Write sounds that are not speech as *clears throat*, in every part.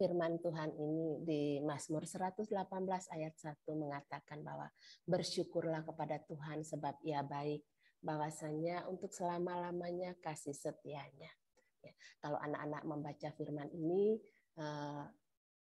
firman Tuhan ini di Mazmur 118 ayat 1 mengatakan bahwa bersyukurlah kepada Tuhan sebab ia baik, bahwasanya untuk selama-lamanya kasih setianya. Ya, kalau anak-anak membaca firman ini, eh,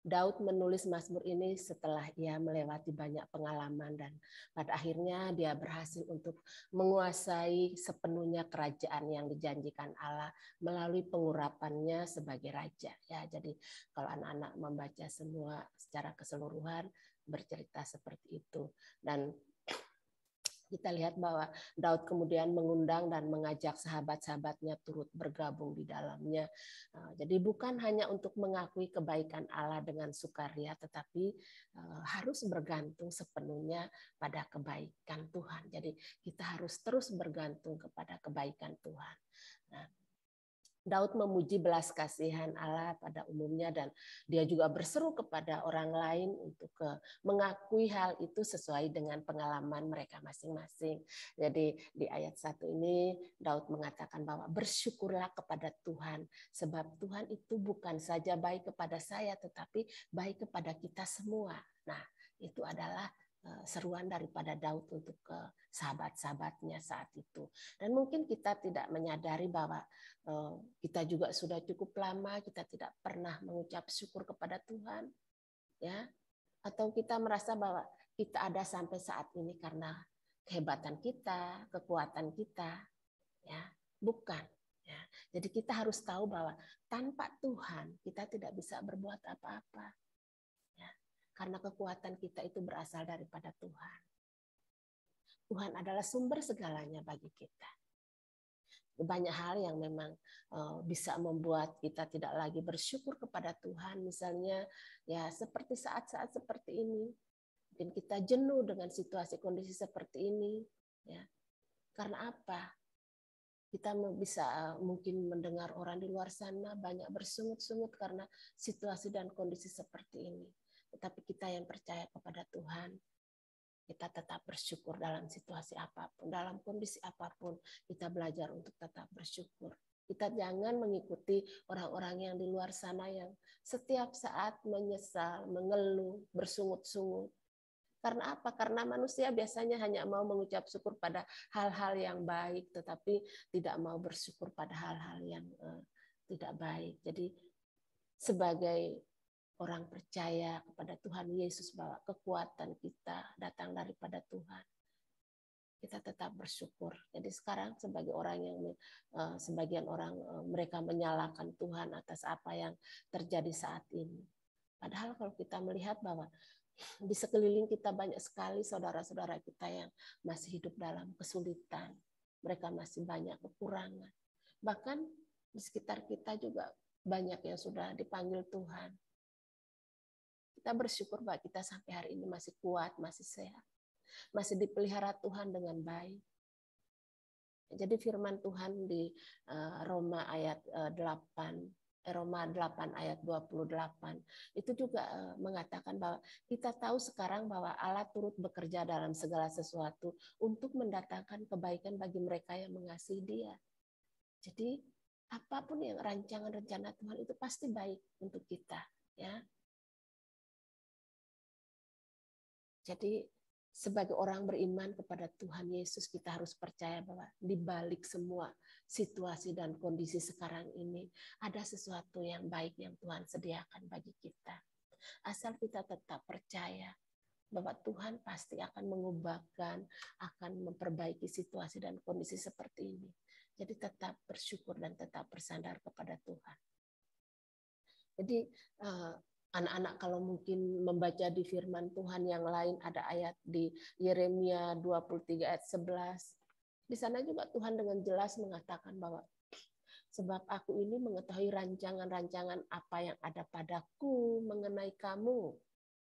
Daud menulis Mazmur ini setelah ia melewati banyak pengalaman dan pada akhirnya dia berhasil untuk menguasai sepenuhnya kerajaan yang dijanjikan Allah melalui pengurapannya sebagai raja. Ya, jadi kalau anak-anak membaca semua secara keseluruhan bercerita seperti itu dan kita lihat bahwa Daud kemudian mengundang dan mengajak sahabat-sahabatnya turut bergabung di dalamnya. Eh, jadi bukan hanya untuk mengakui kebaikan Allah dengan sukaria, tetapi eh, harus bergantung sepenuhnya pada kebaikan Tuhan. Jadi kita harus terus bergantung kepada kebaikan Tuhan. Nah, Daud memuji belas kasihan Allah pada umumnya dan dia juga berseru kepada orang lain untuk ke mengakui hal itu sesuai dengan pengalaman mereka masing-masing. Jadi di ayat satu ini Daud mengatakan bahwa bersyukurlah kepada Tuhan sebab Tuhan itu bukan saja baik kepada saya tetapi baik kepada kita semua. Nah, itu adalah eh, seruan daripada Daud untuk ke sahabat-sahabatnya saat itu. Dan mungkin kita tidak menyadari bahwa eh, kita juga sudah cukup lama kita tidak pernah mengucap syukur kepada Tuhan, ya. Atau kita merasa bahwa kita ada sampai saat ini karena kehebatan kita, kekuatan kita, ya. Bukan. Ya. Jadi kita harus tahu bahwa tanpa Tuhan kita tidak bisa berbuat apa-apa. Ya. Karena kekuatan kita itu berasal daripada Tuhan Tuhan adalah sumber segalanya bagi kita. Banyak hal yang memang eh, bisa membuat kita tidak lagi bersyukur kepada Tuhan, misalnya ya seperti saat-saat seperti ini, mungkin kita jenuh dengan situasi kondisi seperti ini, ya karena apa? kita bisa eh, mungkin mendengar orang di luar sana banyak bersungut-sungut karena situasi dan kondisi seperti ini. Tetapi kita yang percaya kepada Tuhan, kita tetap bersyukur dalam situasi apapun, dalam kondisi apapun, kita belajar untuk tetap bersyukur. Kita jangan mengikuti orang-orang yang di luar sana yang setiap saat menyesal, mengeluh, bersungut-sungut. Karena apa? Karena manusia biasanya hanya mau mengucap syukur pada hal-hal yang baik, tetapi tidak mau bersyukur pada hal-hal yang uh, tidak baik. Jadi sebagai orang percaya kepada Tuhan Yesus bahwa kekuatan kita datang daripada Tuhan. Kita tetap bersyukur. Jadi sekarang sebagai orang yang eh, sebagian orang eh, mereka menyalahkan Tuhan atas apa yang terjadi saat ini. Padahal kalau kita melihat bahwa di sekeliling kita banyak sekali saudara-saudara kita yang masih hidup dalam kesulitan. Mereka masih banyak kekurangan. Bahkan di sekitar kita juga banyak yang sudah dipanggil Tuhan kita bersyukur bahwa kita sampai hari ini masih kuat, masih sehat, masih dipelihara Tuhan dengan baik. Jadi firman Tuhan di eh, Roma ayat 8 eh, eh, Roma 8 ayat 28 itu juga mengatakan bahwa kita tahu sekarang bahwa Allah turut bekerja dalam segala sesuatu untuk mendatangkan kebaikan bagi mereka yang mengasihi Dia. Jadi apapun yang rancangan rencana Tuhan itu pasti baik untuk kita ya Jadi sebagai orang beriman kepada Tuhan Yesus kita harus percaya bahwa di balik semua situasi dan kondisi sekarang ini ada sesuatu yang baik yang Tuhan sediakan bagi kita. Asal kita tetap percaya bahwa Tuhan pasti akan mengubahkan, akan memperbaiki situasi dan kondisi seperti ini. Jadi tetap bersyukur dan tetap bersandar kepada Tuhan. Jadi eh, anak-anak kalau mungkin membaca di firman Tuhan yang lain ada ayat di Yeremia 23 ayat 11 di sana juga Tuhan dengan jelas mengatakan bahwa sebab aku ini mengetahui rancangan-rancangan apa yang ada padaku mengenai kamu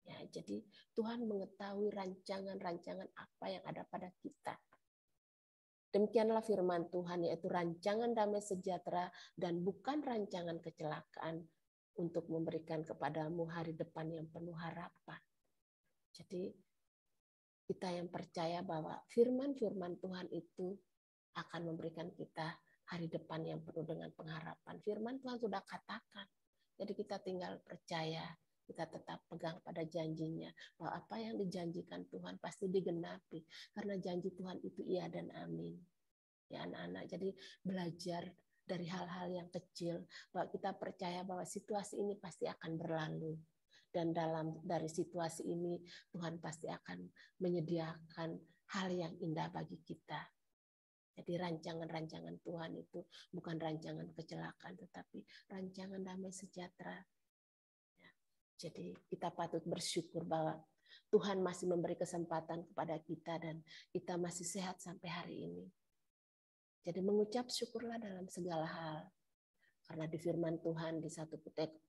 ya jadi Tuhan mengetahui rancangan-rancangan apa yang ada pada kita Demikianlah firman Tuhan, yaitu rancangan damai sejahtera dan bukan rancangan kecelakaan, untuk memberikan kepadamu hari depan yang penuh harapan. Jadi kita yang percaya bahwa firman-firman Tuhan itu akan memberikan kita hari depan yang penuh dengan pengharapan. Firman Tuhan sudah katakan. Jadi kita tinggal percaya, kita tetap pegang pada janjinya bahwa apa yang dijanjikan Tuhan pasti digenapi karena janji Tuhan itu iya dan amin. Ya anak-anak, jadi belajar dari hal-hal yang kecil bahwa kita percaya bahwa situasi ini pasti akan berlalu dan dalam dari situasi ini Tuhan pasti akan menyediakan hal yang indah bagi kita. Jadi rancangan-rancangan Tuhan itu bukan rancangan kecelakaan, tetapi rancangan damai sejahtera. Ya. Jadi kita patut bersyukur bahwa Tuhan masih memberi kesempatan kepada kita dan kita masih sehat sampai hari ini. Jadi mengucap syukurlah dalam segala hal. Karena di firman Tuhan di 1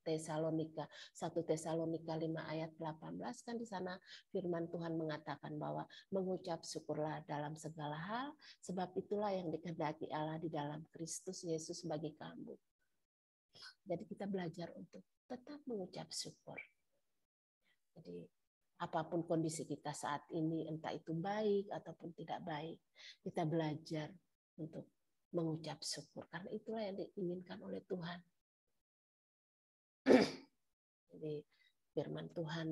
Tesalonika, 1 Tesalonika 5 ayat 18 kan di sana firman Tuhan mengatakan bahwa mengucap syukurlah dalam segala hal, sebab itulah yang dikehendaki Allah di dalam Kristus Yesus bagi kamu. Jadi kita belajar untuk tetap mengucap syukur. Jadi apapun kondisi kita saat ini, entah itu baik ataupun tidak baik, kita belajar untuk mengucap syukur karena itulah yang diinginkan oleh Tuhan. *clears throat* Jadi firman Tuhan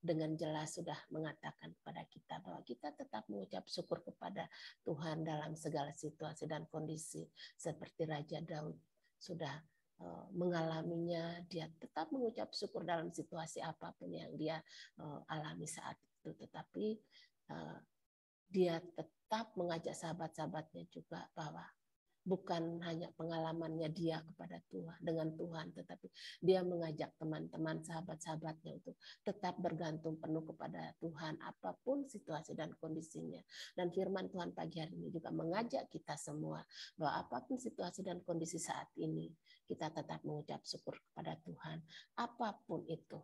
dengan jelas sudah mengatakan kepada kita bahwa kita tetap mengucap syukur kepada Tuhan dalam segala situasi dan kondisi seperti Raja Daud sudah eh, mengalaminya dia tetap mengucap syukur dalam situasi apapun yang dia eh, alami saat itu tetapi eh, dia tetap tetap mengajak sahabat-sahabatnya juga bahwa bukan hanya pengalamannya dia kepada Tuhan dengan Tuhan tetapi dia mengajak teman-teman sahabat-sahabatnya untuk tetap bergantung penuh kepada Tuhan apapun situasi dan kondisinya dan firman Tuhan pagi hari ini juga mengajak kita semua bahwa apapun situasi dan kondisi saat ini kita tetap mengucap syukur kepada Tuhan apapun itu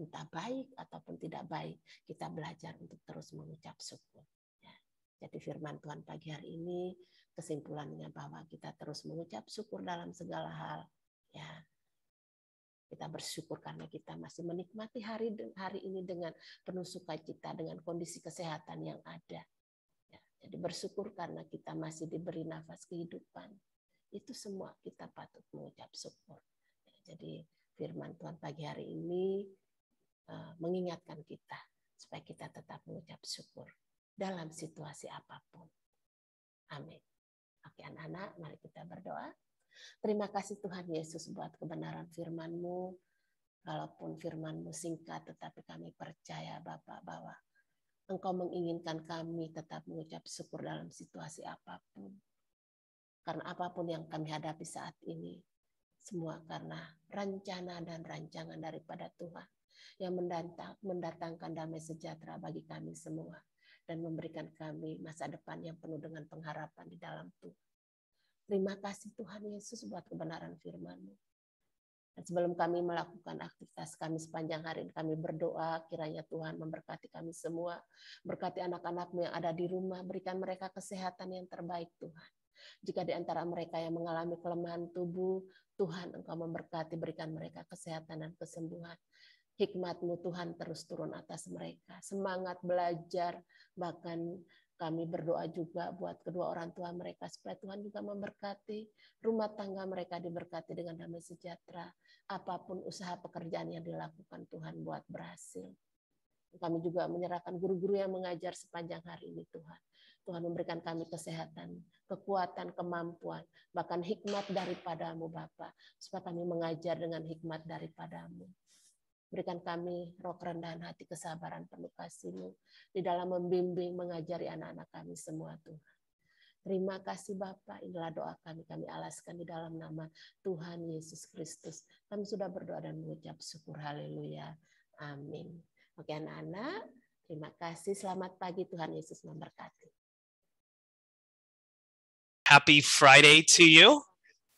entah baik ataupun tidak baik kita belajar untuk terus mengucap syukur jadi firman Tuhan pagi hari ini kesimpulannya bahwa kita terus mengucap syukur dalam segala hal. Ya, kita bersyukur karena kita masih menikmati hari hari ini dengan penuh sukacita dengan kondisi kesehatan yang ada. Ya, jadi bersyukur karena kita masih diberi nafas kehidupan. Itu semua kita patut mengucap syukur. Ya, jadi firman Tuhan pagi hari ini uh, mengingatkan kita supaya kita tetap mengucap syukur dalam situasi apapun. Amin. Oke anak-anak, mari kita berdoa. Terima kasih Tuhan Yesus buat kebenaran firman-Mu. Walaupun firman-Mu singkat, tetapi kami percaya Bapak bahwa Engkau menginginkan kami tetap mengucap syukur dalam situasi apapun. Karena apapun yang kami hadapi saat ini, semua karena rencana dan rancangan daripada Tuhan yang mendatangkan damai sejahtera bagi kami semua dan memberikan kami masa depan yang penuh dengan pengharapan di dalam Tuhan. Terima kasih Tuhan Yesus buat kebenaran firman-Mu. Dan sebelum kami melakukan aktivitas kami sepanjang hari ini, kami berdoa kiranya Tuhan memberkati kami semua, berkati anak-anakmu yang ada di rumah, berikan mereka kesehatan yang terbaik Tuhan. Jika di antara mereka yang mengalami kelemahan tubuh, Tuhan Engkau memberkati, berikan mereka kesehatan dan kesembuhan hikmatmu Tuhan terus turun atas mereka. Semangat belajar, bahkan kami berdoa juga buat kedua orang tua mereka supaya Tuhan juga memberkati rumah tangga mereka diberkati dengan damai sejahtera. Apapun usaha pekerjaan yang dilakukan Tuhan buat berhasil. Kami juga menyerahkan guru-guru yang mengajar sepanjang hari ini Tuhan. Tuhan memberikan kami kesehatan, kekuatan, kemampuan, bahkan hikmat daripadamu Bapak. supaya kami mengajar dengan hikmat daripadamu Berikan kami roh kerendahan hati, kesabaran, penuh kasih-Mu di dalam membimbing, mengajari anak-anak kami semua Tuhan. Terima kasih Bapak, inilah doa kami, kami alaskan di dalam nama Tuhan Yesus Kristus. Kami sudah berdoa dan mengucap syukur, haleluya, amin. Oke anak-anak, terima kasih, selamat pagi, Tuhan Yesus memberkati. Happy Friday to you.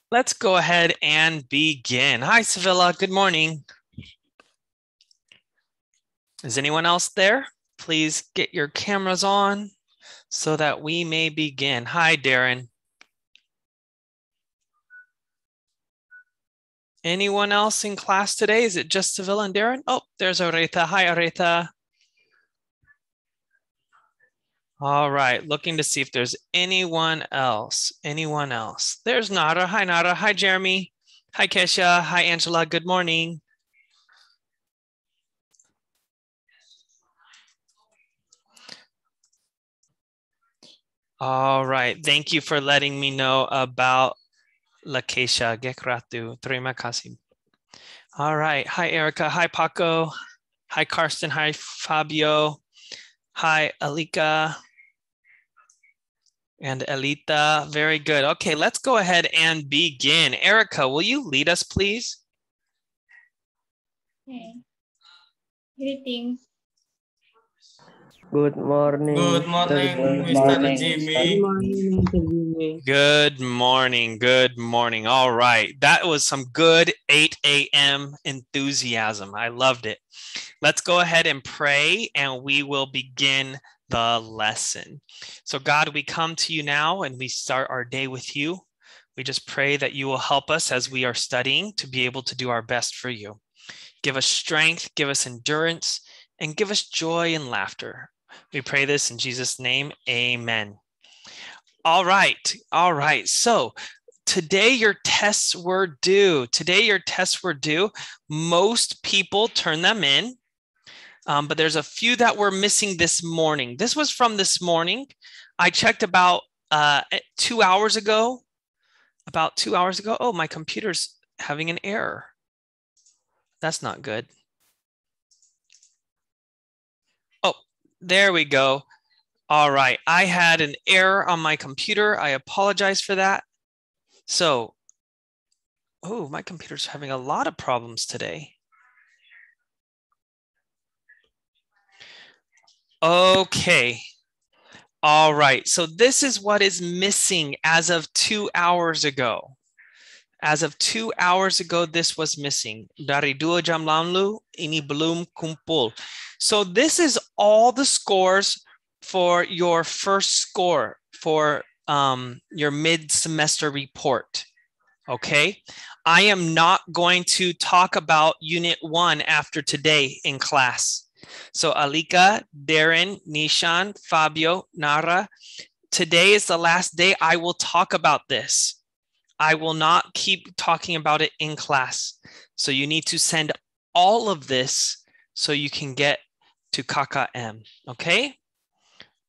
Let's go ahead and begin. Hi Sevilla, good morning. Is anyone else there? Please get your cameras on so that we may begin. Hi, Darren. Anyone else in class today? Is it just Seville and Darren? Oh, there's Aretha. Hi, Aretha. All right, looking to see if there's anyone else. Anyone else? There's Nara. Hi, Nara. Hi, Jeremy. Hi, Kesha. Hi, Angela. Good morning. All right. Thank you for letting me know about Lakesha Gekratu. Terima kasih. All right. Hi, Erica. Hi, Paco. Hi, Karsten. Hi, Fabio. Hi, Alika and Elita. Very good. Okay, let's go ahead and begin. Erica, will you lead us, please? Okay. Greetings. Good morning. Good morning, Mr. Jimmy. Good morning, Jimmy. Good morning. Good morning. All right. That was some good 8 a.m. enthusiasm. I loved it. Let's go ahead and pray, and we will begin the lesson. So, God, we come to you now and we start our day with you. We just pray that you will help us as we are studying to be able to do our best for you. Give us strength, give us endurance, and give us joy and laughter we pray this in Jesus' name. Amen. All right. All right. So today your tests were due. Today your tests were due. Most people turn them in, um, but there's a few that were missing this morning. This was from this morning. I checked about uh, eh, two hours ago. About two hours ago. Oh, my computer's having an error. That's not good. There we go. All right, I had an error on my computer. I apologize for that. So, oh, my computer's having a lot of problems today. Okay. All right, so this is what is missing as of two hours ago. As of two hours ago, this was missing. Dari dua jam lu ini belum kumpul. So this is all the scores for your first score for um, your mid-semester report. Okay, I am not going to talk about unit one after today in class. So Alika, Darren, Nishan, Fabio, Nara, today is the last day I will talk about this. I will not keep talking about it in class. So you need to send all of this so you can get to KKM, okay?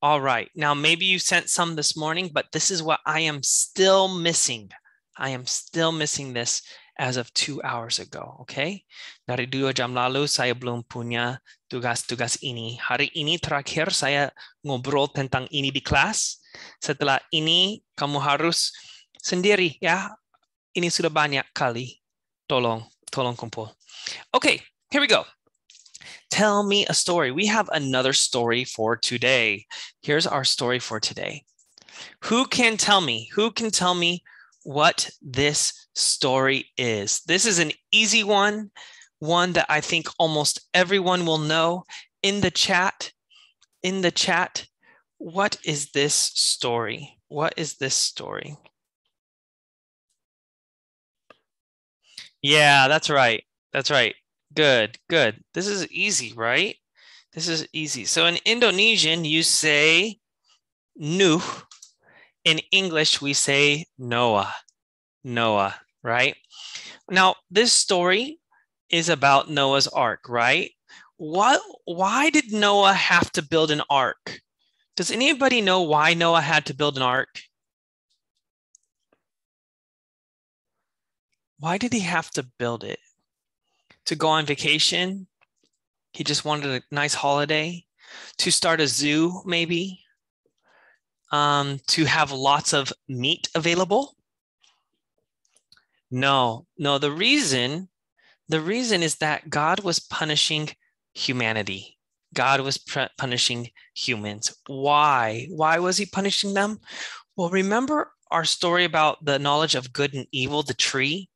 All right, now maybe you sent some this morning, but this is what I am still missing. I am still missing this as of two hours ago, okay? Dari dua jam lalu saya belum punya tugas-tugas ini. Hari ini terakhir saya ngobrol tentang ini di kelas. Setelah ini kamu harus sendiri ya. Ini sudah banyak kali. Tolong, tolong kumpul. Okay, here we go. Tell me a story. We have another story for today. Here's our story for today. Who can tell me? Who can tell me what this story is? This is an easy one, one that I think almost everyone will know in the chat. In the chat, what is this story? What is this story? Yeah, that's right. That's right. Good, good. This is easy, right? This is easy. So in Indonesian, you say Nuh. In English, we say Noah, Noah, right? Now, this story is about Noah's ark, right? What, why did Noah have to build an ark? Does anybody know why Noah had to build an ark? Why did he have to build it? to go on vacation. He just wanted a nice holiday, to start a zoo, maybe, um, to have lots of meat available. No, no, the reason, the reason is that God was punishing humanity. God was punishing humans. Why? Why was he punishing them? Well, remember our story about the knowledge of good and evil, the tree?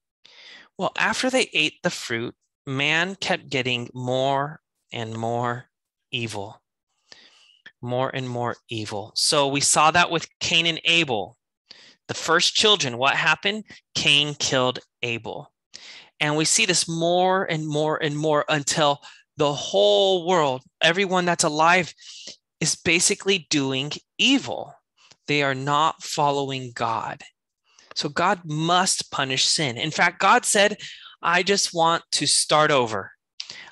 Well, after they ate the fruit, man kept getting more and more evil, more and more evil. So we saw that with Cain and Abel. The first children, what happened? Cain killed Abel. And we see this more and more and more until the whole world, everyone that's alive, is basically doing evil. They are not following God. So God must punish sin. In fact, God said, I just want to start over.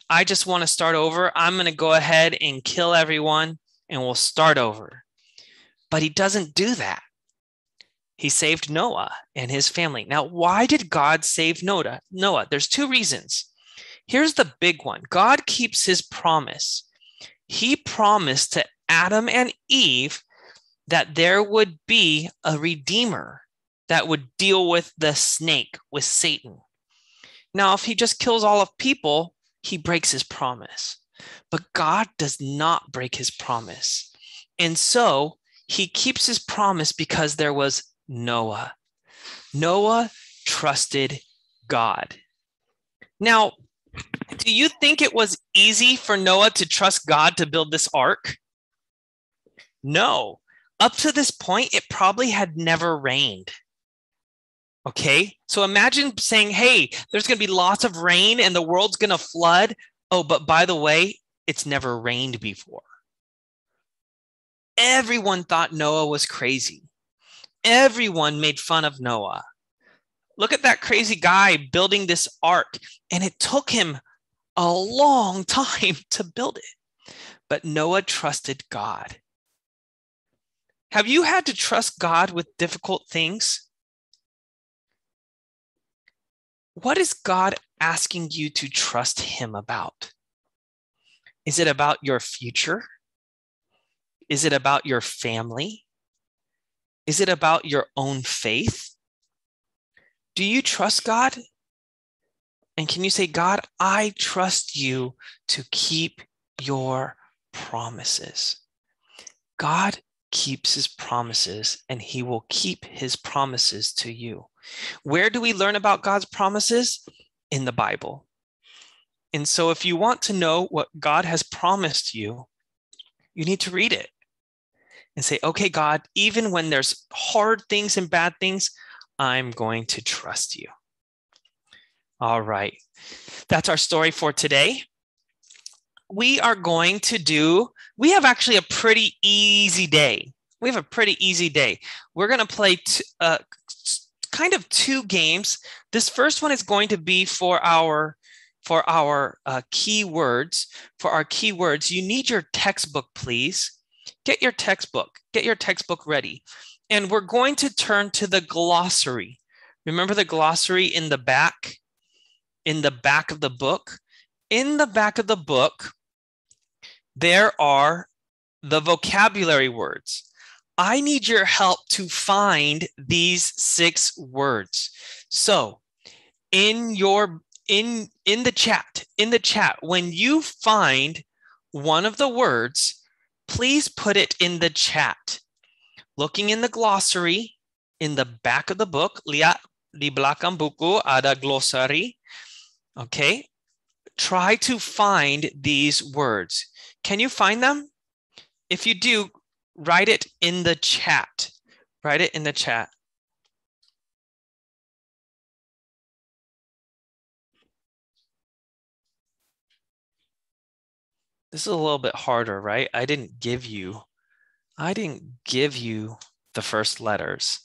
I just want to start over. I'm going to go ahead and kill everyone and we'll start over. But he doesn't do that. He saved Noah and his family. Now, why did God save Noah? Noah, there's two reasons. Here's the big one. God keeps his promise. He promised to Adam and Eve that there would be a redeemer that would deal with the snake, with Satan. Now, if he just kills all of people, he breaks his promise. But God does not break his promise. And so he keeps his promise because there was Noah. Noah trusted God. Now, do you think it was easy for Noah to trust God to build this ark? No. Up to this point, it probably had never rained. Okay. So imagine saying, hey, there's going to be lots of rain and the world's going to flood. Oh, but by the way, it's never rained before. Everyone thought Noah was crazy. Everyone made fun of Noah. Look at that crazy guy building this ark. And it took him a long *laughs* time to build it. But Noah trusted God. Have you had to trust God with difficult things? what is God asking you to trust Him about? Is it about your future? Is it about your family? Is it about your own faith? Do you trust God? And can you say, God, I trust you to keep your promises? God keeps his promises and he will keep his promises to you. Where do we learn about God's promises? In the Bible. And so, if you want to know what God has promised you, you need to read it and say, okay, God, even when there's hard things and bad things, I'm going to trust you. All right. That's our story for today. We are going to do, we have actually a pretty easy day. We have a pretty easy day. We're going to play t- uh, kind of two games. This first one is going to be for our for our uh, keywords. For our keywords, you need your textbook, please. Get your textbook. Get your textbook ready. And we're going to turn to the glossary. Remember the glossary in the back, in the back of the book? In the back of the book, there are the vocabulary words. I need your help to find these six words. So, in your in in the chat, in the chat, when you find one of the words, please put it in the chat. Looking in the glossary in the back of the book, lihat di belakang buku ada glossary. Okay? Try to find these words. Can you find them? If you do, write it in the chat. Write it in the chat. This is a little bit harder, right? I didn't give you, I didn't give you the first letters.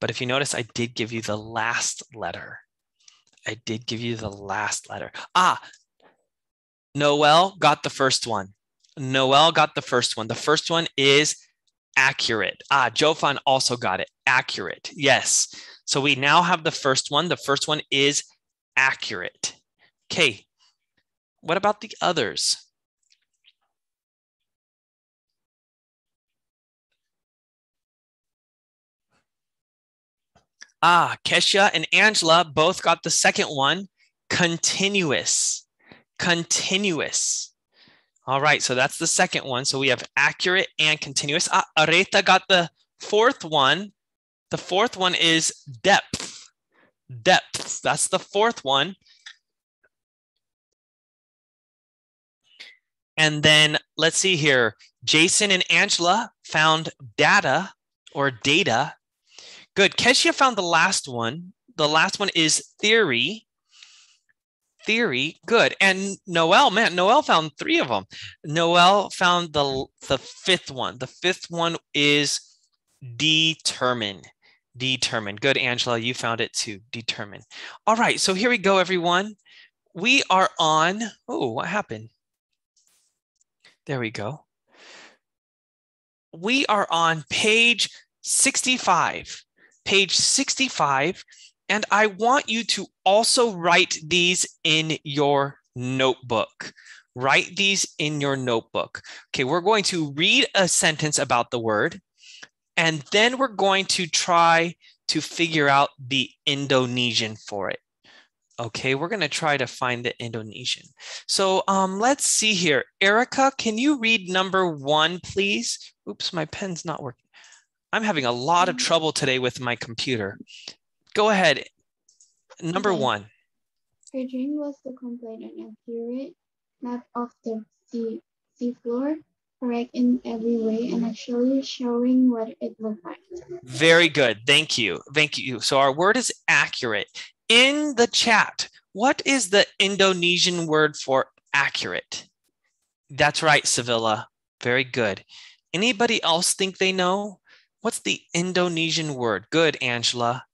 But if you notice, I did give you the last letter. I did give you the last letter. Ah, Noel got the first one. Noel got the first one. The first one is accurate. Ah, Jofan also got it. Accurate. Yes. So we now have the first one. The first one is accurate. Okay. What about the others? Ah, Kesha and Angela both got the second one, continuous, continuous. All right, so that's the second one. So we have accurate and continuous. Aretha Areta got the fourth one. The fourth one is depth. Depth. That's the fourth one. And then let's see here. Jason and Angela found data or data. Good. Keshia found the last one. The last one is theory theory good. And Noel, man, Noel found three of them. Noel found the the fifth one. The fifth one is determine. Determine. Good, Angela, you found it too. Determine. All right, so here we go, everyone. We are on. Oh, what happened? There we go. We are on page 65. Page 65 and I want you to also write these in your notebook. Write these in your notebook. Okay, we're going to read a sentence about the word, and then we're going to try to figure out the Indonesian for it. Okay, we're going to try to find the Indonesian. So um, let's see here. Erica, can you read number one, please? Oops, my pen's not working. I'm having a lot of mm. trouble today with my computer go ahead. Number okay. one. Her dream was to complete an accurate map of the sea floor, correct in every way, and actually showing what it looked like. Very good. Thank you. Thank you. So our word is accurate. In the chat, what is the Indonesian word for accurate? That's right, Sevilla. Very good. Anybody else think they know? What's the Indonesian word? Good, Angela.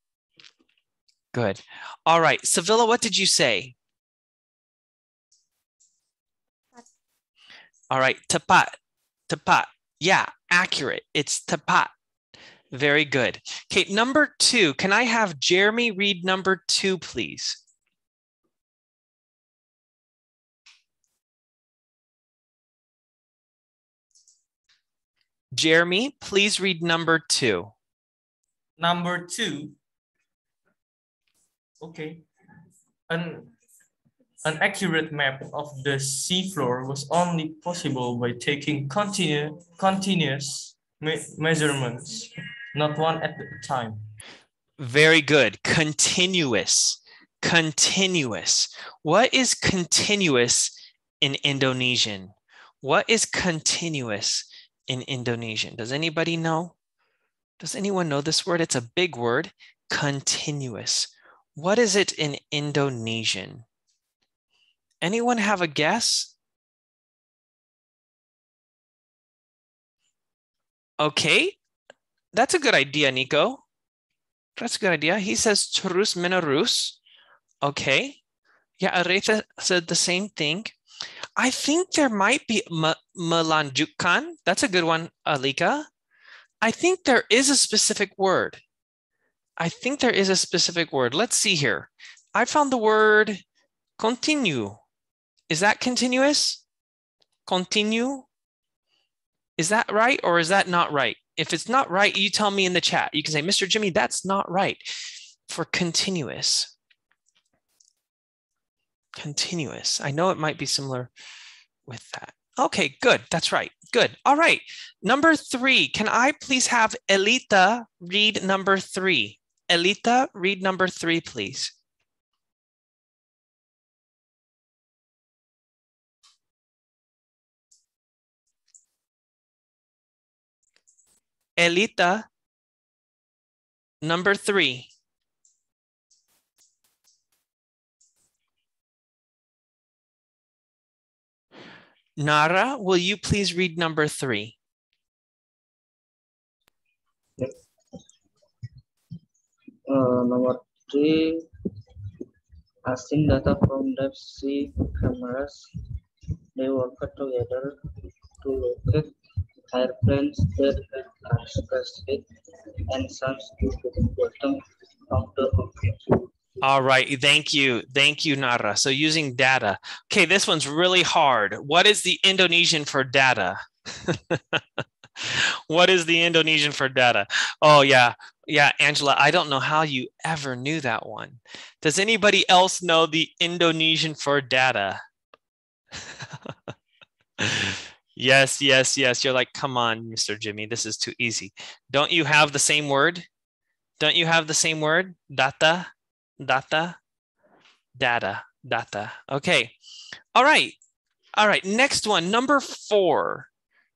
Good. All right. Sevilla, what did you say? All right. Tapat. Tapat. Yeah, accurate. It's tapat. Very good. Okay, number two. Can I have Jeremy read number two, please? Jeremy, please read number two. Number two, Okay. An, an accurate map of the seafloor was only possible by taking continu continuous me measurements, not one at a time. Very good. Continuous. Continuous. What is continuous in Indonesian? What is continuous in Indonesian? Does anybody know? Does anyone know this word? It's a big word. Continuous. What is it in Indonesian? Anyone have a guess? Okay, that's a good idea, Nico. That's a good idea. He says terus menerus. Okay. Yeah, Aretha said the same thing. I think there might be melanjutkan. That's a good one, Alika. I think there is a specific word. I think there is a specific word. Let's see here. I found the word continue. Is that continuous? Continue? Is that right or is that not right? If it's not right, you tell me in the chat. You can say, Mr. Jimmy, that's not right for continuous. Continuous. I know it might be similar with that. Okay, good. That's right. Good. All right. Number three. Can I please have Elita read number three? Elita, read number three, please. Elita, number three. Nara, will you please read number three? Eh, number three async data from dev C cameras they work together to locate airplanes that are specific and some due bottom of the object. All right. Thank you. Thank you, Nara. So using data. Okay, this one's really hard. What is the Indonesian for data? *laughs* what is the Indonesian for data? Oh, yeah. Yeah, Angela, I don't know how you ever knew that one. Does anybody else know the Indonesian for data? *laughs* yes, yes, yes. You're like, come on, Mr. Jimmy, this is too easy. Don't you have the same word? Don't you have the same word? Data, data, data, data. Okay. All right. All right. Next one, number four.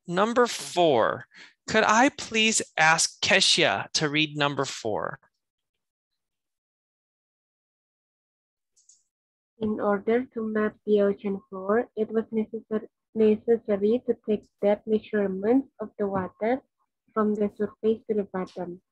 Number four, could I please ask Kesia to read number four? In order to map the ocean floor, it was necessary, necessary to take depth measurements of the water from the surface to the bottom.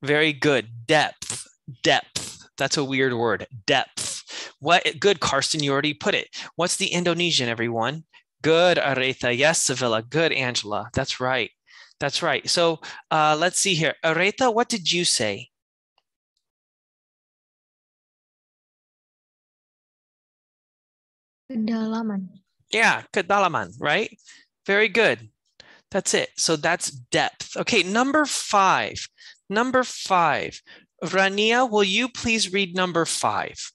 Very good. Depth, depth. That's a weird word. Depth. What good, Karsten? You already put it. What's the Indonesian, everyone? Good, Aretha. Yes, Sevilla. Good, Angela. That's right. That's right. So uh, let's see here. Aretha, what did you say? Kedalaman. Yeah, kedalaman, right? Very good. That's it. So that's depth. Okay, number five. Number five. Rania, will you please read number five?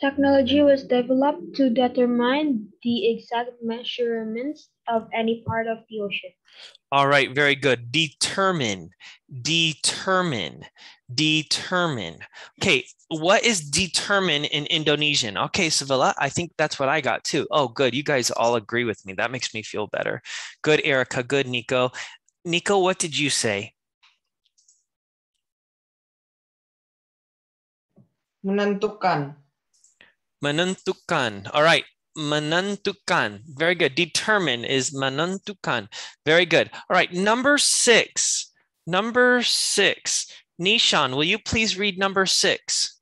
Technology was developed to determine the exact measurements of any part of the ocean. All right, very good. Determine, determine, determine. Okay, what is determine in Indonesian? Okay, Sevilla, I think that's what I got too. Oh, good. You guys all agree with me. That makes me feel better. Good, Erica. Good, Nico. Nico, what did you say? Menentukan. Menentukan. All right. Menentukan. Very good. Determine is menentukan. Very good. All right. Number six. Number six. Nishan, will you please read number six?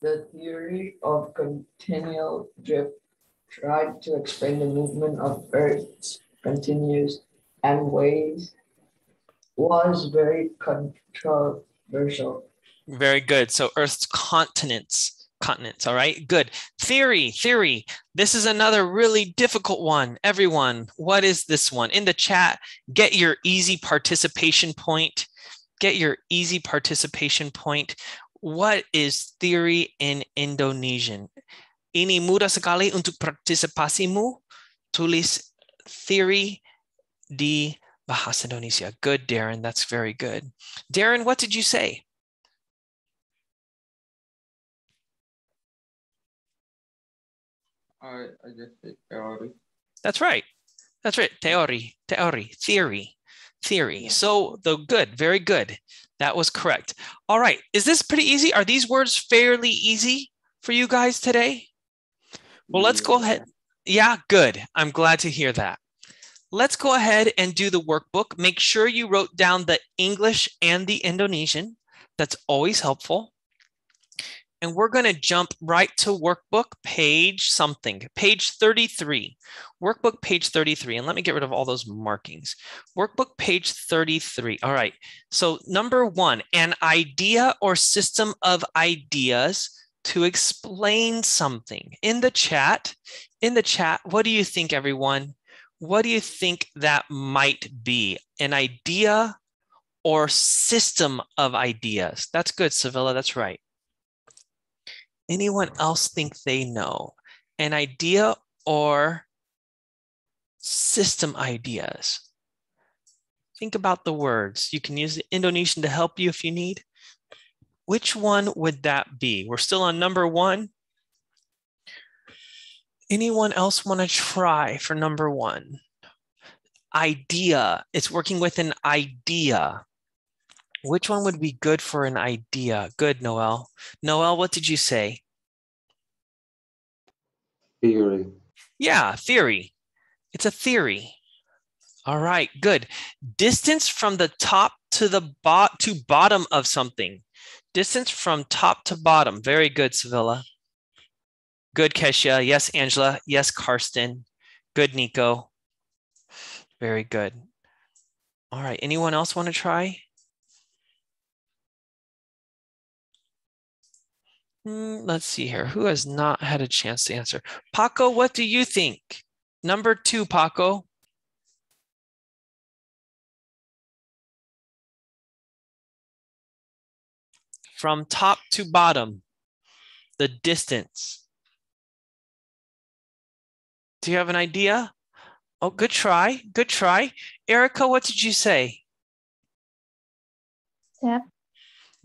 The theory of continual drift tried to explain the movement of Earth's continuous and waves was very controversial. Very good. So Earth's continents, continents. All right, good. Theory, theory. This is another really difficult one. Everyone, what is this one? In the chat, get your easy participation point. Get your easy participation point. What is theory in Indonesian? Ini mudah sekali untuk partisipasimu. Tulis theory di bahasa Indonesia. Good, Darren. That's very good. Darren, what did you say? I, I just That's right. That's right. Theory, theory, theory, theory. So the good, very good. That was correct. All right. Is this pretty easy? Are these words fairly easy for you guys today? Well, let's go ahead. Yeah, good. I'm glad to hear that. Let's go ahead and do the workbook. Make sure you wrote down the English and the Indonesian. That's always helpful and we're going to jump right to workbook page something, page 33. Workbook page 33, and let me get rid of all those markings. Workbook page 33. All right, so number one, an idea or system of ideas to explain something. In the chat, in the chat, what do you think, everyone? What do you think that might be? An idea or system of ideas. That's good, Savilla. That's right anyone else think they know? An idea or system ideas. Think about the words. You can use the Indonesian to help you if you need. Which one would that be? We're still on number one. Anyone else want to try for number one? Idea. It's working with an idea. Which one would be good for an idea? Good, Noel. Noel, what did you say? Theory. Yeah, theory. It's a theory. All right, good. Distance from the top to the bot to bottom of something. Distance from top to bottom. Very good, Sevilla. Good, Kesha. Yes, Angela. Yes, Karsten. Good, Nico. Very good. All right. Anyone else want to try? Mm, let's see here. Who has not had a chance to answer? Paco, what do you think? Number two, Paco. From top to bottom, the distance. Do you have an idea? Oh, good try. Good try. Erica, what did you say? Depth.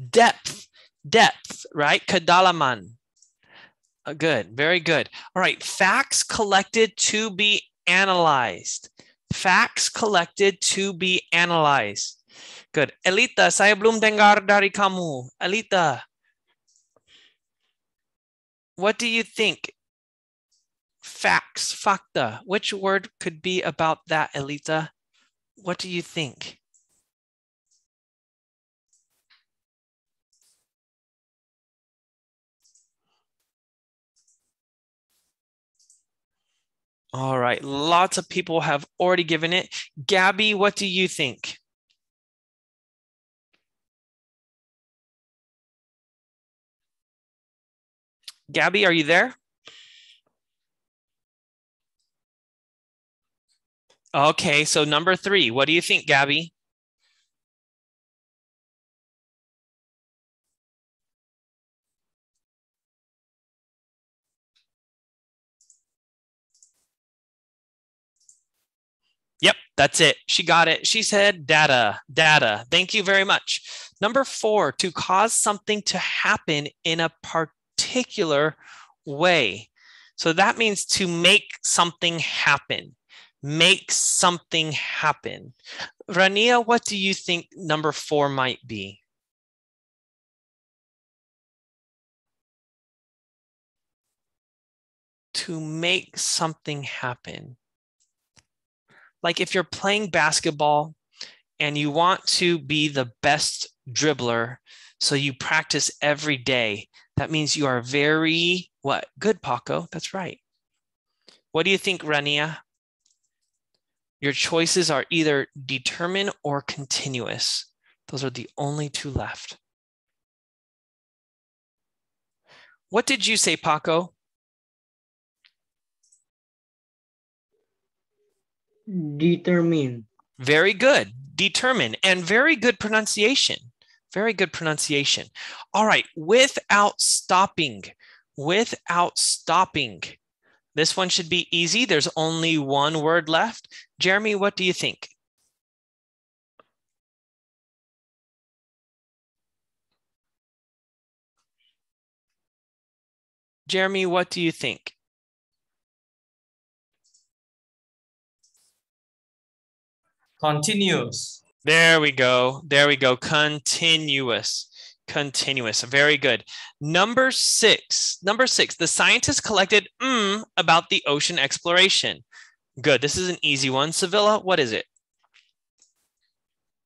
Depth depth, right? Kedalaman. Uh, good, very good. All right, facts collected to be analyzed. Facts collected to be analyzed. Good. Elita, saya belum dengar dari kamu. Elita, what do you think? Facts, fakta. Which word could be about that, Elita? What do you think? All right, lots of people have already given it. Gabby, what do you think? Gabby, are you there? Okay, so number three, what do you think, Gabby? Yep, that's it. She got it. She said data, data. Thank you very much. Number four, to cause something to happen in a particular way. So that means to make something happen. Make something happen. Rania, what do you think number four might be? To make something happen like if you're playing basketball and you want to be the best dribbler, so you practice every day, that means you are very what? Good, Paco. That's right. What do you think, Rania? Your choices are either determine or continuous. Those are the only two left. What did you say, Paco? Determine. Very good. Determine and very good pronunciation. Very good pronunciation. All right. Without stopping. Without stopping. This one should be easy. There's only one word left. Jeremy, what do you think? Jeremy, what do you think? Continuous. There we go. There we go. Continuous. Continuous. Very good. Number six. Number six. The scientists collected mm about the ocean exploration. Good. This is an easy one. Sevilla, what is it?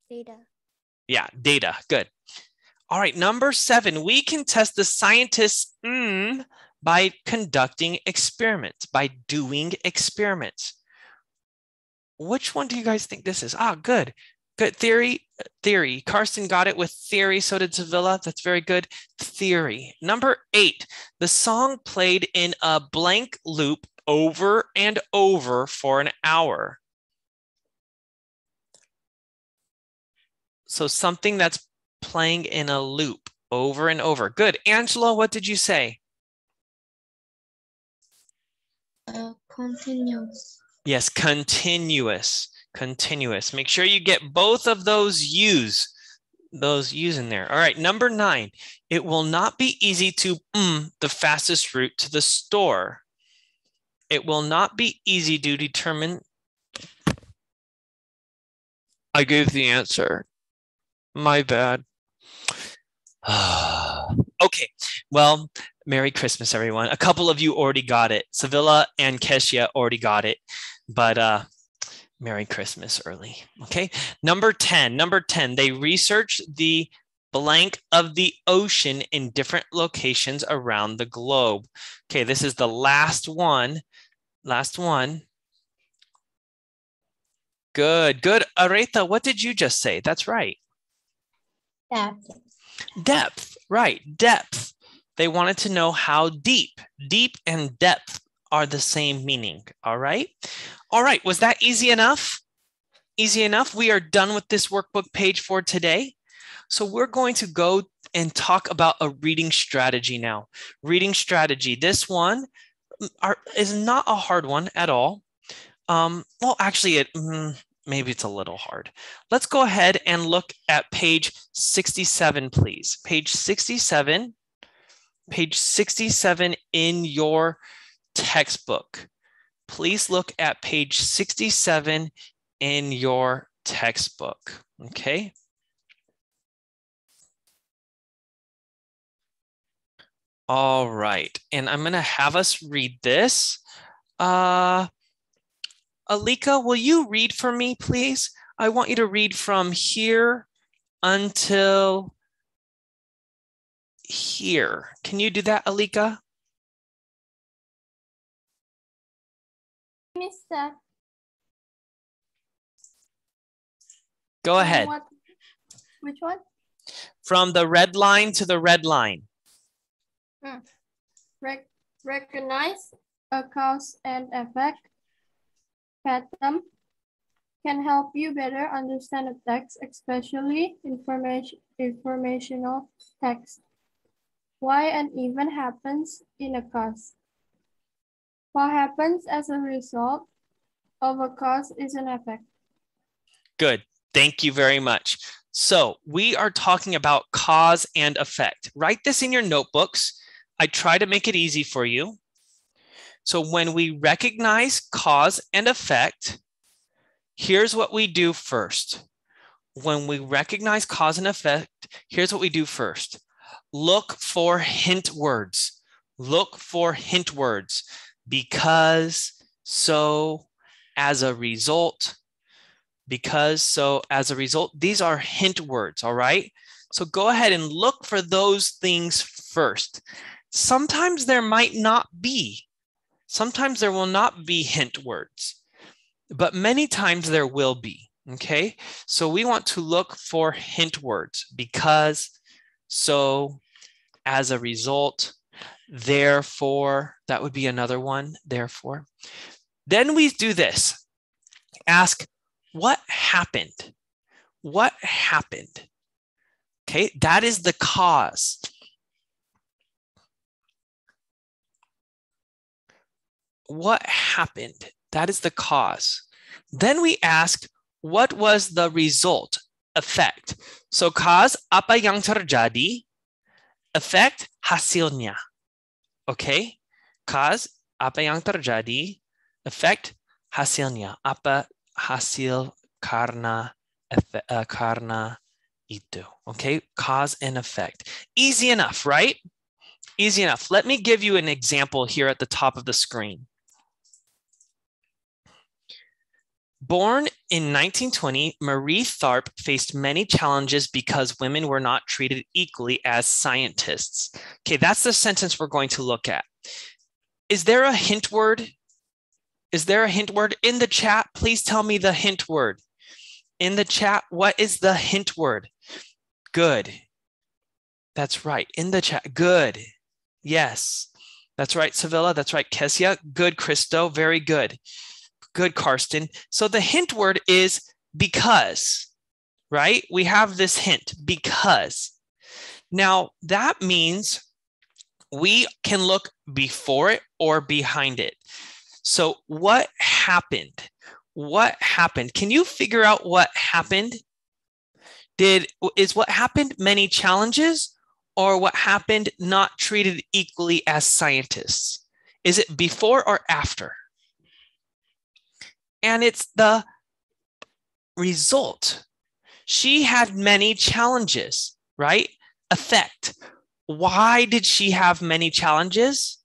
Data. Yeah, data. Good. All right. Number seven. We can test the scientists mm by conducting experiments, by doing experiments. Which one do you guys think this is? Ah, good. Good theory. Theory. Carson got it with theory. So did Sevilla. That's very good. Theory. Number eight. The song played in a blank loop over and over for an hour. So something that's playing in a loop over and over. Good. Angela, what did you say? Uh, continuous. Yes, continuous, continuous. Make sure you get both of those U's, those U's in there. All right, number nine, it will not be easy to mm, the fastest route to the store. It will not be easy to determine. I gave the answer. My bad. *sighs* okay, well, Merry Christmas, everyone. A couple of you already got it. Sevilla and Kesia already got it but uh, Merry Christmas early. Okay. Number 10, number 10, they researched the blank of the ocean in different locations around the globe. Okay, this is the last one. Last one. Good, good. Aretha, what did you just say? That's right. Depth. Depth, right. Depth. They wanted to know how deep, deep and depth are the same meaning. All right. All right. Was that easy enough? Easy enough. We are done with this workbook page for today. So we're going to go and talk about a reading strategy now. Reading strategy. This one mm, are, is not a hard one at all. Um, well, actually, it mm, maybe it's a little hard. Let's go ahead and look at page 67, please. Page 67. Page 67 in your textbook. Please look at page 67 in your textbook, okay? All right, and I'm gonna have us read this. Uh, Alika, will you read for me, please? I want you to read from here until here. Can you do that, Alika? Mister. Go ahead. What, which one? From the red line to the red line. Mm. Rec recognize a cause and effect pattern can help you better understand a text, especially information, informational text. Why an event happens in a cause. What happens as a result of a cause is an effect. Good. Thank you very much. So, we are talking about cause and effect. Write this in your notebooks. I try to make it easy for you. So, when we recognize cause and effect, here's what we do first. When we recognize cause and effect, here's what we do first look for hint words. Look for hint words because, so, as a result, because, so, as a result. These are hint words, all right? So go ahead and look for those things first. Sometimes there might not be. Sometimes there will not be hint words, but many times there will be. Okay, so we want to look for hint words because, so, as a result, Therefore, that would be another one. Therefore. Then we do this ask, what happened? What happened? Okay, that is the cause. What happened? That is the cause. Then we ask, what was the result, effect? So cause apa yang terjadi, effect hasilnya. Okay? Cause apa yang terjadi? Effect hasilnya. Apa hasil karena uh, karena itu. Okay? Cause and effect. Easy enough, right? Easy enough. Let me give you an example here at the top of the screen. Born in 1920, Marie Tharp faced many challenges because women were not treated equally as scientists. Okay, that's the sentence we're going to look at. Is there a hint word? Is there a hint word in the chat? Please tell me the hint word. In the chat, what is the hint word? Good. That's right. In the chat, good. Yes. That's right, Sevilla. That's right, Kesia. Good, Christo. Very good. Good, Karsten. So the hint word is because, right? We have this hint because. Now that means we can look before it or behind it. So what happened? What happened? Can you figure out what happened? Did is what happened many challenges or what happened not treated equally as scientists? Is it before or after? and it's the result. She had many challenges, right? Effect. Why did she have many challenges?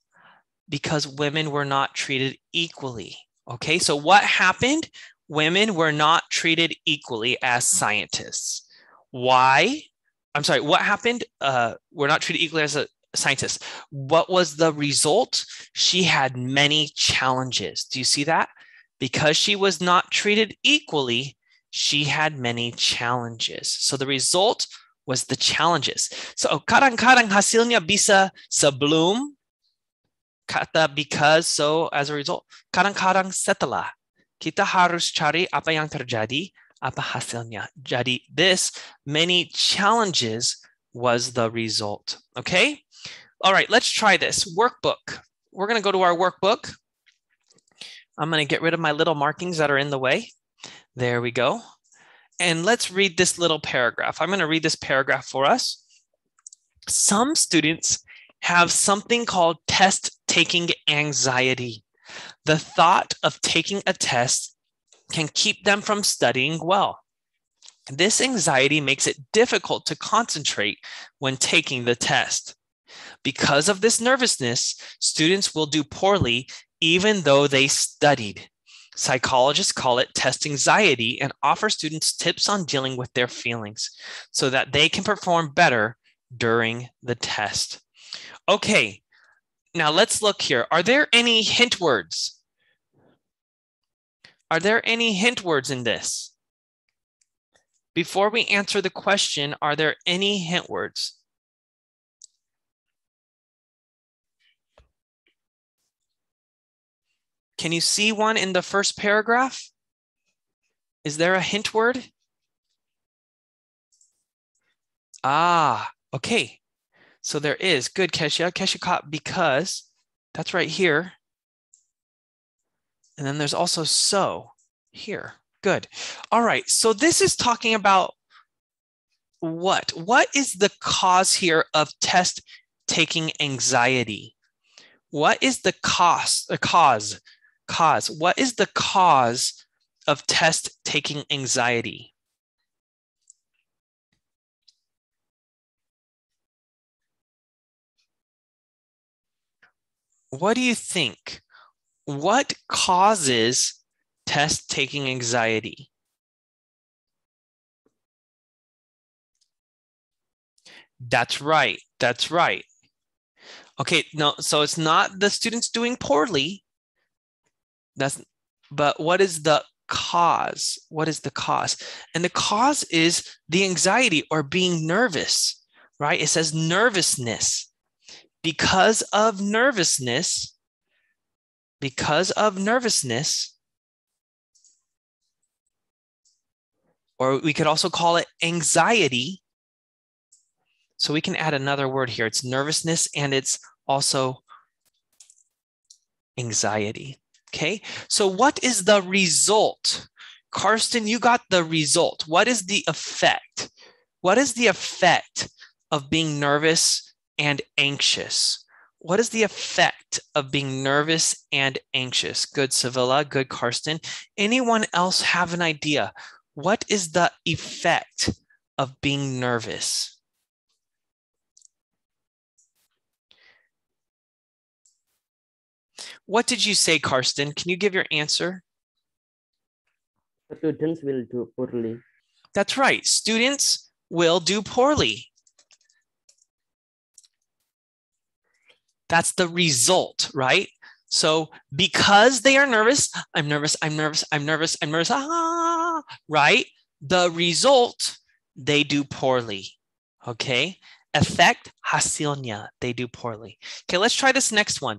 Because women were not treated equally. Okay, so what happened? Women were not treated equally as scientists. Why? I'm sorry, what happened? Uh, we're not treated equally as a scientist. What was the result? She had many challenges. Do you see that? Because she was not treated equally, she had many challenges. So the result was the challenges. So oh, kadang-kadang hasilnya bisa sebelum kata because so as a result. Kadang-kadang setelah kita harus cari apa yang terjadi, apa hasilnya. Jadi this many challenges was the result. Okay? All right, let's try this. Workbook. We're going to go to our workbook. I'm going to get rid of my little markings that are in the way. There we go. And let's read this little paragraph. I'm going to read this paragraph for us. Some students have something called test taking anxiety. The thought of taking a test can keep them from studying well. This anxiety makes it difficult to concentrate when taking the test. Because of this nervousness, students will do poorly even though they studied. Psychologists call it test anxiety and offer students tips on dealing with their feelings so that they can perform better during the test. Okay, now let's look here. Are there any hint words? Are there any hint words in this? Before we answer the question, are there any hint words? Can you see one in the first paragraph? Is there a hint word? Ah, okay. So there is. Good, Kesha. Kesha caught because. That's right here. And then there's also so here. Good. All right. So this is talking about what? What is the cause here of test taking anxiety? What is the cause, the cause cause. What is the cause of test taking anxiety? What do you think? What causes test taking anxiety? That's right. That's right. Okay, no, so it's not the students doing poorly. That's but what is the cause? What is the cause? And the cause is the anxiety or being nervous, right? It says nervousness. Because of nervousness, because of nervousness, or we could also call it anxiety. So we can add another word here. It's nervousness and it's also anxiety. Okay, so what is the result? Karsten, you got the result. What is the effect? What is the effect of being nervous and anxious? What is the effect of being nervous and anxious? Good, Sevilla. Good, Karsten. Anyone else have an idea? What is the effect of being nervous? What did you say, Karsten? Can you give your answer? Students will do poorly. That's right. Students will do poorly. That's the result, right? So because they are nervous, I'm nervous, I'm nervous, I'm nervous, I'm nervous, ah, right? The result, they do poorly, okay? Effect, hasilnya, they do poorly. Okay, let's try this next one.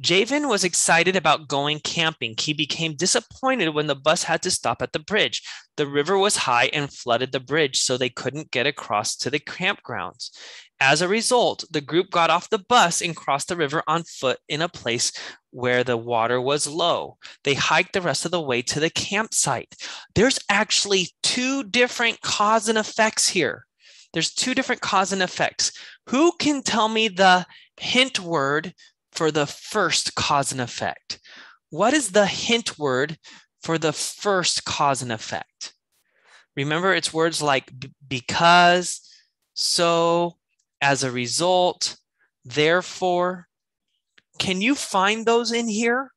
Javen was excited about going camping. He became disappointed when the bus had to stop at the bridge. The river was high and flooded the bridge, so they couldn't get across to the campgrounds. As a result, the group got off the bus and crossed the river on foot in a place where the water was low. They hiked the rest of the way to the campsite. There's actually two different cause and effects here. There's two different cause and effects. Who can tell me the hint word for the first cause and effect? What is the hint word for the first cause and effect? Remember, it's words like because, so, as a result, therefore. Can you find those in here?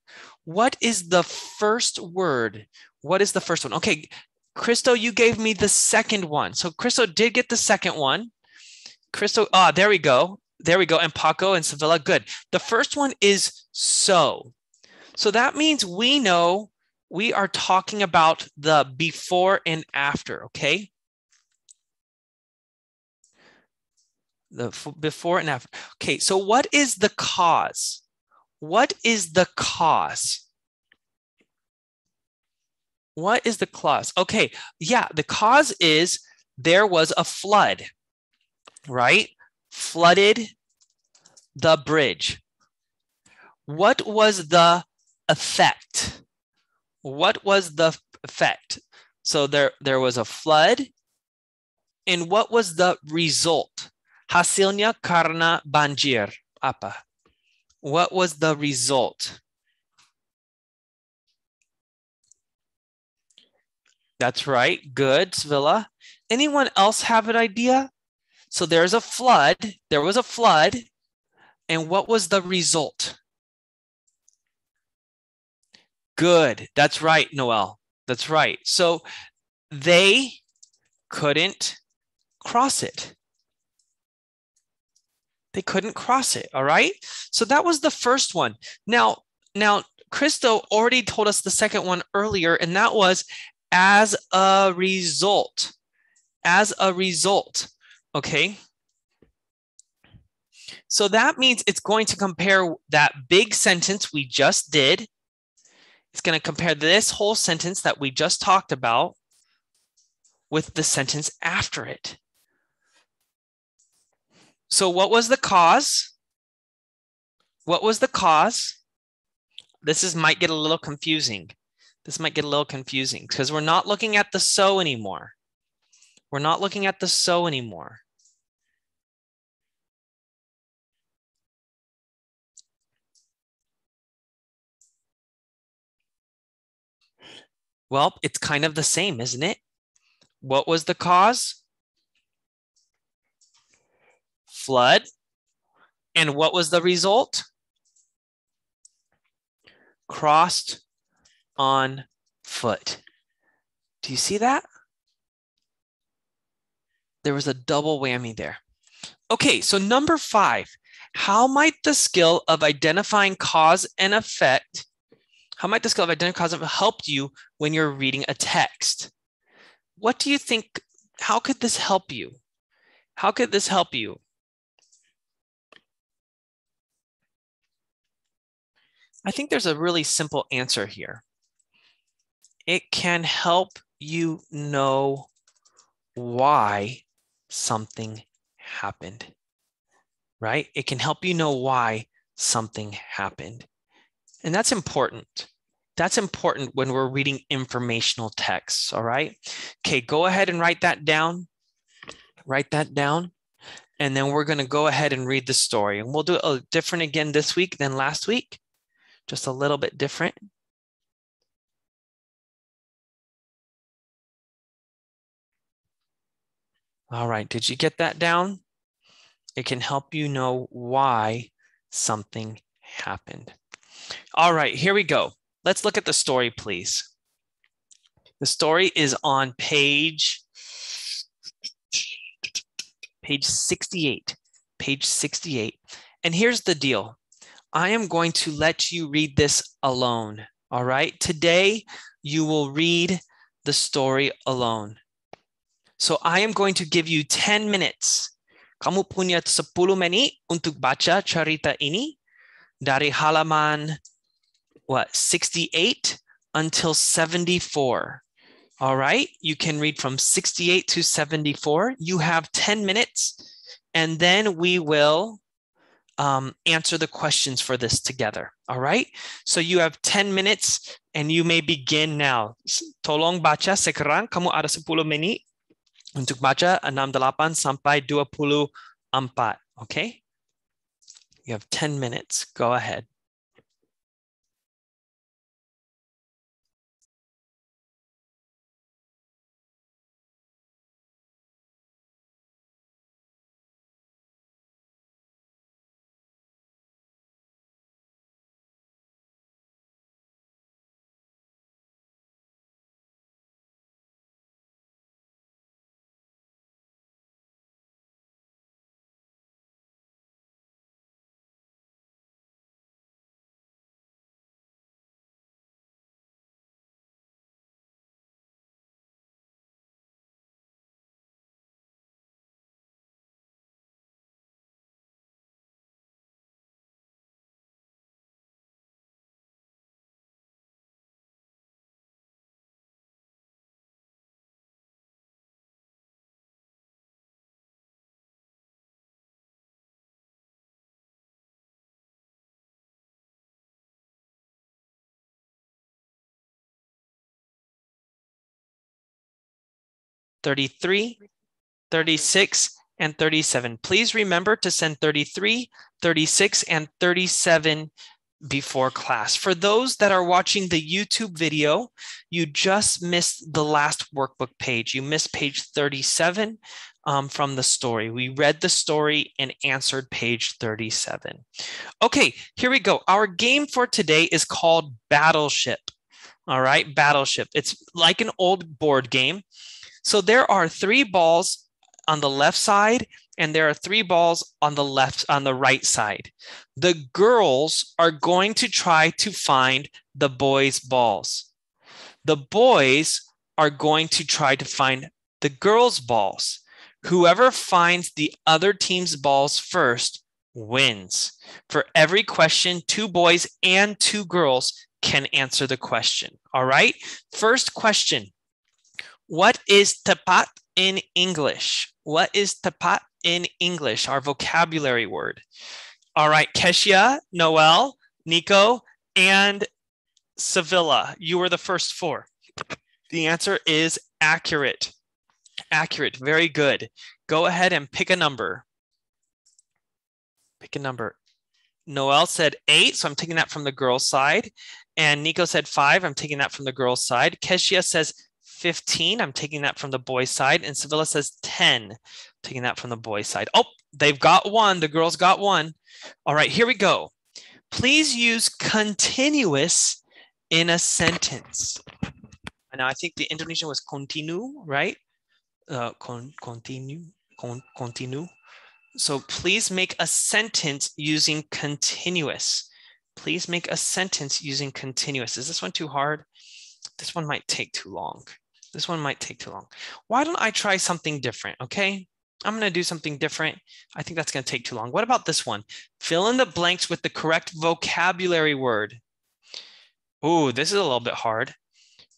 What is the first word? What is the first one? Okay, Christo, you gave me the second one. So Christo did get the second one. Christo, ah, there we go. There we go. And Paco and Sevilla, good. The first one is so. So that means we know we are talking about the before and after, okay? The before and after. Okay, so what is the cause? What is the cause? What is the cause? Okay, yeah, the cause is there was a flood, right? flooded the bridge. What was the effect? What was the effect? So there, there was a flood. And what was the result? Hasilnya karena banjir. Apa? What was the result? That's right. Good, Svilla. Anyone else have an idea? So there's a flood. There was a flood. And what was the result? Good. That's right, Noel. That's right. So they couldn't cross it. They couldn't cross it. All right. So that was the first one. Now, now, Christo already told us the second one earlier, and that was as a result. As a result okay? So that means it's going to compare that big sentence we just did. It's going to compare this whole sentence that we just talked about with the sentence after it. So what was the cause? What was the cause? This is might get a little confusing. This might get a little confusing because we're not looking at the so anymore. We're not looking at the so anymore. Well, it's kind of the same, isn't it? What was the cause? Flood. And what was the result? Crossed on foot. Do you see that? There was a double whammy there. Okay, so number five, how might the skill of identifying cause and effect how might the skill of identity have helped you when you're reading a text? What do you think? How could this help you? How could this help you? I think there's a really simple answer here. It can help you know why something happened, right? It can help you know why something happened. And that's important. That's important when we're reading informational texts, all right? Okay, go ahead and write that down. Write that down. And then we're going to go ahead and read the story. And we'll do it different again this week than last week, just a little bit different. All right, did you get that down? It can help you know why something happened. All right, here we go. Let's look at the story, please. The story is on page page 68. Page 68. And here's the deal. I am going to let you read this alone. All right? Today you will read the story alone. So I am going to give you 10 minutes. Kamu punya 10 menit untuk baca cerita ini dari halaman what 68 until 74. All right, you can read from 68 to 74. You have 10 minutes, and then we will um, answer the questions for this together. All right, so you have 10 minutes, and you may begin now. Tolong baca sekarang. Kamu ada 10 menit untuk baca 68 sampai 24. Okay. You have 10 minutes. Go ahead. 33, 36, and 37. Please remember to send 33, 36, and 37 before class. For those that are watching the YouTube video, you just missed the last workbook page. You missed page 37 um, from the story. We read the story and answered page 37. Okay, here we go. Our game for today is called Battleship. All right, Battleship. It's like an old board game. So there are three balls on the left side and there are three balls on the left on the right side. The girls are going to try to find the boys' balls. The boys are going to try to find the girls' balls. Whoever finds the other team's balls first wins. For every question, two boys and two girls can answer the question. All right? First question what is tapat in English? What is tapat in English? Our vocabulary word. All right, Keshia, Noel, Nico, and Sevilla. You were the first four. The answer is accurate. Accurate. Very good. Go ahead and pick a number. Pick a number. Noel said eight, so I'm taking that from the girl's side. And Nico said five, I'm taking that from the girl's side. Keshia says 15. I'm taking that from the boys' side. And Sevilla says 10, taking that from the boys' side. Oh, they've got one. The girls got one. All right, here we go. Please use continuous in a sentence. And I think the Indonesian was continue, right? Uh, con continue, con continue. So please make a sentence using continuous. Please make a sentence using continuous. Is this one too hard? This one might take too long. This one might take too long. Why don't I try something different, okay? I'm going to do something different. I think that's going to take too long. What about this one? Fill in the blanks with the correct vocabulary word. Ooh, this is a little bit hard.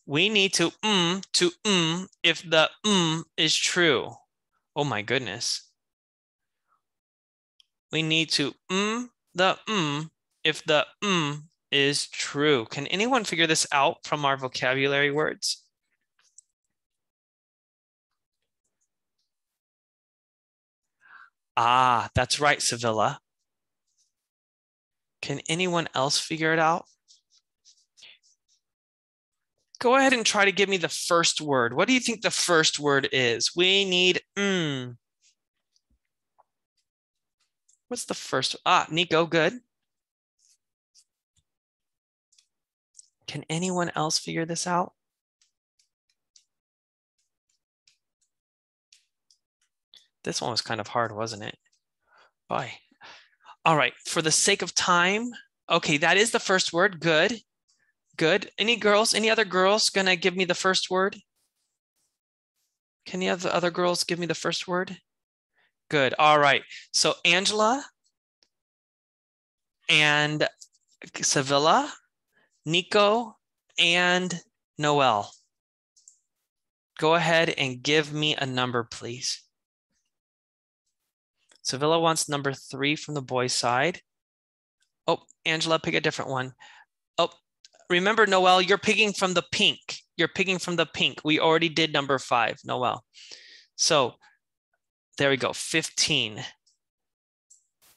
We need to mm to mm if the mm is true. Oh my goodness. We need to mm the mm if the mm is true. Can anyone figure this out from our vocabulary words? Ah, that's right, Sevilla. Can anyone else figure it out? Go ahead and try to give me the first word. What do you think the first word is? We need mm. What's the first? Ah, Nico, good. Can anyone else figure this out? This one was kind of hard, wasn't it? Bye. All right, for the sake of time, okay, that is the first word, good. Good. Any girls, any other girls gonna give me the first word? Can you have the other girls give me the first word? Good, all right. So Angela and Sevilla, Nico and Noel. Go ahead and give me a number, please. So Villa wants number three from the boys' side. Oh, Angela, pick a different one. Oh, remember, Noel, you're picking from the pink. You're picking from the pink. We already did number five, Noel. So there we go, 15.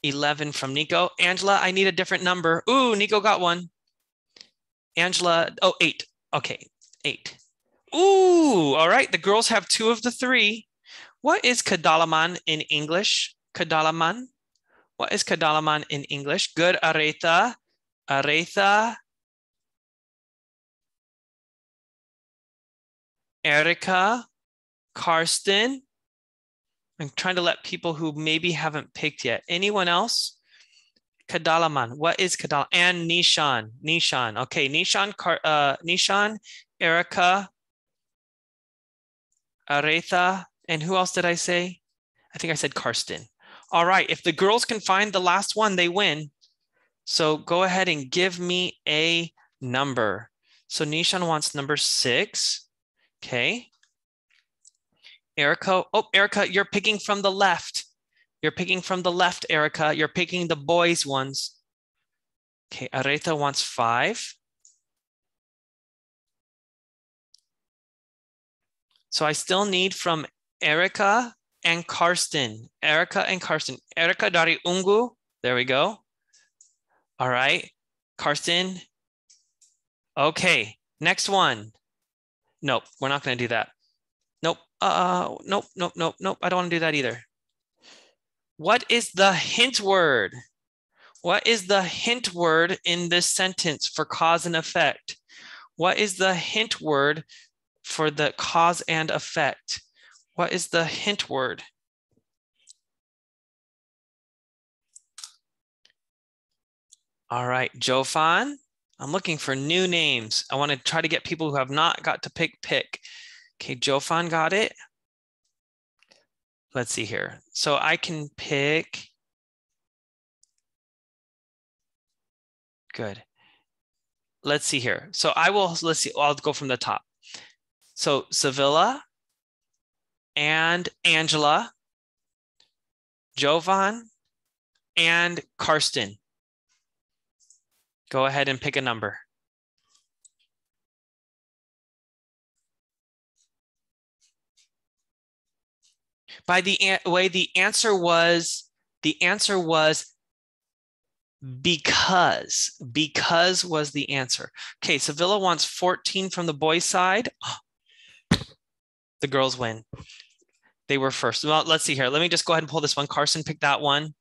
11 from Nico. Angela, I need a different number. Ooh, Nico got one. Angela, oh, eight. Okay, eight. Ooh, all right. The girls have two of the three. What is Kadalaman in English? kadalaman. What is kadalaman in English? Good aretha, aretha, Erica, Karsten. I'm trying to let people who maybe haven't picked yet. Anyone else? Kadalaman. What is Kadal? And Nishan. Nishan. Okay, Nishan, uh, Nishan, Erica, Aretha, and who else did I say? I think I said Karsten. All right, if the girls can find the last one, they win. So go ahead and give me a number. So Nishan wants number six. Okay. Erica, oh, Erica, you're picking from the left. You're picking from the left, Erica. You're picking the boys ones. Okay, Aretha wants five. So I still need from Erica and Karsten. Erica and Karsten. Erica dari Ungu. There we go. All right. Karsten. Okay. Next one. Nope. We're not going to do that. Nope. Uh, nope, nope, nope, nope. I don't want to do that either. What is the hint word? What is the hint word in this sentence for cause and effect? What is the hint word for the cause and effect? What is the hint word? All right, Jofan. I'm looking for new names. I want to try to get people who have not got to pick pick. Okay, Jofan got it. Let's see here. So I can pick. Good. Let's see here. So I will, let's see, I'll go from the top. So Sevilla, and Angela, Jovan, and Karsten. Go ahead and pick a number. By the way, the answer was the answer was because because was the answer. Okay, so Villa wants 14 from the boys' side. The girls win. They were first. Well, let's see here. Let me just go ahead and pull this one. Carson picked that one.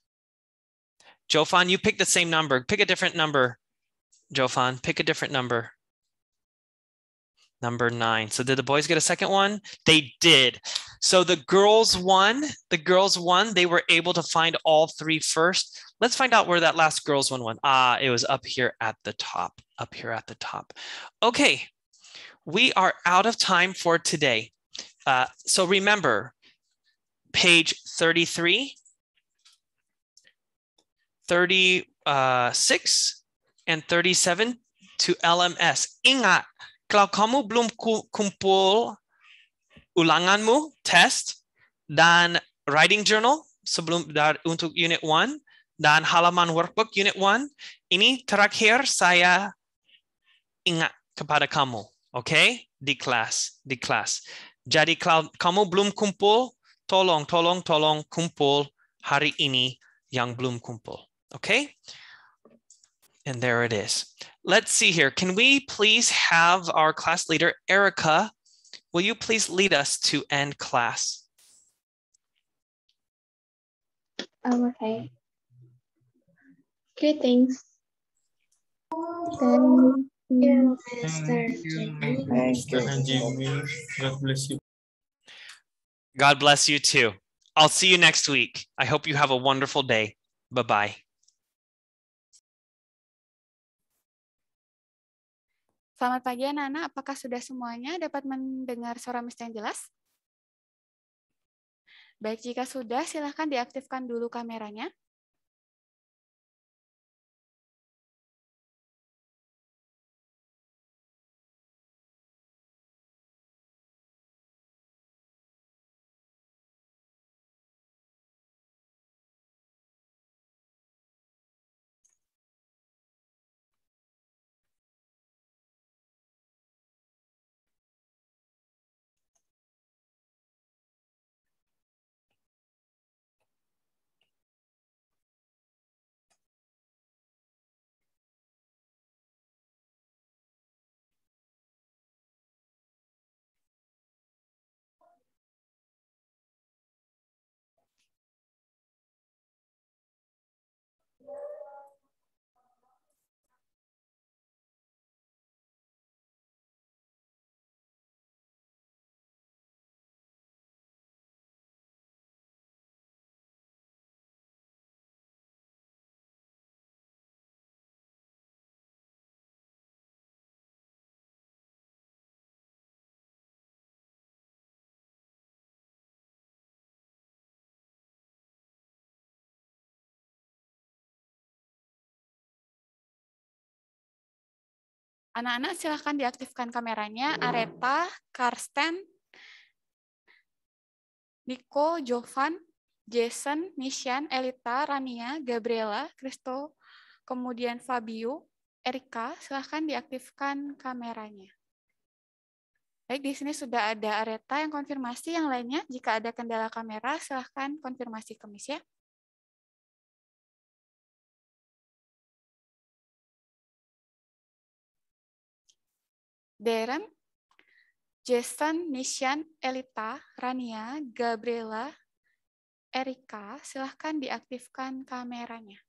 Jofan, you pick the same number. Pick a different number. Jofan, pick a different number. Number nine. So did the boys get a second one? They did. So the girls won. The girls won. They were able to find all three first. Let's find out where that last girls one went. Ah, it was up here at the top. Up here at the top. Okay. We are out of time for today. Uh, so remember, page 33, 36, and 37 to LMS. Ingat, kalau kamu belum kumpul ulanganmu, test, dan writing journal sebelum untuk unit 1, dan halaman workbook unit 1, ini terakhir saya ingat kepada kamu, Okay? Di kelas, di kelas. Jadi kalau kamu belum kumpul, tolong, tolong, tolong kumpul hari ini yang belum kumpul. Okay? And there it is. Let's see here. Can we please have our class leader, Erica, will you please lead us to end class? Um, okay. Greetings. Then Ya, hmm. you, Thank you, God bless you. God bless you too. I'll see you next week. I hope you have a wonderful day. Bye bye. Selamat pagi, Nana. Apakah sudah semuanya dapat mendengar suara Mr. yang jelas? Baik, jika sudah, silahkan diaktifkan dulu kameranya. Anak-anak silahkan diaktifkan kameranya. Iya, Areta, Karsten, Nico, Jovan, Jason, Nishan, Elita, Rania, Gabriela, Kristo, kemudian Fabio, Erika, silahkan diaktifkan kameranya. Baik, di sini sudah ada Areta yang konfirmasi, yang lainnya jika ada kendala kamera silahkan konfirmasi ke Miss ya. Deren, Jason, Nishan, Elita, Rania, Gabriela, Erika, silahkan diaktifkan kameranya.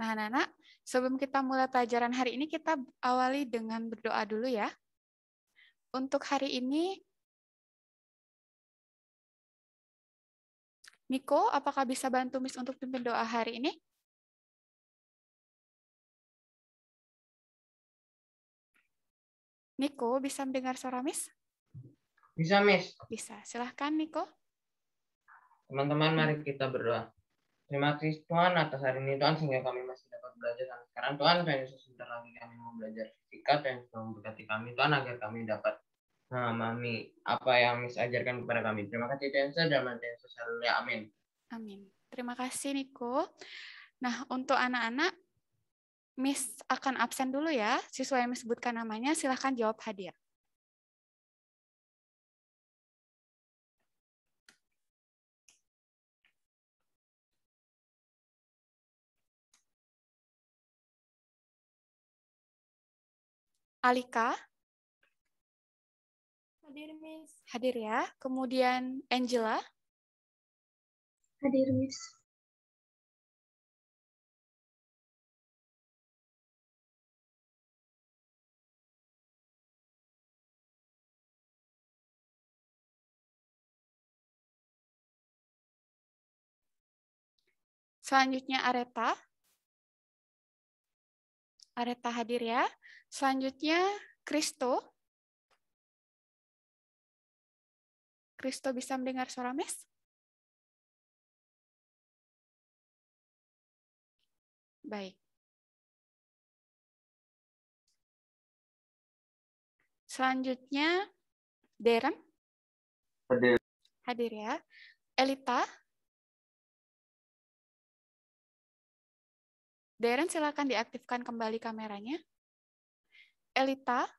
Nah, anak-anak, sebelum kita mulai pelajaran hari ini, kita awali dengan berdoa dulu ya. Untuk hari ini, Miko, apakah bisa bantu Miss untuk pimpin doa hari ini? Miko, bisa mendengar suara Miss? Bisa, Miss. Bisa. Silahkan, Miko. Teman-teman, mari kita berdoa. Terima kasih Tuhan atas hari ini Tuhan sehingga kami masih dapat belajar dan sekarang Tuhan Tuhan Yesus sebentar lagi kami mau belajar fisika Tuhan Yesus memberkati kami Tuhan agar kami dapat Nah, Mami, apa yang Miss ajarkan kepada kami. Terima kasih Tensa dan Tensa selalu ya. Amin. Amin. Terima kasih Niko. Nah, untuk anak-anak, Miss akan absen dulu ya. Siswa yang Miss sebutkan namanya, silahkan jawab hadir. Alika? Hadir, Miss. Hadir ya. Kemudian Angela. Hadir, Miss. Selanjutnya Areta. Areta hadir ya. Selanjutnya Kristo. Kristo bisa mendengar suara Mes? Baik. Selanjutnya, Deren. Hadir. Hadir ya. Elita. Deren silakan diaktifkan kembali kameranya. Elita.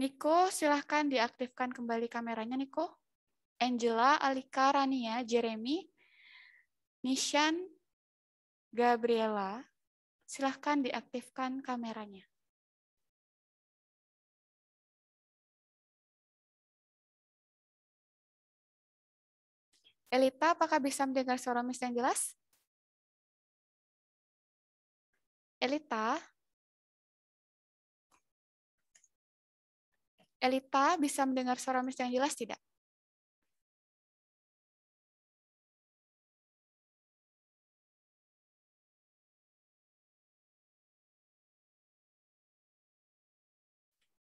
Niko, silahkan diaktifkan kembali kameranya, Niko. Angela, Alika, Rania, Jeremy, Nishan, Gabriela. Silahkan diaktifkan kameranya. Elita, apakah bisa mendengar suara Miss yang jelas? Elita? Elita bisa mendengar suara Miss yang jelas tidak?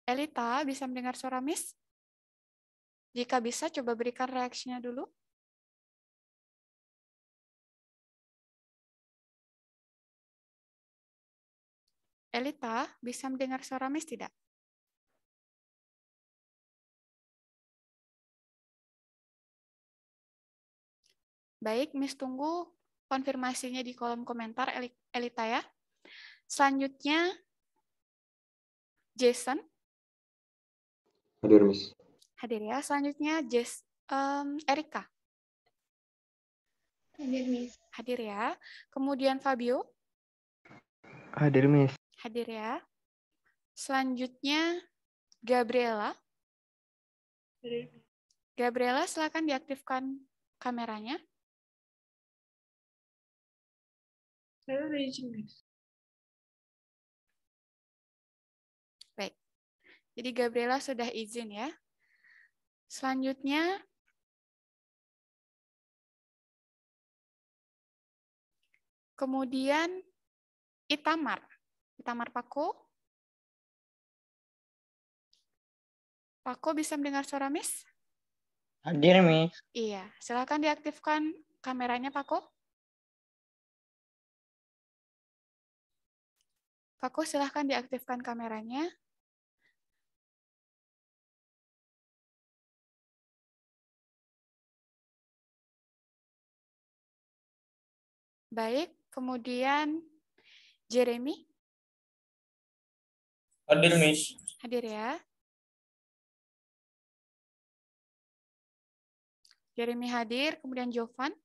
Elita bisa mendengar suara Miss? Jika bisa, coba berikan reaksinya dulu. Elita, bisa mendengar suara Miss tidak? Baik, Miss tunggu konfirmasinya di kolom komentar Elita ya. Selanjutnya, Jason. Hadir, Miss. Hadir ya. Selanjutnya, Jess, um, Erika. Hadir, Miss. Hadir ya. Kemudian Fabio. Hadir, Miss. Hadir ya. Selanjutnya, Gabriela. Hadir. Gabriela, silakan diaktifkan kameranya. Saya udah guys. Baik. Jadi Gabriela sudah izin ya. Selanjutnya Kemudian Itamar. Itamar Pako. Pako bisa mendengar suara Miss? Hadir, Miss. Iya, silakan diaktifkan kameranya, Pako. Paku, silahkan diaktifkan kameranya. Baik, kemudian Jeremy. Hadir, Miss. Hadir ya. Jeremy hadir, kemudian Jovan.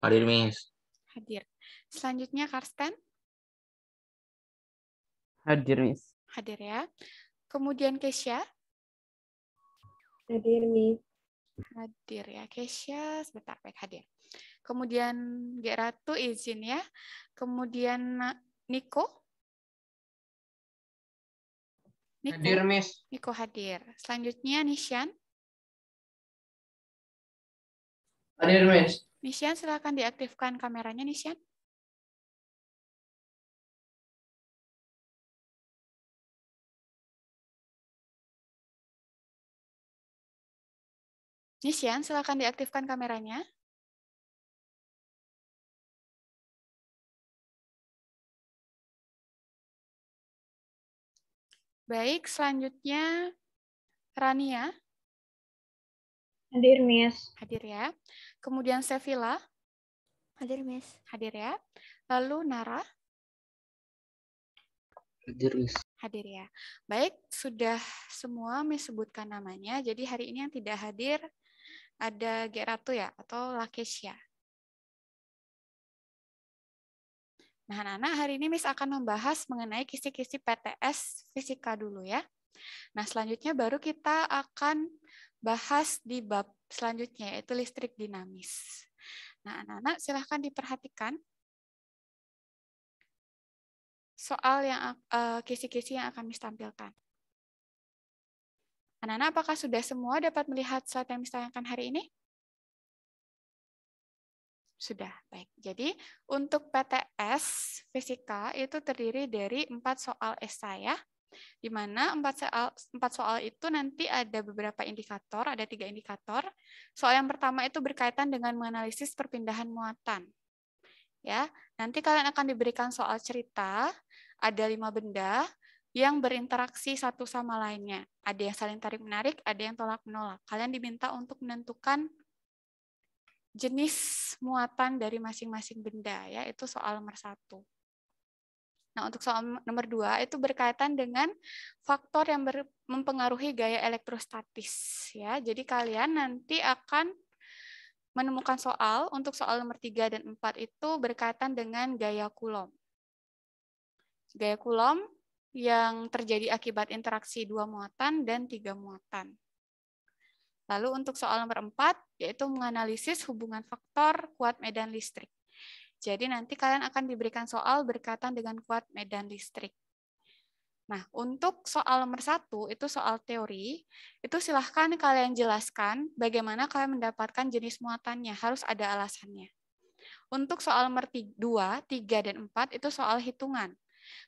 Hadir, Miss. Hadir. Selanjutnya Karsten. Hadir, Miss. Hadir ya. Kemudian Kesia. Hadir, Miss. Hadir ya, Kesia. Sebentar, baik hadir. Kemudian Geratu izin ya. Kemudian eh, Niko. Niko. Hadir, Miss. Niko hadir. Selanjutnya Nishan. Hadir, Miss. Nishan, silakan diaktifkan kameranya, Nishan. Nisyan, silakan diaktifkan kameranya. Baik, selanjutnya Rania. Hadir, Miss. Hadir ya. Kemudian Sevilla. Hadir, Miss. Hadir ya. Lalu Nara. Hadir, Miss. Hadir ya. Baik, sudah semua Miss sebutkan namanya. Jadi hari ini yang tidak hadir ada Geratu ya atau Lakesia. Nah, anak-anak hari ini Miss akan membahas mengenai kisi-kisi PTS fisika dulu ya. Nah, selanjutnya baru kita akan bahas di bab selanjutnya, yaitu listrik dinamis. Nah, anak-anak silahkan diperhatikan soal yang eh, kisi-kisi uh, kisi -kisi yang akan Miss tampilkan. Anak-anak, apakah sudah semua dapat melihat slide yang ditayangkan hari ini? Sudah, baik. Jadi untuk PTS fisika itu terdiri dari empat soal esai ya. Di mana empat soal, empat soal itu nanti ada beberapa indikator, ada tiga indikator. Soal yang pertama itu berkaitan dengan menganalisis perpindahan muatan. Ya, nanti kalian akan diberikan soal cerita, ada lima benda, yang berinteraksi satu sama lainnya. Ada yang saling tarik menarik, ada yang tolak menolak. Kalian diminta untuk menentukan jenis muatan dari masing-masing benda, ya, itu soal nomor satu. Nah, untuk soal nomor dua itu berkaitan dengan faktor yang ber, mempengaruhi gaya elektrostatis, ya. Jadi kalian nanti akan menemukan soal untuk soal nomor tiga dan empat itu berkaitan dengan gaya Coulomb. Gaya Coulomb yang terjadi akibat interaksi dua muatan dan tiga muatan. Lalu untuk soal nomor empat yaitu menganalisis hubungan faktor kuat medan listrik. Jadi nanti kalian akan diberikan soal berkaitan dengan kuat medan listrik. Nah, untuk soal nomor satu, itu soal teori, itu silahkan kalian jelaskan bagaimana kalian mendapatkan jenis muatannya, harus ada alasannya. Untuk soal nomor 2, 3, dan empat itu soal hitungan.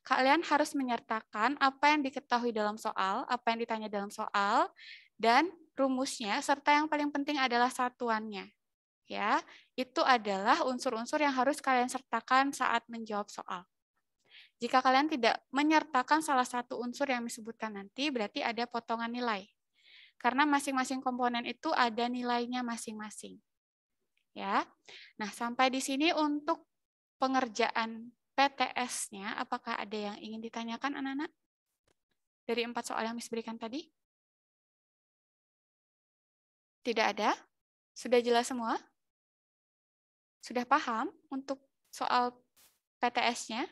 Kalian harus menyertakan apa yang diketahui dalam soal, apa yang ditanya dalam soal, dan rumusnya, serta yang paling penting adalah satuannya. Ya, itu adalah unsur-unsur yang harus kalian sertakan saat menjawab soal. Jika kalian tidak menyertakan salah satu unsur yang disebutkan nanti, berarti ada potongan nilai. Karena masing-masing komponen itu ada nilainya masing-masing. Ya. Nah, sampai di sini untuk pengerjaan PTS-nya, apakah ada yang ingin ditanyakan anak-anak? Dari empat soal yang Miss berikan tadi? Tidak ada? Sudah jelas semua? Sudah paham untuk soal PTS-nya?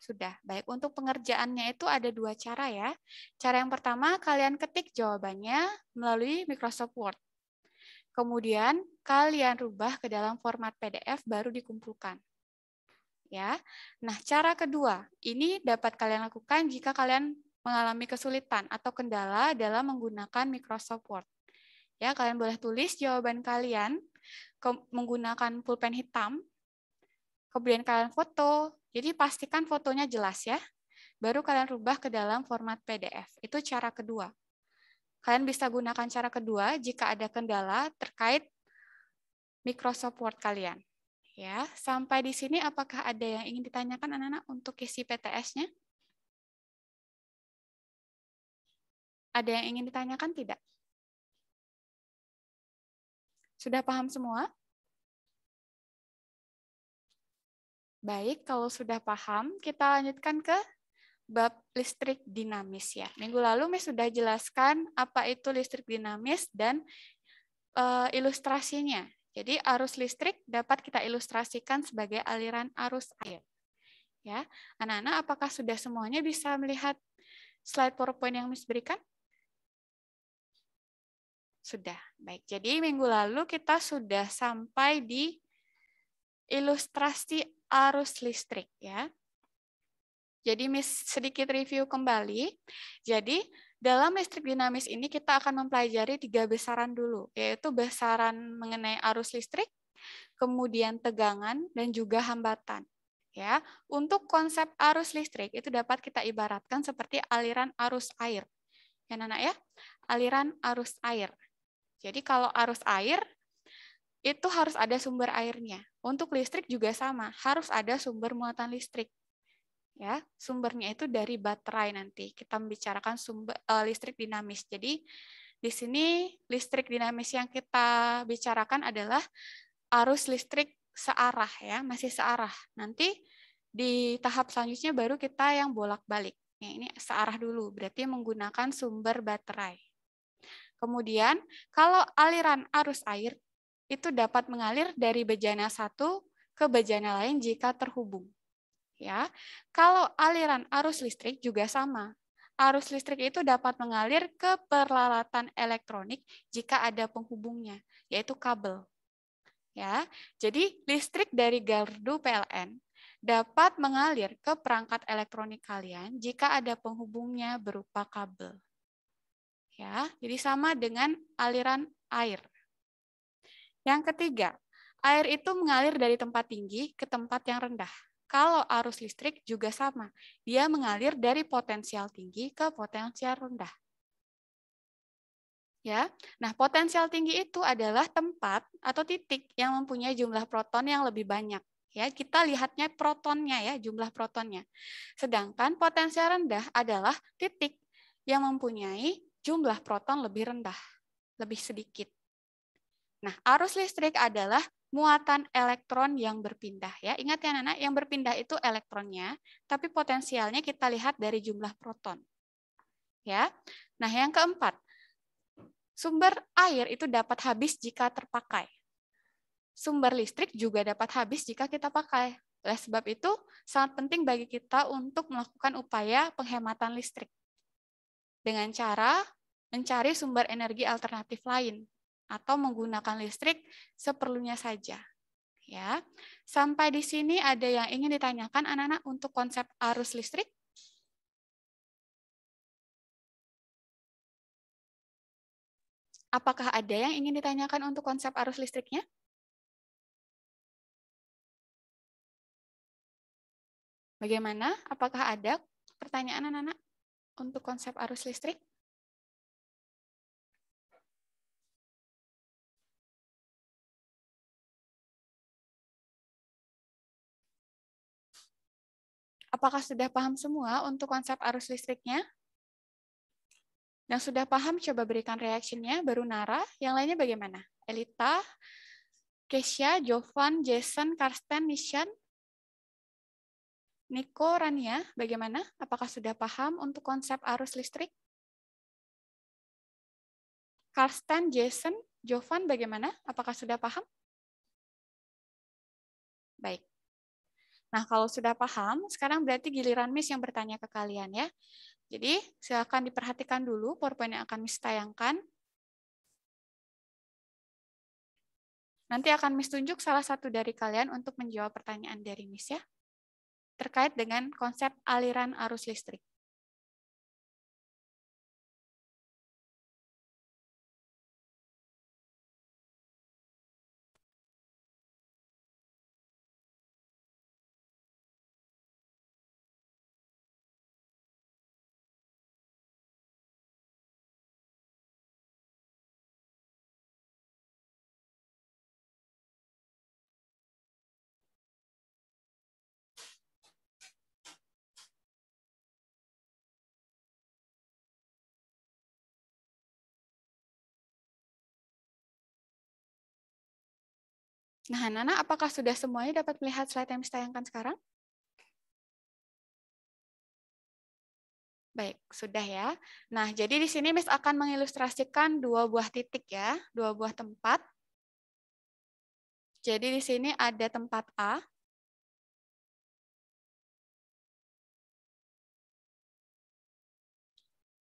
Sudah. Baik, untuk pengerjaannya itu ada dua cara ya. Cara yang pertama, kalian ketik jawabannya melalui Microsoft Word. Kemudian, kalian rubah ke dalam format PDF baru dikumpulkan ya. Nah, cara kedua, ini dapat kalian lakukan jika kalian mengalami kesulitan atau kendala dalam menggunakan Microsoft Word. Ya, kalian boleh tulis jawaban kalian ke, menggunakan pulpen hitam. Kemudian kalian foto. Jadi pastikan fotonya jelas ya. Baru kalian rubah ke dalam format PDF. Itu cara kedua. Kalian bisa gunakan cara kedua jika ada kendala terkait Microsoft Word kalian ya. Sampai di sini apakah ada yang ingin ditanyakan anak-anak untuk isi PTS-nya? Ada yang ingin ditanyakan tidak? Sudah paham semua? Baik, kalau sudah paham, kita lanjutkan ke bab listrik dinamis ya. Minggu lalu Miss sudah jelaskan apa itu listrik dinamis dan e, ilustrasinya jadi arus listrik dapat kita ilustrasikan sebagai aliran arus air. Ya, anak-anak apakah sudah semuanya bisa melihat slide PowerPoint yang Miss berikan? Sudah. Baik. Jadi minggu lalu kita sudah sampai di ilustrasi arus listrik ya. Jadi Miss sedikit review kembali. Jadi dalam listrik dinamis ini kita akan mempelajari tiga besaran dulu, yaitu besaran mengenai arus listrik, kemudian tegangan dan juga hambatan. Ya, untuk konsep arus listrik itu dapat kita ibaratkan seperti aliran arus air. Ya, Nana ya. Aliran arus air. Jadi kalau arus air itu harus ada sumber airnya. Untuk listrik juga sama, harus ada sumber muatan listrik ya sumbernya itu dari baterai nanti kita membicarakan sumber uh, listrik dinamis jadi di sini listrik dinamis yang kita bicarakan adalah arus listrik searah ya masih searah nanti di tahap selanjutnya baru kita yang bolak-balik ya, ini searah dulu berarti menggunakan sumber baterai kemudian kalau aliran arus air itu dapat mengalir dari bejana satu ke bejana lain jika terhubung ya. Kalau aliran arus listrik juga sama. Arus listrik itu dapat mengalir ke peralatan elektronik jika ada penghubungnya, yaitu kabel. Ya. Jadi listrik dari gardu PLN dapat mengalir ke perangkat elektronik kalian jika ada penghubungnya berupa kabel. Ya, jadi sama dengan aliran air. Yang ketiga, air itu mengalir dari tempat tinggi ke tempat yang rendah. Kalau arus listrik juga sama, dia mengalir dari potensial tinggi ke potensial rendah. Ya. Nah, potensial tinggi itu adalah tempat atau titik yang mempunyai jumlah proton yang lebih banyak. Ya, kita lihatnya protonnya ya, jumlah protonnya. Sedangkan potensial rendah adalah titik yang mempunyai jumlah proton lebih rendah, lebih sedikit. Nah, arus listrik adalah muatan elektron yang berpindah ya. Ingat ya anak-anak, yang berpindah itu elektronnya, tapi potensialnya kita lihat dari jumlah proton. Ya. Nah, yang keempat, sumber air itu dapat habis jika terpakai. Sumber listrik juga dapat habis jika kita pakai. Oleh sebab itu, sangat penting bagi kita untuk melakukan upaya penghematan listrik dengan cara mencari sumber energi alternatif lain atau menggunakan listrik seperlunya saja. Ya. Sampai di sini ada yang ingin ditanyakan anak-anak untuk konsep arus listrik? Apakah ada yang ingin ditanyakan untuk konsep arus listriknya? Bagaimana? Apakah ada pertanyaan anak-anak untuk konsep arus listrik? Apakah sudah paham semua untuk konsep arus listriknya? Yang sudah paham coba berikan reaksinya, baru Nara. Yang lainnya bagaimana? Elita, Kesia, Jovan, Jason, Karsten, Nishan, Niko, Rania, bagaimana? Apakah sudah paham untuk konsep arus listrik? Karsten, Jason, Jovan, bagaimana? Apakah sudah paham? Baik. Nah, kalau sudah paham, sekarang berarti giliran Miss yang bertanya ke kalian ya. Jadi, silakan diperhatikan dulu PowerPoint yang akan Miss tayangkan. Nanti akan Miss tunjuk salah satu dari kalian untuk menjawab pertanyaan dari Miss ya. Terkait dengan konsep aliran arus listrik. Nah, Nana, apakah sudah semuanya dapat melihat slide yang saya sekarang? Baik, sudah ya. Nah, jadi di sini Miss akan mengilustrasikan dua buah titik ya, dua buah tempat. Jadi di sini ada tempat A.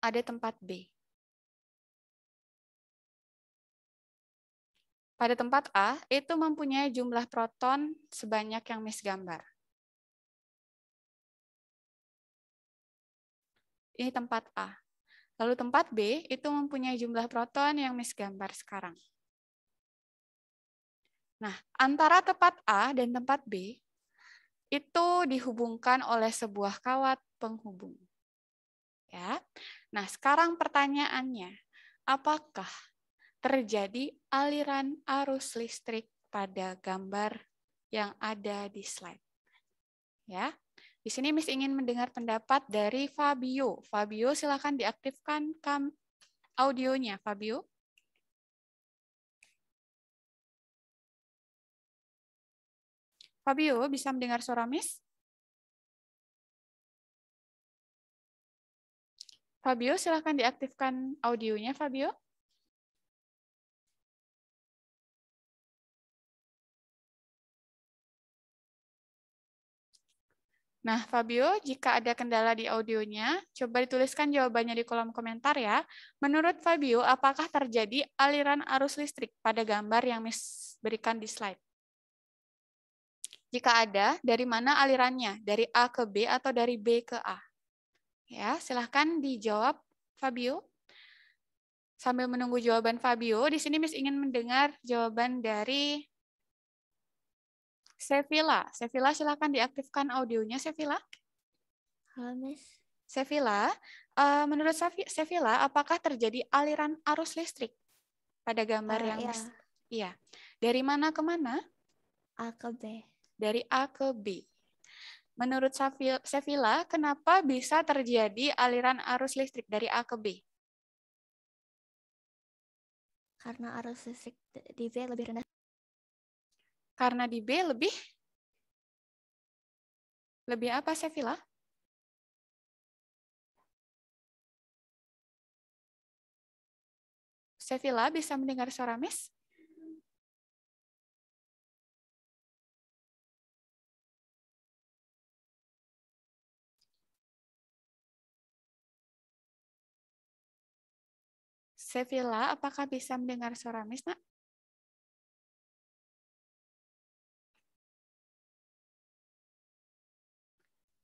Ada tempat B. pada tempat A itu mempunyai jumlah proton sebanyak yang Miss gambar. Ini tempat A. Lalu tempat B itu mempunyai jumlah proton yang Miss gambar sekarang. Nah, antara tempat A dan tempat B itu dihubungkan oleh sebuah kawat penghubung. Ya. Nah, sekarang pertanyaannya, apakah terjadi aliran arus listrik pada gambar yang ada di slide. Ya. Di sini Miss ingin mendengar pendapat dari Fabio. Fabio silakan diaktifkan kam audionya, Fabio. Fabio bisa mendengar suara Miss? Fabio silakan diaktifkan audionya, Fabio. Nah, Fabio, jika ada kendala di audionya, coba dituliskan jawabannya di kolom komentar ya. Menurut Fabio, apakah terjadi aliran arus listrik pada gambar yang Miss berikan di slide? Jika ada, dari mana alirannya? Dari A ke B atau dari B ke A? Ya, silahkan dijawab, Fabio. Sambil menunggu jawaban Fabio, di sini Miss ingin mendengar jawaban dari Sevilla. Sevilla silakan diaktifkan audionya Sevilla. Halo, Miss. Sevilla, eh, menurut Sevilla apakah terjadi aliran arus listrik pada gambar uh, yang iya. iya. Dari mana ke mana? A ke B. Dari A ke B. Menurut Sevilla, kenapa bisa terjadi aliran arus listrik dari A ke B? Karena arus listrik di B lebih rendah karena di B lebih lebih apa Sevilla? Sevilla bisa mendengar suara Miss? Sevilla, apakah bisa mendengar suara Miss, Nak?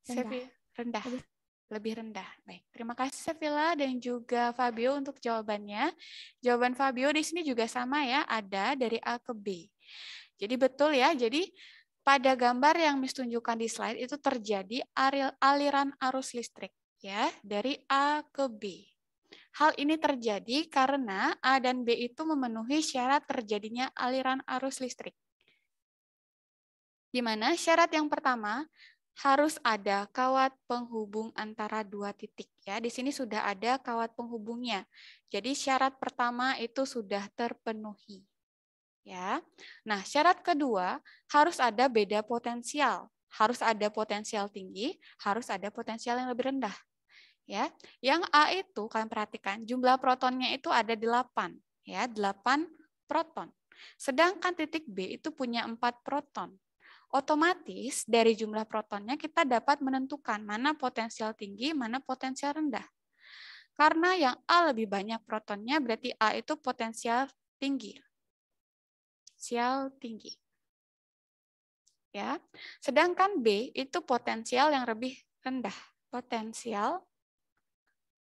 Sevi, rendah. Lebih. rendah. Baik. Terima kasih Sevilla dan juga Fabio untuk jawabannya. Jawaban Fabio di sini juga sama ya, ada dari A ke B. Jadi betul ya, jadi pada gambar yang Miss di slide itu terjadi aliran arus listrik ya dari A ke B. Hal ini terjadi karena A dan B itu memenuhi syarat terjadinya aliran arus listrik. Di mana syarat yang pertama, harus ada kawat penghubung antara dua titik ya. Di sini sudah ada kawat penghubungnya. Jadi syarat pertama itu sudah terpenuhi. Ya. Nah, syarat kedua harus ada beda potensial. Harus ada potensial tinggi, harus ada potensial yang lebih rendah. Ya. Yang A itu kalian perhatikan jumlah protonnya itu ada 8 ya, 8 proton. Sedangkan titik B itu punya 4 proton otomatis dari jumlah protonnya kita dapat menentukan mana potensial tinggi, mana potensial rendah. Karena yang A lebih banyak protonnya, berarti A itu potensial tinggi. Sial tinggi. Ya. Sedangkan B itu potensial yang lebih rendah. Potensial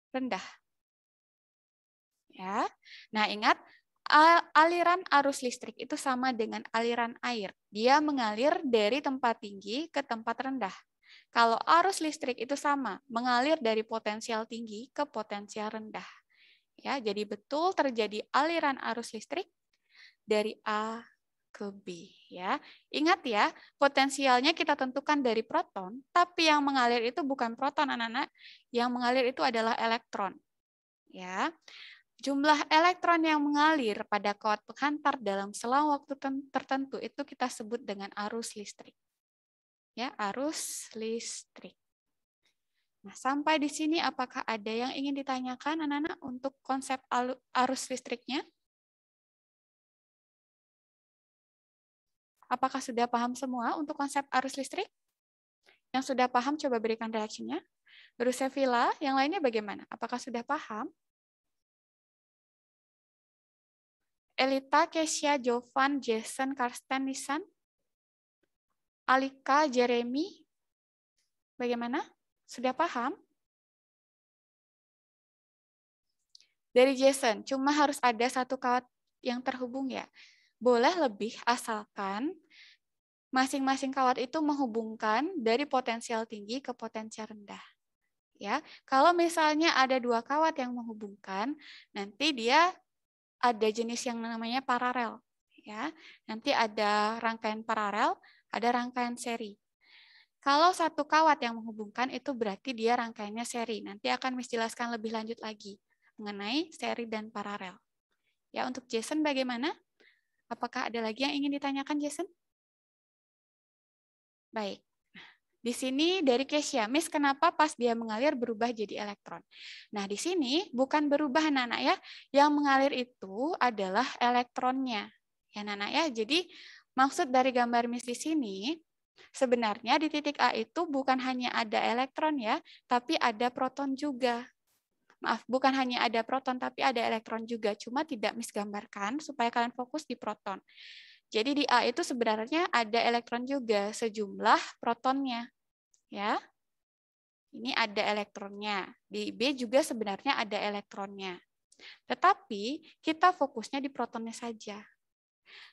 rendah. Ya. Nah, ingat aliran arus listrik itu sama dengan aliran air. Dia mengalir dari tempat tinggi ke tempat rendah. Kalau arus listrik itu sama, mengalir dari potensial tinggi ke potensial rendah. Ya, jadi betul terjadi aliran arus listrik dari A ke B ya. Ingat ya, potensialnya kita tentukan dari proton, tapi yang mengalir itu bukan proton anak-anak, yang mengalir itu adalah elektron. Ya jumlah elektron yang mengalir pada kawat penghantar dalam selang waktu tertentu itu kita sebut dengan arus listrik. Ya, arus listrik. Nah, sampai di sini apakah ada yang ingin ditanyakan anak-anak untuk konsep arus listriknya? Apakah sudah paham semua untuk konsep arus listrik? Yang sudah paham coba berikan reaksinya. Baru Sevilla, yang lainnya bagaimana? Apakah sudah paham Elita, Kesia, Jovan, Jason, Karsten, Nisan, Alika, Jeremy. Bagaimana? Sudah paham? Dari Jason, cuma harus ada satu kawat yang terhubung ya. Boleh lebih asalkan masing-masing kawat itu menghubungkan dari potensial tinggi ke potensial rendah. Ya, kalau misalnya ada dua kawat yang menghubungkan, nanti dia ada jenis yang namanya paralel ya. Nanti ada rangkaian paralel, ada rangkaian seri. Kalau satu kawat yang menghubungkan itu berarti dia rangkaiannya seri. Nanti akan menjelaskan lebih lanjut lagi mengenai seri dan paralel. Ya, untuk Jason bagaimana? Apakah ada lagi yang ingin ditanyakan Jason? Baik. Di sini dari Kesia, ya, Miss kenapa pas dia mengalir berubah jadi elektron? Nah di sini bukan berubah anak-anak ya, yang mengalir itu adalah elektronnya. Ya anak-anak ya, jadi maksud dari gambar Miss di sini, sebenarnya di titik A itu bukan hanya ada elektron ya, tapi ada proton juga maaf, bukan hanya ada proton, tapi ada elektron juga. Cuma tidak gambarkan supaya kalian fokus di proton. Jadi di A itu sebenarnya ada elektron juga sejumlah protonnya. Ya. Ini ada elektronnya. Di B juga sebenarnya ada elektronnya. Tetapi kita fokusnya di protonnya saja.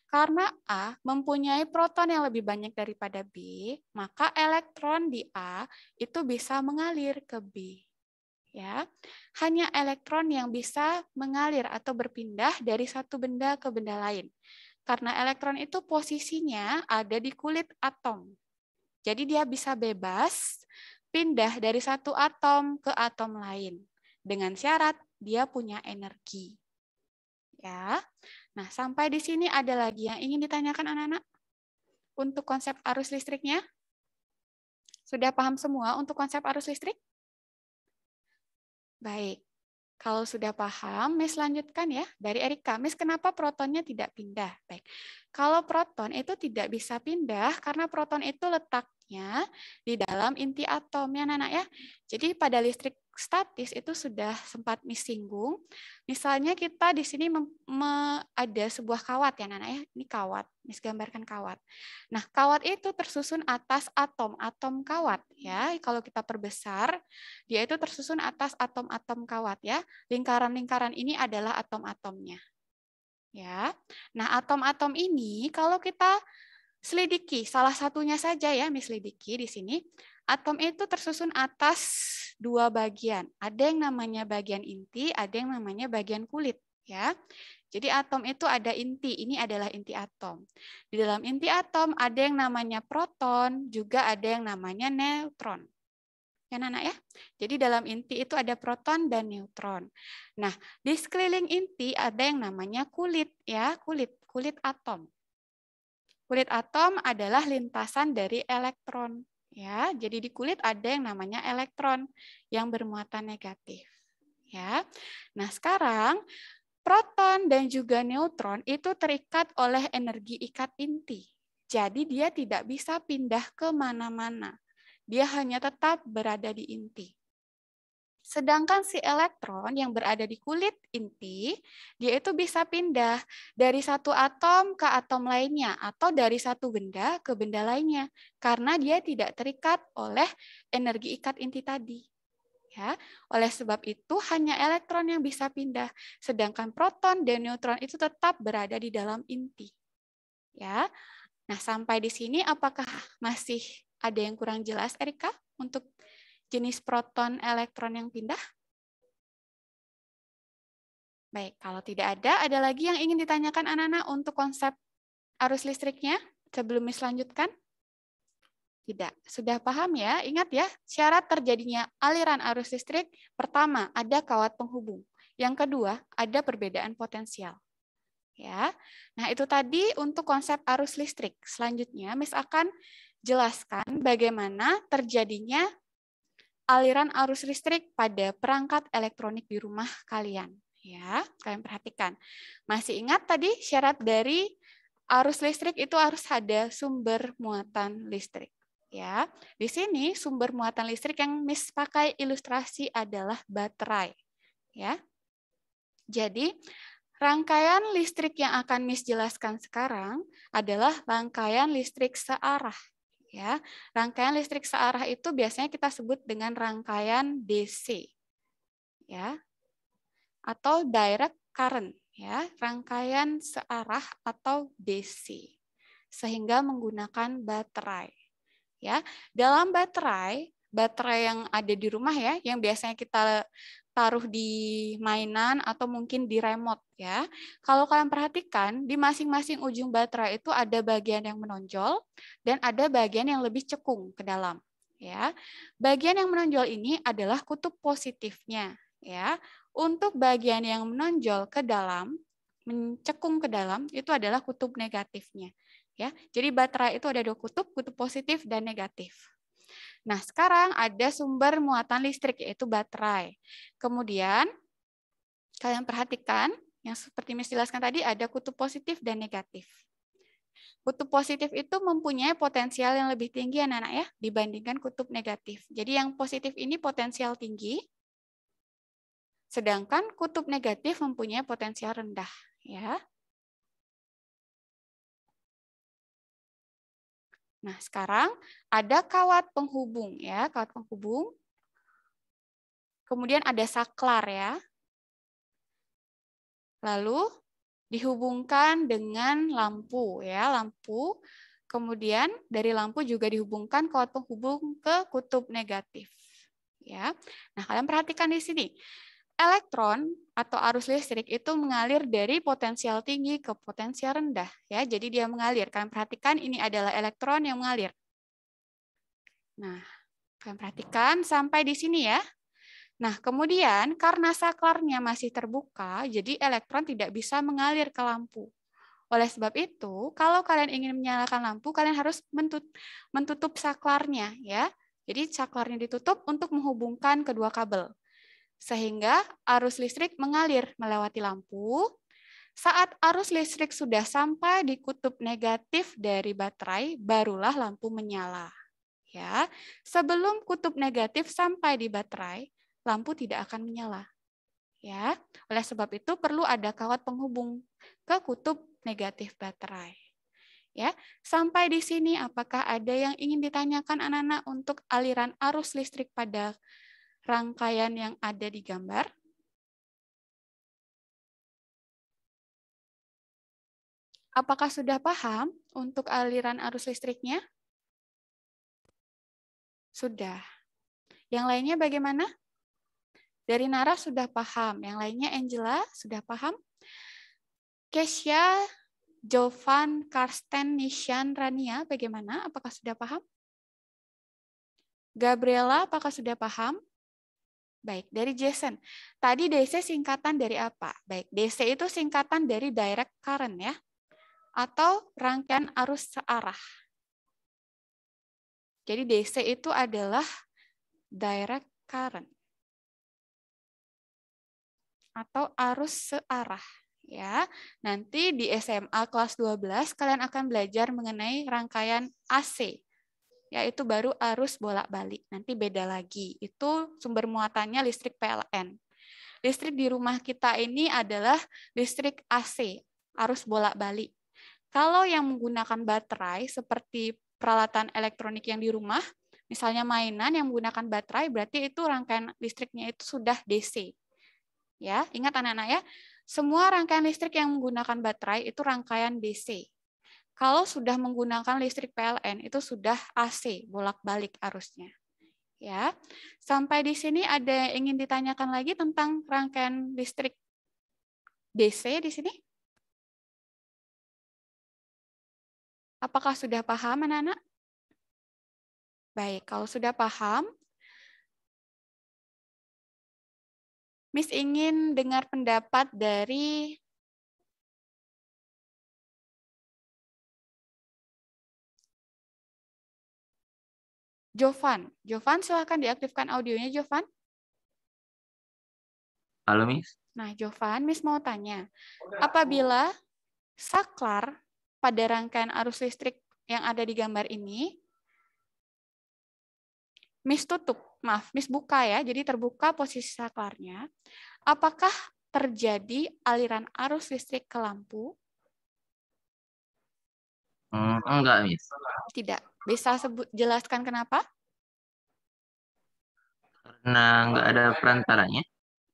Karena A mempunyai proton yang lebih banyak daripada B, maka elektron di A itu bisa mengalir ke B. Ya, hanya elektron yang bisa mengalir atau berpindah dari satu benda ke benda lain karena elektron itu posisinya ada di kulit atom. Jadi dia bisa bebas pindah dari satu atom ke atom lain dengan syarat dia punya energi. Ya. Nah, sampai di sini ada lagi yang ingin ditanyakan anak-anak untuk konsep arus listriknya? Sudah paham semua untuk konsep arus listrik? Baik. Kalau sudah paham, Miss lanjutkan ya dari Erika. Miss, kenapa protonnya tidak pindah? Baik. Kalau proton itu tidak bisa pindah karena proton itu letak listriknya di dalam inti atom ya Nana ya. Jadi pada listrik statis itu sudah sempat disinggung. Misalnya kita di sini ada sebuah kawat ya Nana ya. Ini kawat, misgambarkan kawat. Nah, kawat itu tersusun atas atom-atom kawat ya. Kalau kita perbesar, dia itu tersusun atas atom-atom kawat ya. Lingkaran-lingkaran ini adalah atom-atomnya. Ya. Nah, atom-atom ini kalau kita selidiki salah satunya saja ya mislidiki di sini atom itu tersusun atas dua bagian ada yang namanya bagian inti ada yang namanya bagian kulit ya jadi atom itu ada inti ini adalah inti atom di dalam inti atom ada yang namanya proton juga ada yang namanya neutron ya Nana ya. Jadi dalam inti itu ada proton dan neutron. Nah, di sekeliling inti ada yang namanya kulit ya, kulit, kulit atom. Kulit atom adalah lintasan dari elektron. Ya, jadi di kulit ada yang namanya elektron yang bermuatan negatif. Ya, nah sekarang proton dan juga neutron itu terikat oleh energi ikat inti. Jadi dia tidak bisa pindah ke mana-mana. Dia hanya tetap berada di inti. Sedangkan si elektron yang berada di kulit inti, dia itu bisa pindah dari satu atom ke atom lainnya atau dari satu benda ke benda lainnya karena dia tidak terikat oleh energi ikat inti tadi. Ya, oleh sebab itu hanya elektron yang bisa pindah, sedangkan proton dan neutron itu tetap berada di dalam inti. Ya. Nah, sampai di sini apakah masih ada yang kurang jelas Erika untuk jenis proton elektron yang pindah? Baik, kalau tidak ada, ada lagi yang ingin ditanyakan anak-anak untuk konsep arus listriknya sebelum diselanjutkan, Tidak. Sudah paham ya? Ingat ya, syarat terjadinya aliran arus listrik, pertama, ada kawat penghubung. Yang kedua, ada perbedaan potensial. Ya. Nah, itu tadi untuk konsep arus listrik. Selanjutnya, Miss akan jelaskan bagaimana terjadinya aliran arus listrik pada perangkat elektronik di rumah kalian. Ya, kalian perhatikan. Masih ingat tadi syarat dari arus listrik itu harus ada sumber muatan listrik. Ya, di sini sumber muatan listrik yang Miss pakai ilustrasi adalah baterai. Ya, jadi rangkaian listrik yang akan Miss jelaskan sekarang adalah rangkaian listrik searah ya. Rangkaian listrik searah itu biasanya kita sebut dengan rangkaian DC. Ya. Atau direct current ya, rangkaian searah atau DC sehingga menggunakan baterai. Ya, dalam baterai, baterai yang ada di rumah ya, yang biasanya kita taruh di mainan atau mungkin di remote ya. Kalau kalian perhatikan di masing-masing ujung baterai itu ada bagian yang menonjol dan ada bagian yang lebih cekung ke dalam ya. Bagian yang menonjol ini adalah kutub positifnya ya. Untuk bagian yang menonjol ke dalam, mencekung ke dalam itu adalah kutub negatifnya ya. Jadi baterai itu ada dua kutub, kutub positif dan negatif. Nah, sekarang ada sumber muatan listrik yaitu baterai. Kemudian kalian perhatikan yang seperti Miss jelaskan tadi ada kutub positif dan negatif. Kutub positif itu mempunyai potensial yang lebih tinggi anak-anak ya dibandingkan kutub negatif. Jadi yang positif ini potensial tinggi, sedangkan kutub negatif mempunyai potensial rendah ya. Nah, sekarang ada kawat penghubung ya, kawat penghubung. Kemudian ada saklar ya. Lalu dihubungkan dengan lampu ya, lampu. Kemudian dari lampu juga dihubungkan kawat penghubung ke kutub negatif ya. Nah, kalian perhatikan di sini elektron atau arus listrik itu mengalir dari potensial tinggi ke potensial rendah ya. Jadi dia mengalir. Kalian perhatikan ini adalah elektron yang mengalir. Nah, kalian perhatikan sampai di sini ya. Nah, kemudian karena saklarnya masih terbuka, jadi elektron tidak bisa mengalir ke lampu. Oleh sebab itu, kalau kalian ingin menyalakan lampu, kalian harus mentutup saklarnya ya. Jadi saklarnya ditutup untuk menghubungkan kedua kabel sehingga arus listrik mengalir melewati lampu. Saat arus listrik sudah sampai di kutub negatif dari baterai, barulah lampu menyala. Ya, sebelum kutub negatif sampai di baterai, lampu tidak akan menyala. Ya, oleh sebab itu perlu ada kawat penghubung ke kutub negatif baterai. Ya, sampai di sini apakah ada yang ingin ditanyakan anak-anak untuk aliran arus listrik pada rangkaian yang ada di gambar. Apakah sudah paham untuk aliran arus listriknya? Sudah. Yang lainnya bagaimana? Dari Nara sudah paham. Yang lainnya Angela sudah paham. Kesia, Jovan, Karsten, Nishan, Rania, bagaimana? Apakah sudah paham? Gabriela, apakah sudah paham? Baik, dari Jason. Tadi DC singkatan dari apa? Baik, DC itu singkatan dari direct current ya, atau rangkaian arus searah. Jadi DC itu adalah direct current atau arus searah ya. Nanti di SMA kelas 12 kalian akan belajar mengenai rangkaian AC yaitu baru arus bolak-balik. Nanti beda lagi. Itu sumber muatannya listrik PLN. Listrik di rumah kita ini adalah listrik AC, arus bolak-balik. Kalau yang menggunakan baterai seperti peralatan elektronik yang di rumah, misalnya mainan yang menggunakan baterai, berarti itu rangkaian listriknya itu sudah DC. Ya, ingat anak-anak ya, semua rangkaian listrik yang menggunakan baterai itu rangkaian DC. Kalau sudah menggunakan listrik PLN itu sudah AC bolak-balik arusnya. Ya. Sampai di sini ada yang ingin ditanyakan lagi tentang rangkaian listrik DC di sini? Apakah sudah paham anak-anak? Baik, kalau sudah paham, Miss ingin dengar pendapat dari Jovan. Jovan, silahkan diaktifkan audionya, Jovan. Halo, Miss. Nah, Jovan, Miss mau tanya. Apabila saklar pada rangkaian arus listrik yang ada di gambar ini, Miss tutup, maaf, Miss buka ya, jadi terbuka posisi saklarnya. Apakah terjadi aliran arus listrik ke lampu Hmm, oh, enggak, Miss. Tidak. Bisa sebut jelaskan kenapa? Karena enggak ada perantaranya.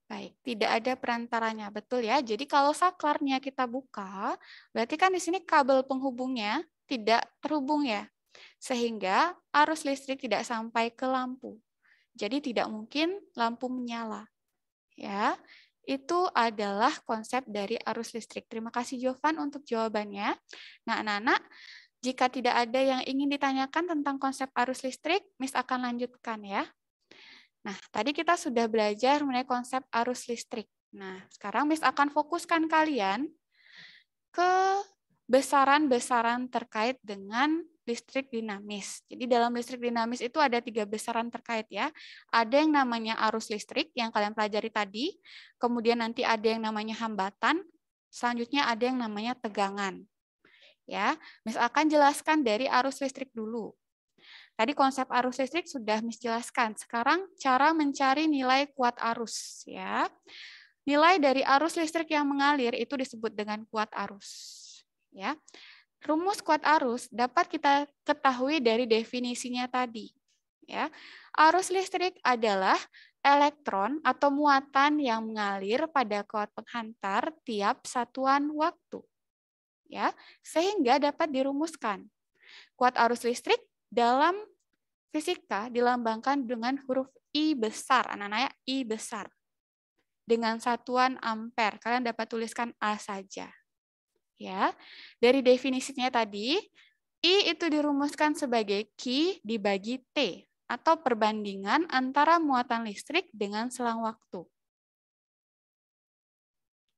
Baik, tidak ada perantaranya, betul ya. Jadi kalau saklarnya kita buka, berarti kan di sini kabel penghubungnya tidak terhubung ya. Sehingga arus listrik tidak sampai ke lampu. Jadi tidak mungkin lampu menyala. Ya itu adalah konsep dari arus listrik. Terima kasih Jovan untuk jawabannya. Nah, anak-anak, jika tidak ada yang ingin ditanyakan tentang konsep arus listrik, Miss akan lanjutkan ya. Nah, tadi kita sudah belajar mengenai konsep arus listrik. Nah, sekarang Miss akan fokuskan kalian ke besaran-besaran terkait dengan listrik dinamis. Jadi dalam listrik dinamis itu ada tiga besaran terkait ya. Ada yang namanya arus listrik yang kalian pelajari tadi, kemudian nanti ada yang namanya hambatan, selanjutnya ada yang namanya tegangan. Ya, misalkan jelaskan dari arus listrik dulu. Tadi konsep arus listrik sudah misjelaskan. Sekarang cara mencari nilai kuat arus ya. Nilai dari arus listrik yang mengalir itu disebut dengan kuat arus ya. Rumus kuat arus dapat kita ketahui dari definisinya tadi. Ya. Arus listrik adalah elektron atau muatan yang mengalir pada kuat penghantar tiap satuan waktu. Ya, sehingga dapat dirumuskan. Kuat arus listrik dalam fisika dilambangkan dengan huruf I besar, anak-anak ya, I besar. Dengan satuan ampere, kalian dapat tuliskan A saja ya. Dari definisinya tadi, I itu dirumuskan sebagai Q dibagi T atau perbandingan antara muatan listrik dengan selang waktu.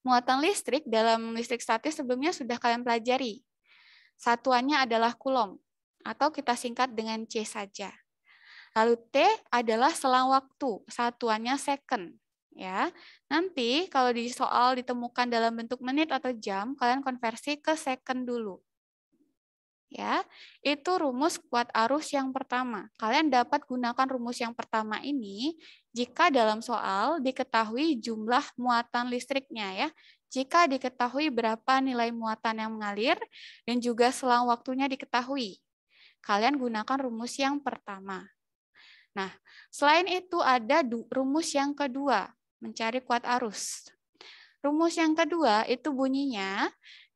Muatan listrik dalam listrik statis sebelumnya sudah kalian pelajari. Satuannya adalah kulom atau kita singkat dengan C saja. Lalu T adalah selang waktu, satuannya second ya. Nanti kalau di soal ditemukan dalam bentuk menit atau jam, kalian konversi ke second dulu. Ya, itu rumus kuat arus yang pertama. Kalian dapat gunakan rumus yang pertama ini jika dalam soal diketahui jumlah muatan listriknya ya. Jika diketahui berapa nilai muatan yang mengalir dan juga selang waktunya diketahui. Kalian gunakan rumus yang pertama. Nah, selain itu ada rumus yang kedua mencari kuat arus. Rumus yang kedua itu bunyinya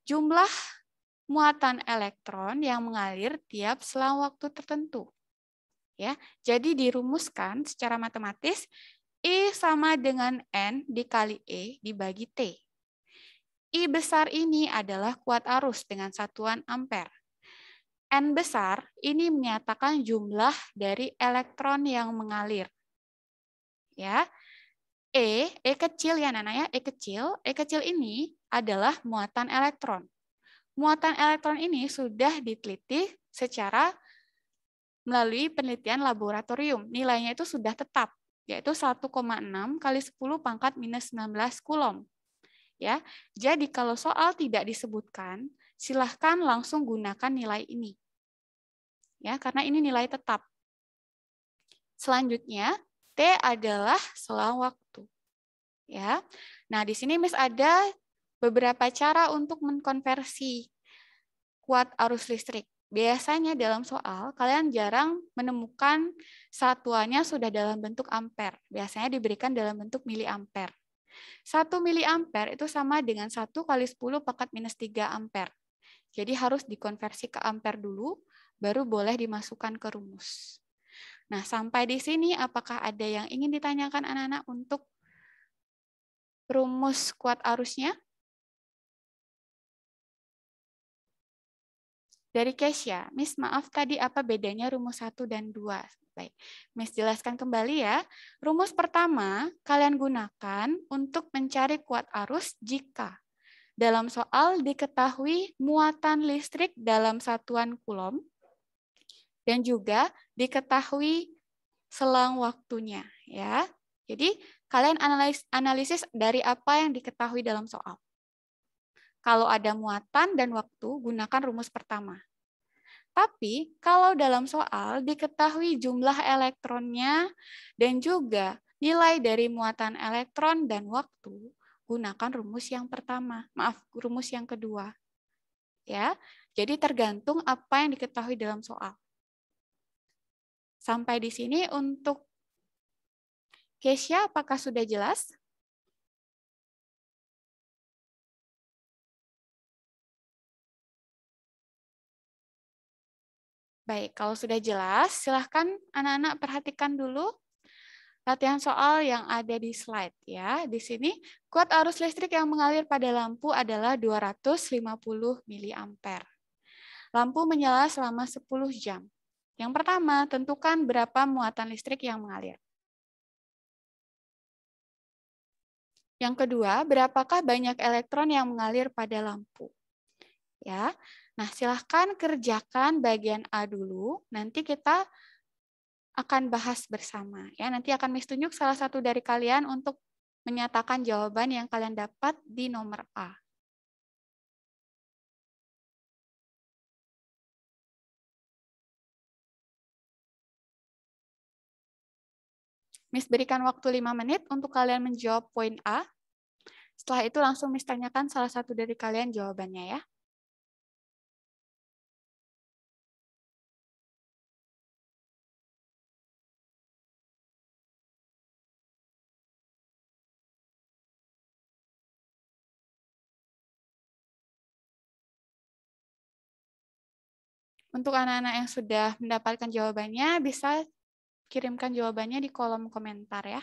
jumlah muatan elektron yang mengalir tiap selang waktu tertentu. Ya, jadi dirumuskan secara matematis i sama dengan N dikali E dibagi T. I besar ini adalah kuat arus dengan satuan ampere. N besar ini menyatakan jumlah dari elektron yang mengalir. Ya, E, E kecil ya Nana ya, E kecil. E kecil ini adalah muatan elektron. Muatan elektron ini sudah diteliti secara melalui penelitian laboratorium. Nilainya itu sudah tetap, yaitu 1,6 kali 10 pangkat minus 19 kulom. Ya, jadi kalau soal tidak disebutkan, silahkan langsung gunakan nilai ini. Ya, karena ini nilai tetap. Selanjutnya, T adalah selang waktu. Ya. Nah, di sini Miss ada beberapa cara untuk mengkonversi kuat arus listrik. Biasanya dalam soal, kalian jarang menemukan satuannya sudah dalam bentuk ampere. Biasanya diberikan dalam bentuk miliampere. 1 miliampere itu sama dengan 1 kali 10 pangkat minus 3 ampere. Jadi harus dikonversi ke ampere dulu, baru boleh dimasukkan ke rumus. Nah, sampai di sini apakah ada yang ingin ditanyakan anak-anak untuk rumus kuat arusnya? Dari Kesia, Miss maaf tadi apa bedanya rumus 1 dan 2? Baik, Miss jelaskan kembali ya. Rumus pertama kalian gunakan untuk mencari kuat arus jika dalam soal diketahui muatan listrik dalam satuan kulom dan juga diketahui selang waktunya ya. Jadi kalian analis, analisis dari apa yang diketahui dalam soal. Kalau ada muatan dan waktu, gunakan rumus pertama. Tapi kalau dalam soal diketahui jumlah elektronnya dan juga nilai dari muatan elektron dan waktu, gunakan rumus yang pertama. Maaf, rumus yang kedua. Ya. Jadi tergantung apa yang diketahui dalam soal. Sampai di sini untuk Kesia, apakah sudah jelas? Baik, kalau sudah jelas, silahkan anak-anak perhatikan dulu latihan soal yang ada di slide ya. Di sini kuat arus listrik yang mengalir pada lampu adalah 250 mA. Lampu menyala selama 10 jam. Yang pertama, tentukan berapa muatan listrik yang mengalir. Yang kedua, berapakah banyak elektron yang mengalir pada lampu? Ya. Nah, silahkan kerjakan bagian A dulu, nanti kita akan bahas bersama ya. Nanti akan tunjuk salah satu dari kalian untuk menyatakan jawaban yang kalian dapat di nomor A. Miss berikan waktu 5 menit untuk kalian menjawab poin A. Setelah itu langsung Miss tanyakan salah satu dari kalian jawabannya ya. Untuk anak-anak yang sudah mendapatkan jawabannya, bisa kirimkan jawabannya di kolom komentar ya.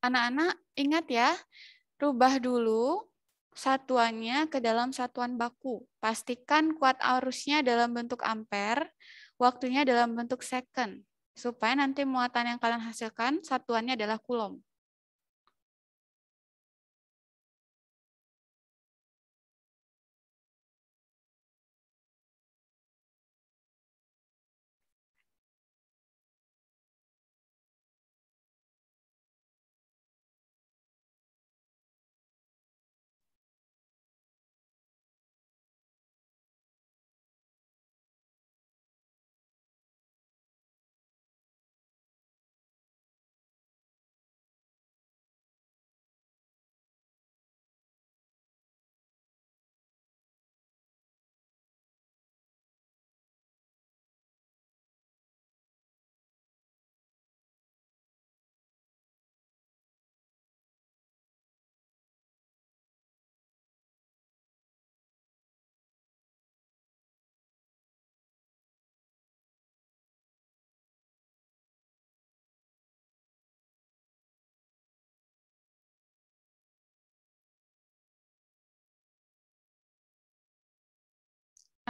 Anak-anak ingat ya, rubah dulu satuannya ke dalam satuan baku. Pastikan kuat arusnya dalam bentuk ampere, waktunya dalam bentuk second. Supaya nanti muatan yang kalian hasilkan satuannya adalah coulomb.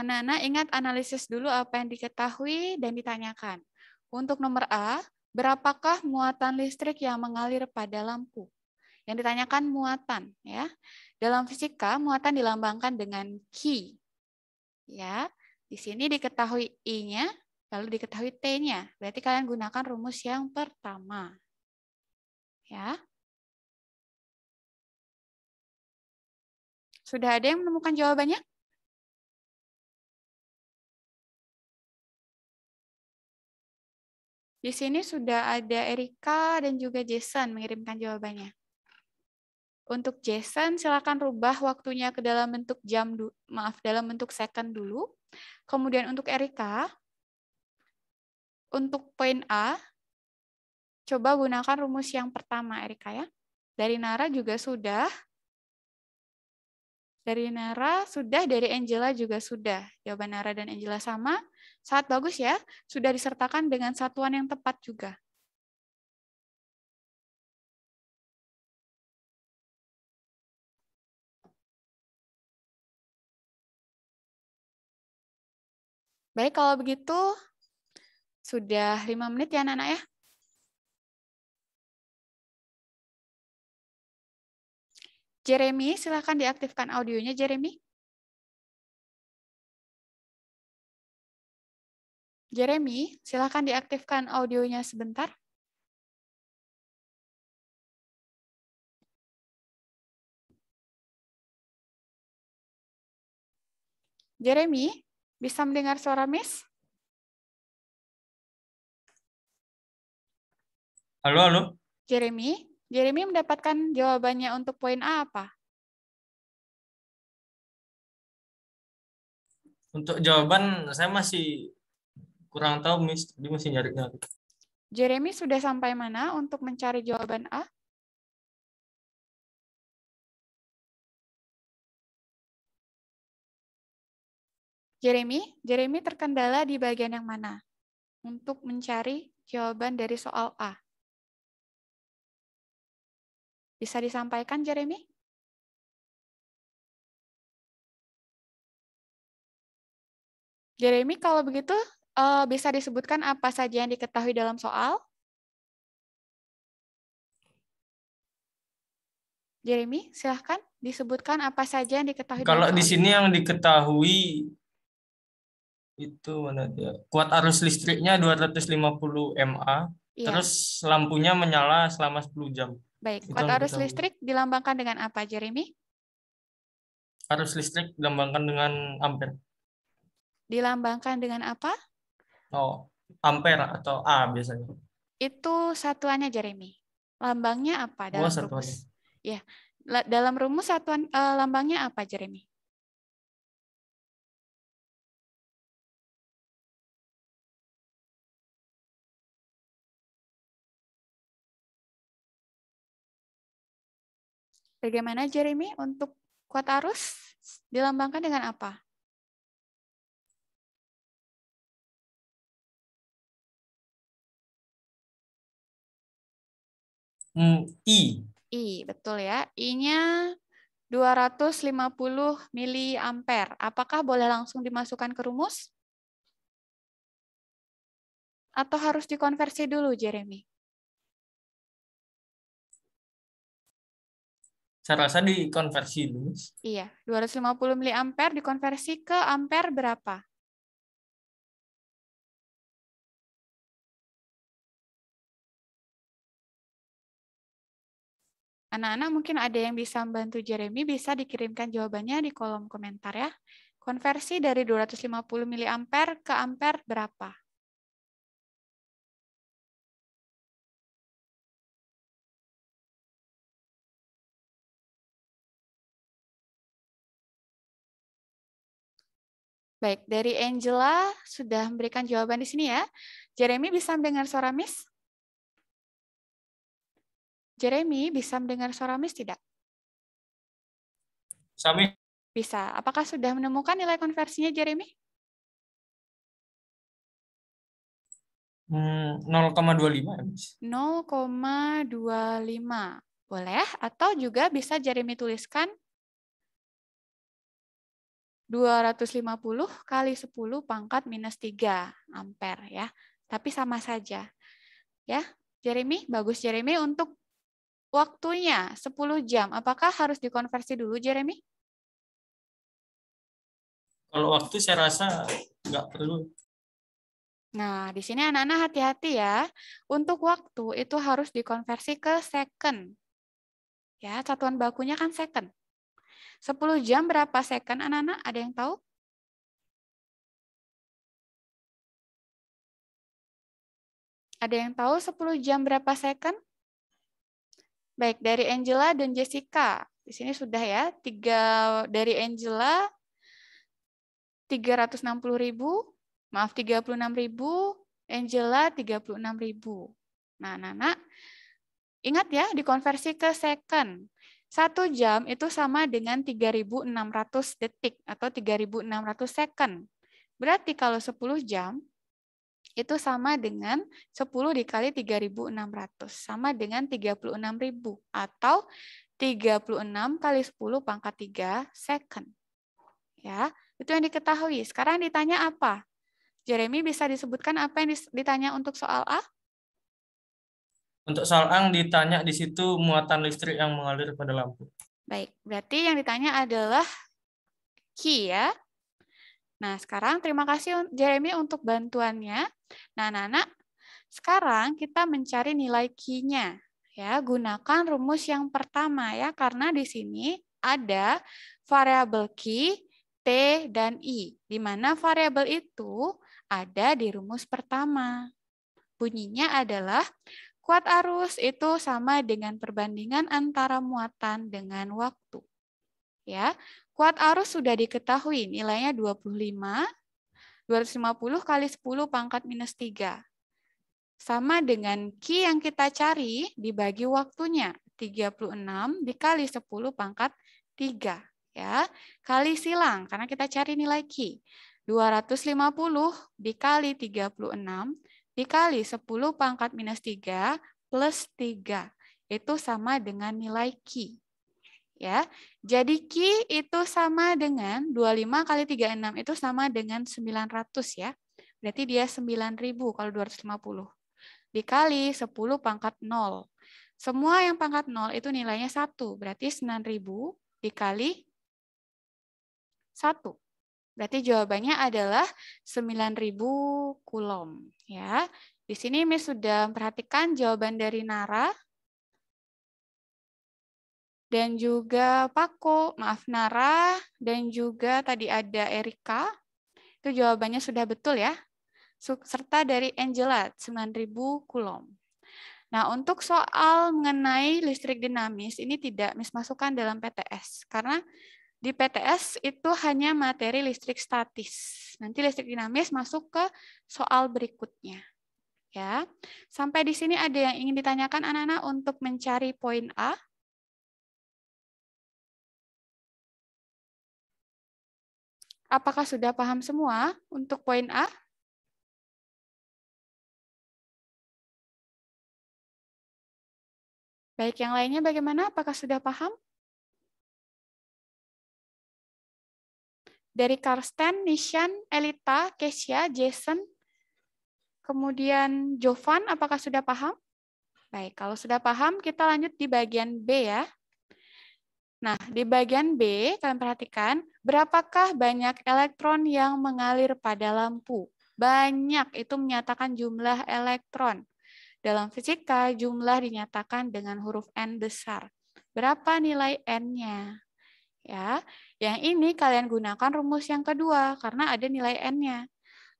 Anak-anak ingat analisis dulu apa yang diketahui dan ditanyakan. Untuk nomor A, berapakah muatan listrik yang mengalir pada lampu? Yang ditanyakan muatan, ya. Dalam fisika, muatan dilambangkan dengan Q. Ya, di sini diketahui I-nya, lalu diketahui T-nya. Berarti kalian gunakan rumus yang pertama. Ya. Sudah ada yang menemukan jawabannya? Di sini sudah ada Erika dan juga Jason mengirimkan jawabannya. Untuk Jason, silakan rubah waktunya ke dalam bentuk jam, maaf, dalam bentuk second dulu. Kemudian untuk Erika, untuk poin A, coba gunakan rumus yang pertama, Erika ya. Dari Nara juga sudah, dari Nara sudah, dari Angela juga sudah. Jawaban Nara dan Angela sama. Saat bagus ya, sudah disertakan dengan satuan yang tepat juga. Baik, kalau begitu sudah lima menit ya anak-anak ya. Jeremy, silakan diaktifkan audionya, Jeremy. Jeremy, silakan diaktifkan audionya sebentar. Jeremy, bisa mendengar suara Miss? Halo, halo. Jeremy, Jeremy mendapatkan jawabannya untuk poin A apa? Untuk jawaban saya masih kurang tahu, Miss. Dia masih nyari-nyari. Jeremy sudah sampai mana untuk mencari jawaban A? Jeremy, Jeremy terkendala di bagian yang mana untuk mencari jawaban dari soal A? Bisa disampaikan, Jeremy? Jeremy, kalau begitu eh, bisa disebutkan apa saja yang diketahui dalam soal? Jeremy, silahkan disebutkan apa saja yang diketahui. Kalau di sini yang diketahui itu mana dia? Kuat arus listriknya 250 MA, iya. terus lampunya menyala selama 10 jam. Baik, kuat arus betul. listrik dilambangkan dengan apa, Jeremy? Arus listrik dilambangkan dengan ampere. Dilambangkan dengan apa? Oh, ampere atau A biasanya. Itu satuannya, Jeremy. Lambangnya apa dalam oh, rumus? Ya, dalam rumus satuan uh, lambangnya apa, Jeremy? Bagaimana Jeremy untuk kuat arus dilambangkan dengan apa? Mm, I. I, betul ya. I-nya 250 ampere. Apakah boleh langsung dimasukkan ke rumus? Atau harus dikonversi dulu, Jeremy? Saya rasa dikonversi dulu. Iya, 250 mili ampere dikonversi ke ampere berapa? Anak-anak mungkin ada yang bisa membantu Jeremy, bisa dikirimkan jawabannya di kolom komentar ya. Konversi dari 250 mili ampere ke ampere berapa? Baik, dari Angela sudah memberikan jawaban di sini ya. Jeremy bisa mendengar suara Miss? Jeremy bisa mendengar suara Miss tidak? Bisa, Bisa. Apakah sudah menemukan nilai konversinya, Jeremy? 0,25 hmm, ya, 0,25. Boleh, ya? atau juga bisa Jeremy tuliskan 250 kali 10 pangkat minus 3 ampere ya. Tapi sama saja. Ya, Jeremy, bagus Jeremy untuk waktunya 10 jam. Apakah harus dikonversi dulu Jeremy? Kalau waktu saya rasa nggak perlu. Nah, di sini anak-anak hati-hati ya. Untuk waktu itu harus dikonversi ke second. Ya, satuan bakunya kan second. 10 jam berapa second anak-anak? Ada yang tahu? Ada yang tahu 10 jam berapa second? Baik, dari Angela dan Jessica. Di sini sudah ya, tiga dari Angela 360 ribu, maaf 36 ribu, Angela 36 ribu. Nah, anak-anak, ingat ya, dikonversi ke second. Satu jam itu sama dengan 3.600 detik atau 3.600 second. Berarti kalau 10 jam, itu sama dengan 10 dikali 3.600, sama dengan 36.000 atau 36 kali 10 pangkat 3 second. Ya, itu yang diketahui. Sekarang ditanya apa? Jeremy bisa disebutkan apa yang ditanya untuk soal A? Untuk soal ang ditanya di situ muatan listrik yang mengalir pada lampu. Baik, berarti yang ditanya adalah Ki ya. Nah, sekarang terima kasih Jeremy untuk bantuannya. Nah, anak-anak, sekarang kita mencari nilai Ki-nya. Ya, gunakan rumus yang pertama ya, karena di sini ada variabel Ki, T, dan I, di mana variabel itu ada di rumus pertama. Bunyinya adalah Kuat arus itu sama dengan perbandingan antara muatan dengan waktu. Ya, kuat arus sudah diketahui nilainya 25, 250 kali 10 pangkat minus 3. Sama dengan Q yang kita cari dibagi waktunya, 36 dikali 10 pangkat 3. Ya, kali silang, karena kita cari nilai Q. 250 dikali 36 dikali 10 pangkat minus 3 plus 3. Itu sama dengan nilai Q. Ya, jadi Q itu sama dengan 25 kali 36 itu sama dengan 900 ya. Berarti dia 9000 kalau 250. Dikali 10 pangkat 0. Semua yang pangkat 0 itu nilainya 1. Berarti 9000 dikali 1. Berarti jawabannya adalah 9000 kulom ya. Di sini Miss sudah memperhatikan jawaban dari Nara dan juga Paku, maaf Nara dan juga tadi ada Erika. Itu jawabannya sudah betul ya. Serta dari Angela 9000 kulom. Nah, untuk soal mengenai listrik dinamis ini tidak Miss masukkan dalam PTS karena di PTS itu hanya materi listrik statis. Nanti listrik dinamis masuk ke soal berikutnya. Ya. Sampai di sini ada yang ingin ditanyakan anak-anak untuk mencari poin A? Apakah sudah paham semua untuk poin A? Baik, yang lainnya bagaimana? Apakah sudah paham? dari Karsten, Nishan, Elita, Kesia, Jason, kemudian Jovan, apakah sudah paham? Baik, kalau sudah paham kita lanjut di bagian B ya. Nah, di bagian B, kalian perhatikan, berapakah banyak elektron yang mengalir pada lampu? Banyak, itu menyatakan jumlah elektron. Dalam fisika, jumlah dinyatakan dengan huruf N besar. Berapa nilai N-nya? ya. Yang ini kalian gunakan rumus yang kedua karena ada nilai n-nya.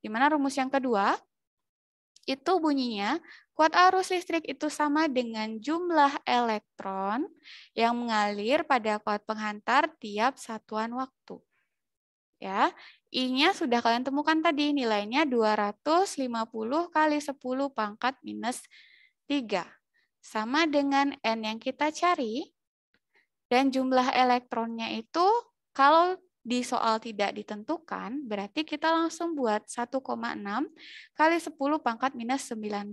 Di mana rumus yang kedua itu bunyinya kuat arus listrik itu sama dengan jumlah elektron yang mengalir pada kuat penghantar tiap satuan waktu. Ya, I-nya sudah kalian temukan tadi, nilainya 250 kali 10 pangkat minus 3. Sama dengan N yang kita cari, dan jumlah elektronnya itu kalau di soal tidak ditentukan, berarti kita langsung buat 1,6 kali 10 pangkat minus 19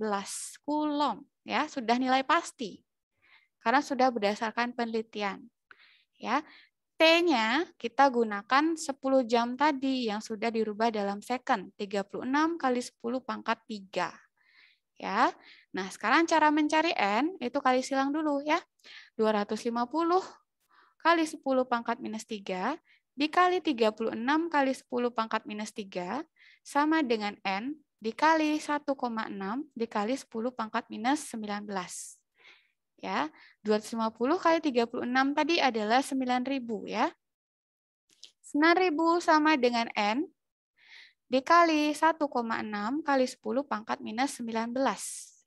kulom. Ya, sudah nilai pasti. Karena sudah berdasarkan penelitian. Ya, T-nya kita gunakan 10 jam tadi yang sudah dirubah dalam second, 36 kali 10 pangkat 3. Ya. Nah, sekarang cara mencari N itu kali silang dulu ya. 250 kali 10 pangkat minus 3 dikali 36 kali 10 pangkat minus 3 sama dengan N dikali 1,6 dikali 10 pangkat minus 19. Ya, 250 kali 36 tadi adalah 9.000 ya. 9.000 sama dengan N dikali 1,6 kali 10 pangkat minus 19.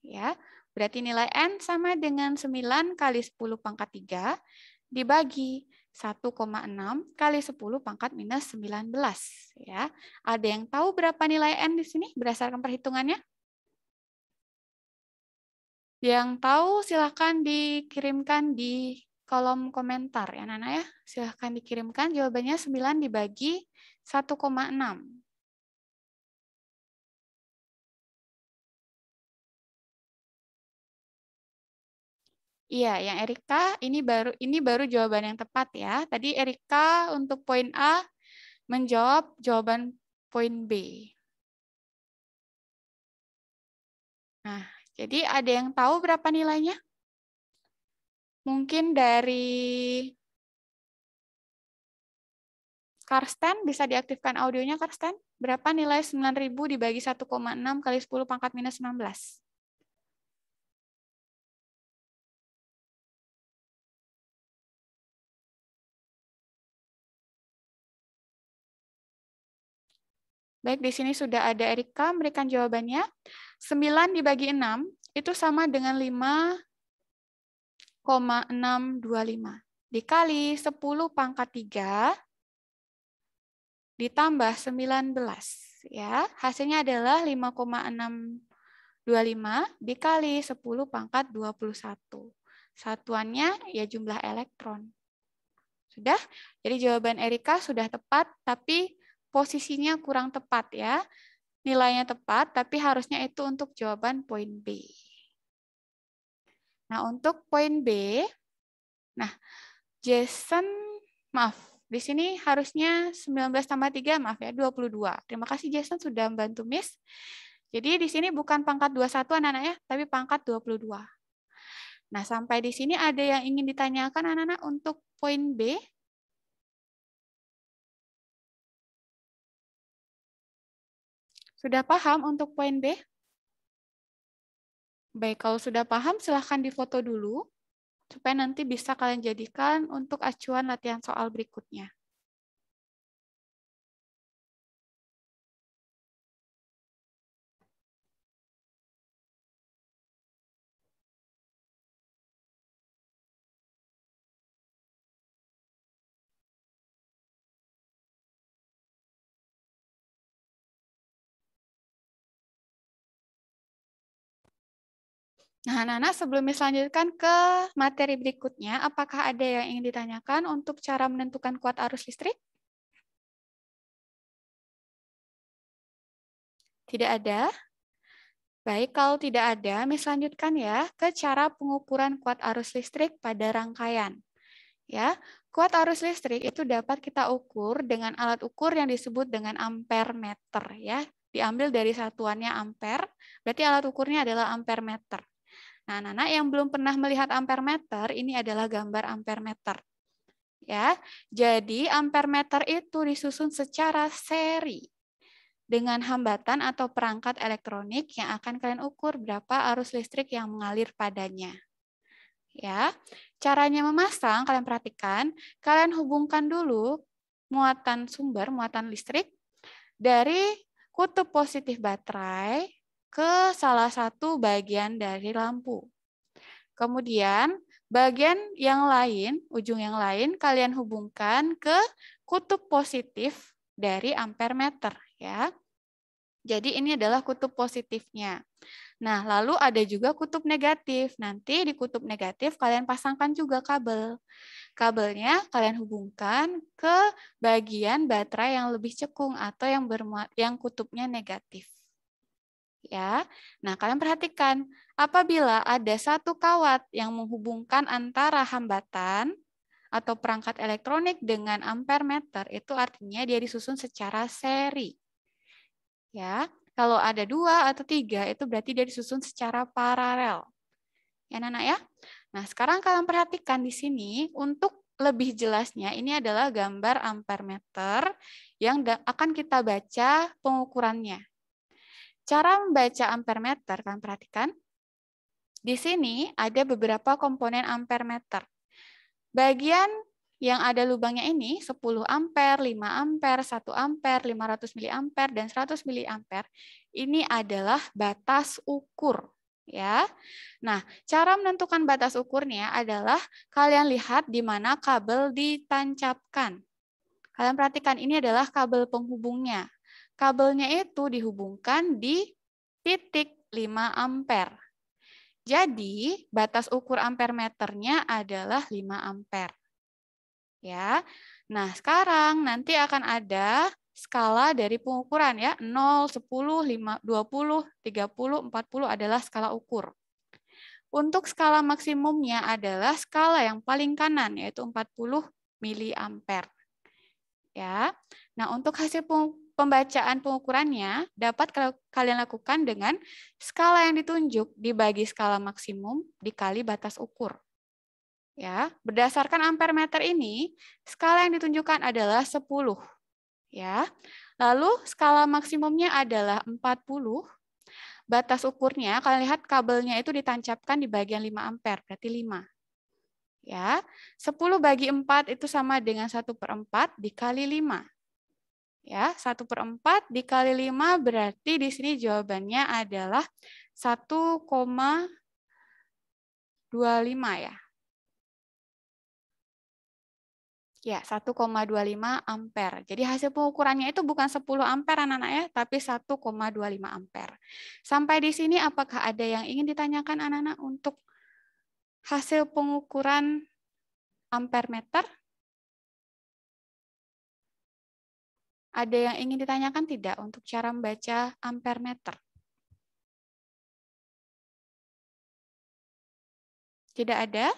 Ya, berarti nilai N sama dengan 9 kali 10 pangkat 3 dibagi 1,6 kali 10 pangkat minus 19. Ya. Ada yang tahu berapa nilai N di sini berdasarkan perhitungannya? Yang tahu silahkan dikirimkan di kolom komentar ya Nana ya. Silahkan dikirimkan jawabannya 9 dibagi enam. Iya, yang Erika ini baru ini baru jawaban yang tepat ya. Tadi Erika untuk poin A menjawab jawaban poin B. Nah, jadi ada yang tahu berapa nilainya? Mungkin dari Karsten bisa diaktifkan audionya Karsten. Berapa nilai 9000 dibagi 1,6 kali 10 pangkat minus 16? Baik, di sini sudah ada Erika memberikan jawabannya. 9 dibagi 6 itu sama dengan 5,625. Dikali 10 pangkat 3 ditambah 19. ya Hasilnya adalah 5,625 dikali 10 pangkat 21. Satuannya ya jumlah elektron. Sudah? Jadi jawaban Erika sudah tepat, tapi posisinya kurang tepat ya. Nilainya tepat, tapi harusnya itu untuk jawaban poin B. Nah, untuk poin B, nah, Jason, maaf, di sini harusnya 19 tambah 3, maaf ya, 22. Terima kasih Jason sudah membantu Miss. Jadi di sini bukan pangkat 21 anak-anak ya, tapi pangkat 22. Nah, sampai di sini ada yang ingin ditanyakan anak-anak untuk poin B? Sudah paham untuk poin B? Baik, kalau sudah paham silahkan difoto dulu supaya nanti bisa kalian jadikan untuk acuan latihan soal berikutnya. Nah, Nana sebelum diselanjutkan ke materi berikutnya, apakah ada yang ingin ditanyakan untuk cara menentukan kuat arus listrik? Tidak ada? Baik, kalau tidak ada, Miss ya ke cara pengukuran kuat arus listrik pada rangkaian. Ya, kuat arus listrik itu dapat kita ukur dengan alat ukur yang disebut dengan ampere meter ya diambil dari satuannya ampere, berarti alat ukurnya adalah ampere meter. Nah, anak-anak yang belum pernah melihat ampermeter, ini adalah gambar ampermeter, Ya, jadi ampermeter itu disusun secara seri dengan hambatan atau perangkat elektronik yang akan kalian ukur berapa arus listrik yang mengalir padanya. Ya, caranya memasang kalian perhatikan, kalian hubungkan dulu muatan sumber, muatan listrik dari kutub positif baterai ke salah satu bagian dari lampu. Kemudian bagian yang lain, ujung yang lain kalian hubungkan ke kutub positif dari ampere ya. Jadi ini adalah kutub positifnya. Nah, lalu ada juga kutub negatif. Nanti di kutub negatif kalian pasangkan juga kabel. Kabelnya kalian hubungkan ke bagian baterai yang lebih cekung atau yang bermuat yang kutubnya negatif ya. Nah, kalian perhatikan apabila ada satu kawat yang menghubungkan antara hambatan atau perangkat elektronik dengan ampermeter itu artinya dia disusun secara seri. Ya, kalau ada dua atau tiga itu berarti dia disusun secara paralel. Ya, Nana ya. Nah, sekarang kalian perhatikan di sini untuk lebih jelasnya ini adalah gambar ampermeter yang akan kita baca pengukurannya. Cara membaca ampere meter, kalian perhatikan. Di sini ada beberapa komponen ampere meter. Bagian yang ada lubangnya ini 10 ampere, 5 ampere, 1 ampere, 500 ampere dan 100 ampere Ini adalah batas ukur ya. Nah, cara menentukan batas ukurnya adalah kalian lihat di mana kabel ditancapkan. Kalian perhatikan ini adalah kabel penghubungnya kabelnya itu dihubungkan di titik 5 ampere. Jadi, batas ukur ampermeternya adalah 5 ampere. Ya. Nah, sekarang nanti akan ada skala dari pengukuran ya. 0, 10, 5, 20, 30, 40 adalah skala ukur. Untuk skala maksimumnya adalah skala yang paling kanan yaitu 40 ampere. Ya. Nah, untuk hasil Pembacaan pengukurannya dapat kalian lakukan dengan skala yang ditunjuk dibagi skala maksimum dikali batas ukur. Ya, berdasarkan ampere meter ini, skala yang ditunjukkan adalah 10. Ya. Lalu skala maksimumnya adalah 40. Batas ukurnya kalian lihat kabelnya itu ditancapkan di bagian 5 ampere, berarti 5. Ya. 10 bagi 4 itu sama dengan 1 4 dikali 5. Ya, satu per empat dikali lima berarti di sini jawabannya adalah satu dua lima ya. Ya, lima ampere. Jadi hasil pengukurannya itu bukan sepuluh ampere anak-anak ya, tapi satu dua lima ampere. Sampai di sini apakah ada yang ingin ditanyakan anak-anak untuk hasil pengukuran ampere meter? Ada yang ingin ditanyakan tidak untuk cara membaca ampere Tidak ada?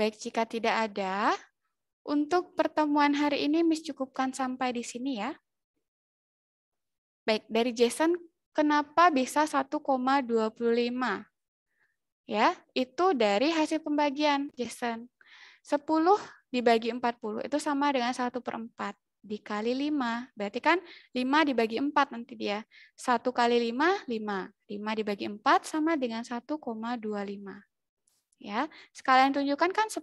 Baik, jika tidak ada, untuk pertemuan hari ini Miss cukupkan sampai di sini ya. Baik, dari Jason, kenapa bisa 1,25? Ya, itu dari hasil pembagian, Jason. 10 dibagi 40, itu sama dengan 1 per 4 dikali 5. Berarti kan 5 dibagi 4 nanti dia. 1 kali 5, 5. 5 dibagi 4 sama dengan 1,25. Ya, skala yang tunjukkan kan 10.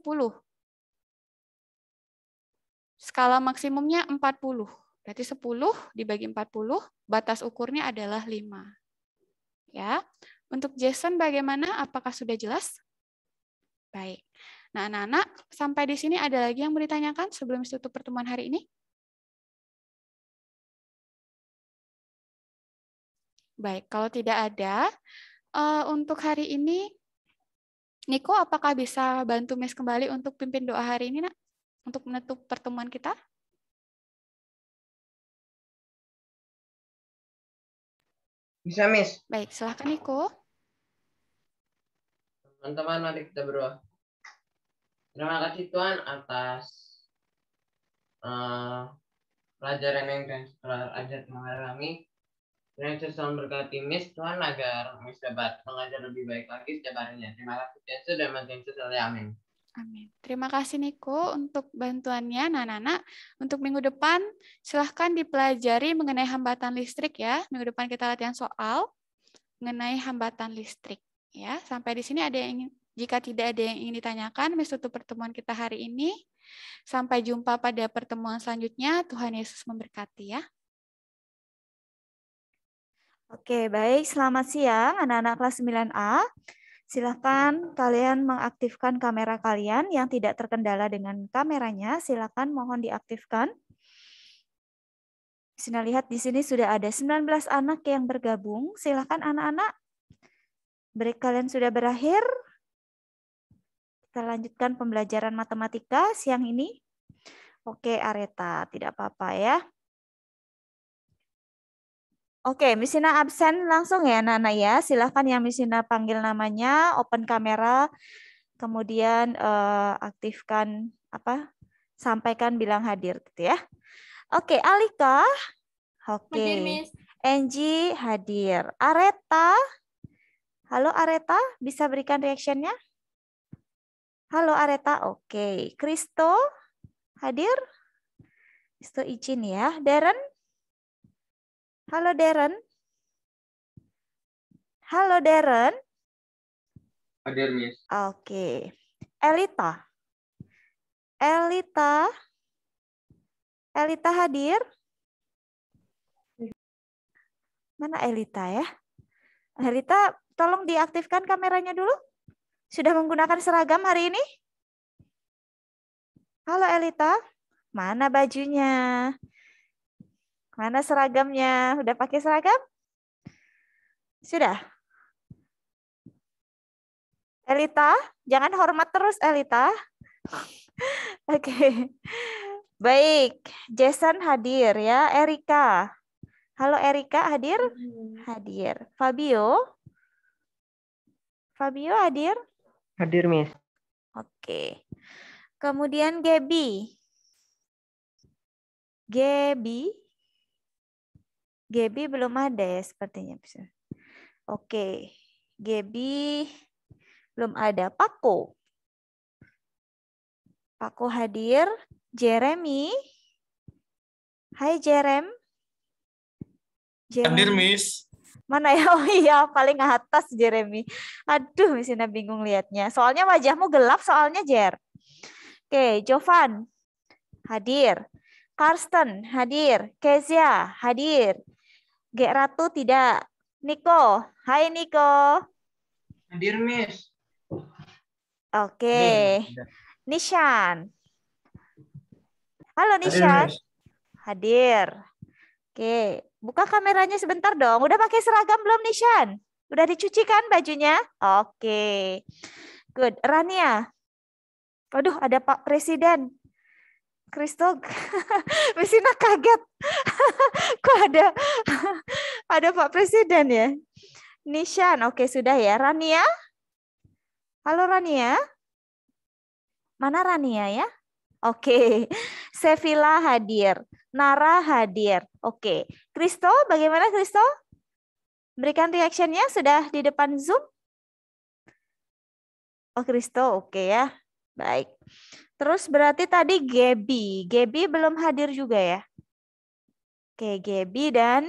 Skala maksimumnya 40. Berarti 10 dibagi 40, batas ukurnya adalah 5. Ya. Untuk Jason bagaimana? Apakah sudah jelas? Baik. Nah, anak-anak, sampai di sini ada lagi yang mau ditanyakan sebelum tutup pertemuan hari ini? Baik, kalau tidak ada, uh, untuk hari ini, Niko, apakah bisa bantu Miss kembali untuk pimpin doa hari ini, nak? Untuk menutup pertemuan kita? Bisa, Miss. Baik, silahkan Niko. Teman-teman, mari kita berdoa. Terima kasih Tuhan atas uh, pelajaran yang telah ajar kami Tuhan Yesus berkati Miss Tuhan agar Miss dapat mengajar lebih baik lagi setiap harinya. Terima kasih Tuhan Yesus dan Tuhan Yesus ya, Amin. Amin. Terima kasih Niko untuk bantuannya Nana-Nana. Untuk minggu depan silahkan dipelajari mengenai hambatan listrik ya. Minggu depan kita latihan soal mengenai hambatan listrik ya. Sampai di sini ada yang ingin jika tidak ada yang ingin ditanyakan, Miss tutup pertemuan kita hari ini. Sampai jumpa pada pertemuan selanjutnya. Tuhan Yesus memberkati ya. Oke, baik. Selamat siang anak-anak kelas 9A. Silahkan kalian mengaktifkan kamera kalian yang tidak terkendala dengan kameranya. silakan mohon diaktifkan. sini lihat di sini sudah ada 19 anak yang bergabung. silakan anak-anak. Break kalian sudah berakhir. Kita lanjutkan pembelajaran matematika siang ini. Oke, Areta, tidak apa-apa ya. Oke, Misina absen langsung ya Nana ya. Silahkan yang Misina panggil namanya, open kamera, kemudian uh, aktifkan apa? Sampaikan bilang hadir gitu ya. Oke, Alika. Oke. Okay. Angie hadir. Areta. Halo Areta, bisa berikan reaksinya? Halo Areta. Oke. Kristo hadir? Kristo izin ya. Darren Halo Darren. Halo Darren. Hadir, Miss. Oke. Elita. Elita. Elita hadir? Mana Elita ya? Elita, tolong diaktifkan kameranya dulu. Sudah menggunakan seragam hari ini? Halo Elita, mana bajunya? Mana seragamnya? Udah pakai seragam? Sudah? Elita, jangan hormat terus Elita. *laughs* Oke. Okay. Baik, Jason hadir ya. Erika. Halo Erika, hadir? Hadir. Fabio? Fabio hadir? Hadir, Miss. Oke. Okay. Kemudian Gaby. Gaby? Gaby belum ada ya sepertinya. Oke, Gaby belum ada. Paku. Paku hadir. Jeremy. Hai Jerem. Jeremy. Hadir Miss. Mana ya? *laughs* Oh iya, paling atas Jeremy. Aduh, misalnya bingung liatnya. Soalnya wajahmu gelap soalnya Jer. Oke, Jovan. Hadir. Karsten hadir, Kezia hadir, Gek Ratu tidak. Niko, hai Niko. Hadir Miss. Oke. Okay. Nishan. Halo Nishan. Hadir. Oke, okay. buka kameranya sebentar dong. Udah pakai seragam belum Nishan? Udah dicuci kan bajunya? Oke. Okay. Good. Rania. Aduh, ada Pak Presiden. Kristal *laughs* Mesina kaget. *laughs* Kok ada *laughs* ada Pak Presiden ya? Nishan, oke sudah ya. Rania? Halo Rania? Mana Rania ya? Oke. Sevilla hadir. Nara hadir. Oke. Kristo, bagaimana Kristo? Berikan reaksinya sudah di depan Zoom? Oh, Kristo, oke ya. Baik. Terus berarti tadi Gebi. Gebi belum hadir juga ya? Oke, Gebi dan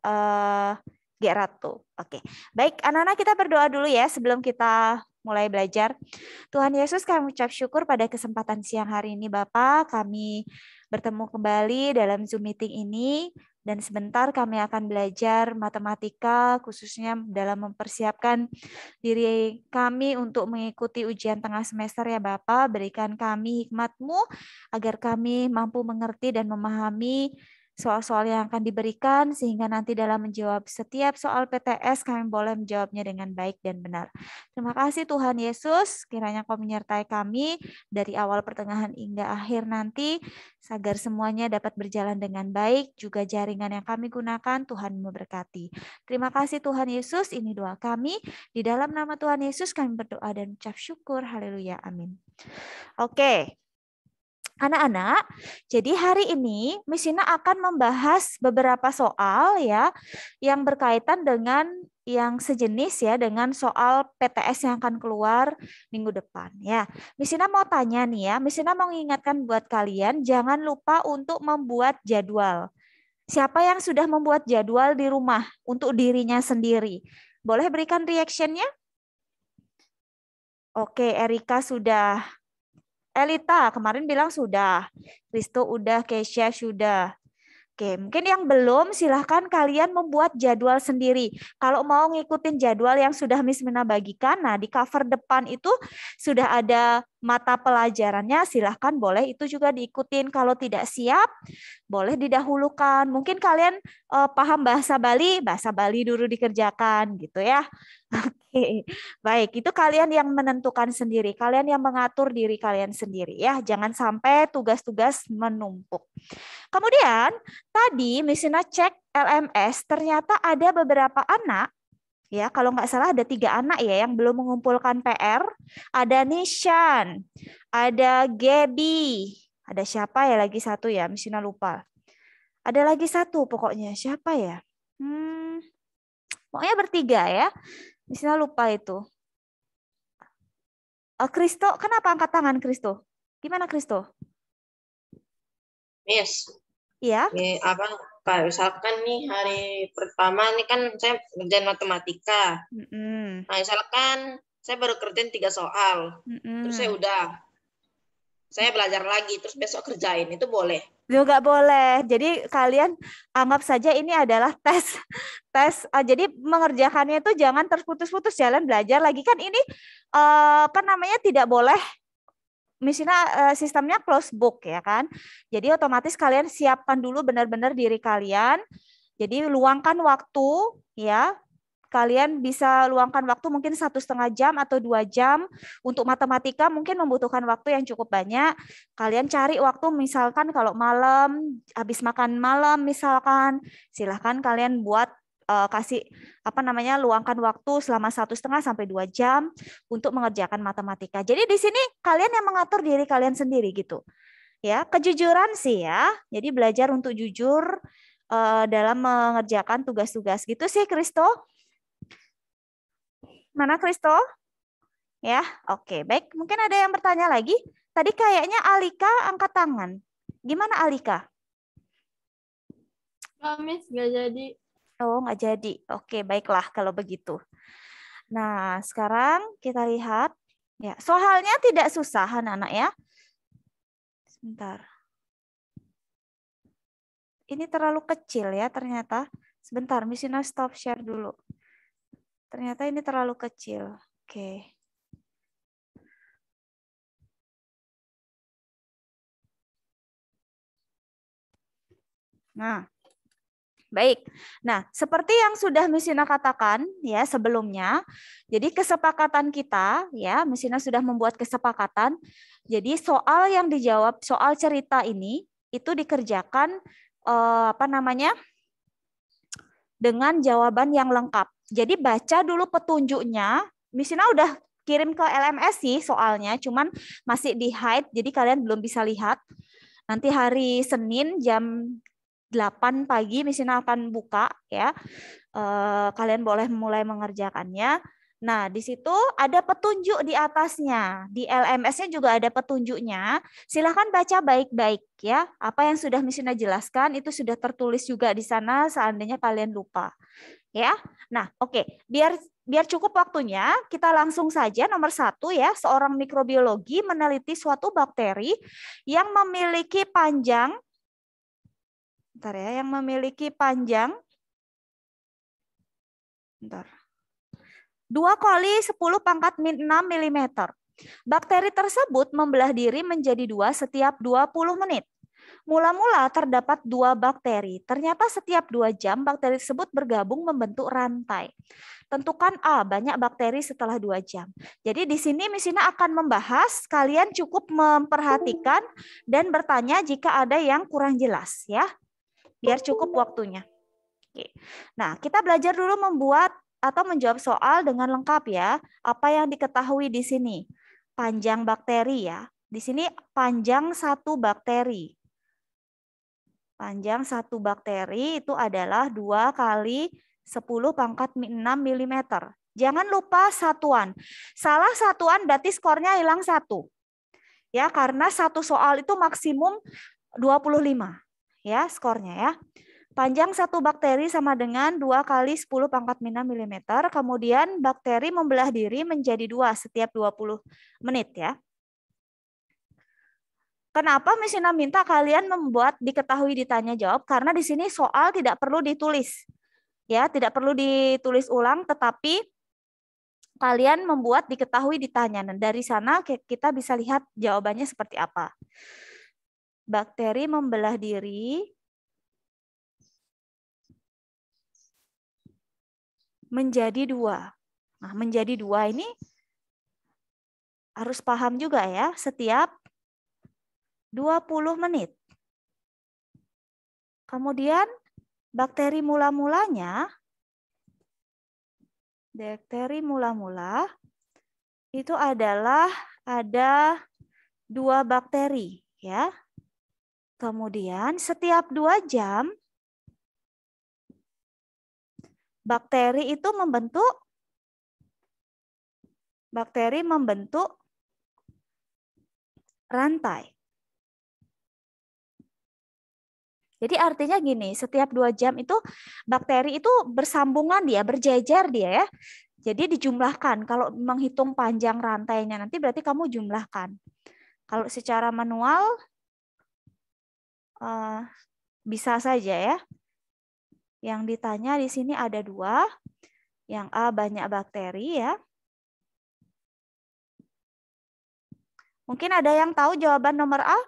uh, eh, Geratu. Oke, baik anak-anak kita berdoa dulu ya sebelum kita mulai belajar. Tuhan Yesus kami ucap syukur pada kesempatan siang hari ini Bapak. Kami bertemu kembali dalam Zoom meeting ini dan sebentar kami akan belajar matematika khususnya dalam mempersiapkan diri kami untuk mengikuti ujian tengah semester ya Bapak. Berikan kami hikmatmu agar kami mampu mengerti dan memahami soal-soal yang akan diberikan sehingga nanti dalam menjawab setiap soal PTS kami boleh menjawabnya dengan baik dan benar. Terima kasih Tuhan Yesus, kiranya Kau menyertai kami dari awal pertengahan hingga akhir nanti agar semuanya dapat berjalan dengan baik, juga jaringan yang kami gunakan Tuhan memberkati. Terima kasih Tuhan Yesus, ini doa kami. Di dalam nama Tuhan Yesus kami berdoa dan ucap syukur. Haleluya. Amin. Oke. Okay. Anak-anak, jadi hari ini Misina akan membahas beberapa soal ya yang berkaitan dengan yang sejenis ya dengan soal PTS yang akan keluar minggu depan ya. Misina mau tanya nih ya, Misina mau mengingatkan buat kalian jangan lupa untuk membuat jadwal. Siapa yang sudah membuat jadwal di rumah untuk dirinya sendiri? Boleh berikan reactionnya? Oke, Erika sudah Elita kemarin bilang sudah. Kristo udah, Kesia sudah. Oke, mungkin yang belum silahkan kalian membuat jadwal sendiri. Kalau mau ngikutin jadwal yang sudah Miss Mina bagikan, nah di cover depan itu sudah ada mata pelajarannya silahkan boleh itu juga diikutin. Kalau tidak siap, boleh didahulukan. Mungkin kalian eh, paham bahasa Bali, bahasa Bali dulu dikerjakan gitu ya. *laughs* Oke, baik. Itu kalian yang menentukan sendiri, kalian yang mengatur diri kalian sendiri ya. Jangan sampai tugas-tugas menumpuk. Kemudian tadi Misina cek LMS, ternyata ada beberapa anak ya kalau nggak salah ada tiga anak ya yang belum mengumpulkan PR ada Nishan ada Gabby, ada siapa ya lagi satu ya Misina lupa ada lagi satu pokoknya siapa ya hmm, pokoknya bertiga ya Misina lupa itu eh, Kristo kenapa angkat tangan Kristo gimana Kristo yes. ya apa pak misalkan nih hari pertama nih kan saya kerjaan matematika mm-hmm. nah misalkan saya baru kerjain tiga soal mm-hmm. terus saya udah saya belajar lagi terus besok kerjain itu boleh juga boleh jadi kalian anggap saja ini adalah tes tes eh, jadi mengerjakannya itu jangan terputus-putus jalan belajar lagi kan ini eh, apa namanya tidak boleh Misalnya eh, sistemnya close book ya kan. Jadi otomatis kalian siapkan dulu benar-benar diri kalian. Jadi luangkan waktu ya. Kalian bisa luangkan waktu mungkin satu setengah jam atau dua jam untuk matematika mungkin membutuhkan waktu yang cukup banyak. Kalian cari waktu misalkan kalau malam habis makan malam misalkan silahkan kalian buat uh, kasih apa namanya luangkan waktu selama satu setengah sampai dua jam untuk mengerjakan matematika. Jadi di sini kalian yang mengatur diri kalian sendiri gitu. Ya, kejujuran sih ya. Jadi belajar untuk jujur uh, dalam mengerjakan tugas-tugas gitu sih, Kristo. Mana Kristo? Ya, oke. Okay. Baik, mungkin ada yang bertanya lagi. Tadi kayaknya Alika angkat tangan. Gimana Alika? Kamis nggak jadi. Oh, nggak jadi. Oke, baiklah kalau begitu. Nah, sekarang kita lihat. ya Soalnya tidak susah anak-anak ya. Sebentar. Ini terlalu kecil ya ternyata. Sebentar, misalnya stop share dulu. Ternyata ini terlalu kecil. Oke. Nah, Baik. Nah, seperti yang sudah Misina katakan ya sebelumnya, jadi kesepakatan kita ya Misina sudah membuat kesepakatan. Jadi soal yang dijawab, soal cerita ini itu dikerjakan eh, apa namanya? dengan jawaban yang lengkap. Jadi baca dulu petunjuknya. Misina udah kirim ke LMS sih soalnya, cuman masih di hide jadi kalian belum bisa lihat. Nanti hari Senin jam 8 pagi mesin akan buka ya. Eh, kalian boleh mulai mengerjakannya. Nah, di situ ada petunjuk di atasnya. Di LMS-nya juga ada petunjuknya. Silahkan baca baik-baik ya. Apa yang sudah Misina jelaskan itu sudah tertulis juga di sana seandainya kalian lupa. Ya, nah oke, okay. biar biar cukup waktunya kita langsung saja nomor satu ya seorang mikrobiologi meneliti suatu bakteri yang memiliki panjang Bentar ya, yang memiliki panjang. Bentar. kali koli 10 pangkat 6 mm. Bakteri tersebut membelah diri menjadi dua setiap 20 menit. Mula-mula terdapat dua bakteri. Ternyata setiap dua jam bakteri tersebut bergabung membentuk rantai. Tentukan A, banyak bakteri setelah dua jam. Jadi di sini Misina akan membahas, kalian cukup memperhatikan dan bertanya jika ada yang kurang jelas. ya biar cukup waktunya. Oke. Nah, kita belajar dulu membuat atau menjawab soal dengan lengkap ya. Apa yang diketahui di sini? Panjang bakteri ya. Di sini panjang satu bakteri. Panjang satu bakteri itu adalah 2 kali 10 pangkat 6 mm. Jangan lupa satuan. Salah satuan berarti skornya hilang satu. Ya, karena satu soal itu maksimum 25 ya skornya ya. Panjang satu bakteri sama dengan 2 kali 10 pangkat minus milimeter. Kemudian bakteri membelah diri menjadi dua setiap 20 menit ya. Kenapa Misina minta kalian membuat diketahui ditanya jawab? Karena di sini soal tidak perlu ditulis. Ya, tidak perlu ditulis ulang tetapi kalian membuat diketahui ditanya dan dari sana kita bisa lihat jawabannya seperti apa bakteri membelah diri menjadi dua. Nah, menjadi dua ini harus paham juga ya, setiap 20 menit. Kemudian bakteri mula-mulanya bakteri mula-mula itu adalah ada dua bakteri ya. Kemudian setiap dua jam, bakteri itu membentuk bakteri membentuk rantai. Jadi artinya gini, setiap dua jam itu bakteri itu bersambungan dia, berjejer dia ya. Jadi dijumlahkan. Kalau menghitung panjang rantainya nanti berarti kamu jumlahkan. Kalau secara manual Eh, bisa saja ya. Yang ditanya di sini ada dua. Yang A banyak bakteri ya. Mungkin ada yang tahu jawaban nomor A?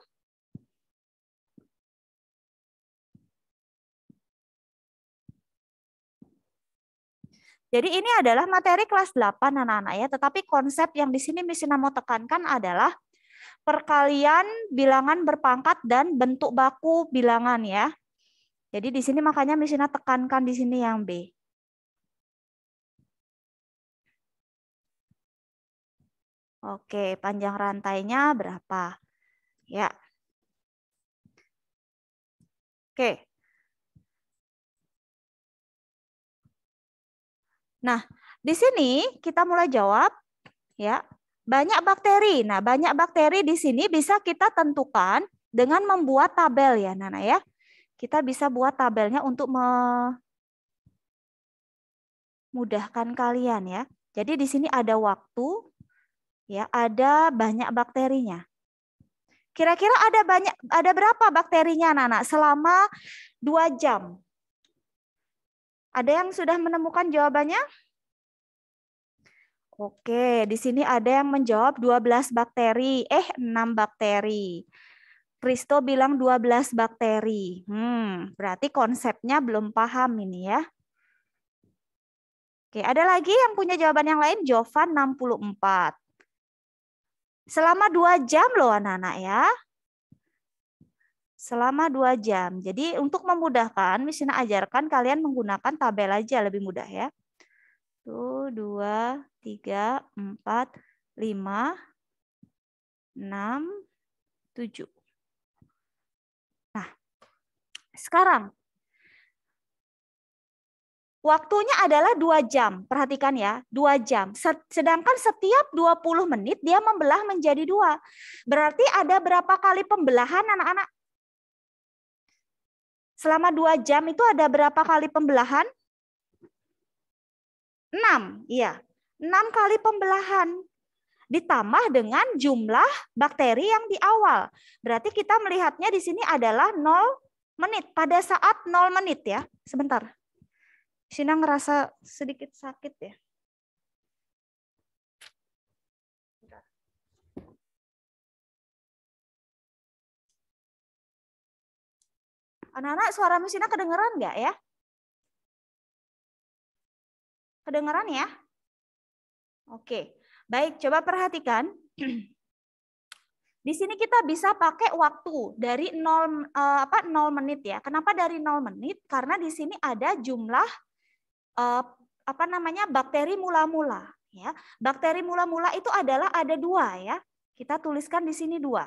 Jadi ini adalah materi kelas 8 anak-anak ya, tetapi konsep yang di sini misi Namo tekankan adalah perkalian bilangan berpangkat dan bentuk baku bilangan ya. Jadi di sini makanya Misina tekankan di sini yang B. Oke, panjang rantainya berapa? Ya. Oke. Nah, di sini kita mulai jawab ya. Banyak bakteri. Nah, banyak bakteri di sini bisa kita tentukan dengan membuat tabel ya, Nana ya. Kita bisa buat tabelnya untuk memudahkan kalian ya. Jadi di sini ada waktu, ya, ada banyak bakterinya. Kira-kira ada banyak ada berapa bakterinya Nana selama dua jam? Ada yang sudah menemukan jawabannya? Oke, di sini ada yang menjawab 12 bakteri. Eh, 6 bakteri. Kristo bilang 12 bakteri. Hmm, berarti konsepnya belum paham ini ya. Oke, ada lagi yang punya jawaban yang lain? Jovan 64. Selama 2 jam loh anak-anak ya. Selama 2 jam. Jadi untuk memudahkan, misalnya ajarkan kalian menggunakan tabel aja lebih mudah ya. Satu, dua, tiga, empat, lima, enam, tujuh. Nah, sekarang Waktunya adalah dua jam, perhatikan ya, dua jam. Sedangkan setiap 20 menit dia membelah menjadi dua. Berarti ada berapa kali pembelahan anak-anak? Selama dua jam itu ada berapa kali pembelahan? 6, iya. 6 kali pembelahan ditambah dengan jumlah bakteri yang di awal. Berarti kita melihatnya di sini adalah 0 menit pada saat 0 menit ya. Sebentar. Sina ngerasa sedikit sakit ya. Anak-anak suara mesinnya kedengeran nggak ya? kedengeran ya? Oke, baik. Coba perhatikan. Di sini kita bisa pakai waktu dari 0 eh, apa 0 menit ya. Kenapa dari 0 menit? Karena di sini ada jumlah eh, apa namanya bakteri mula-mula ya. Bakteri mula-mula itu adalah ada dua ya. Kita tuliskan di sini dua.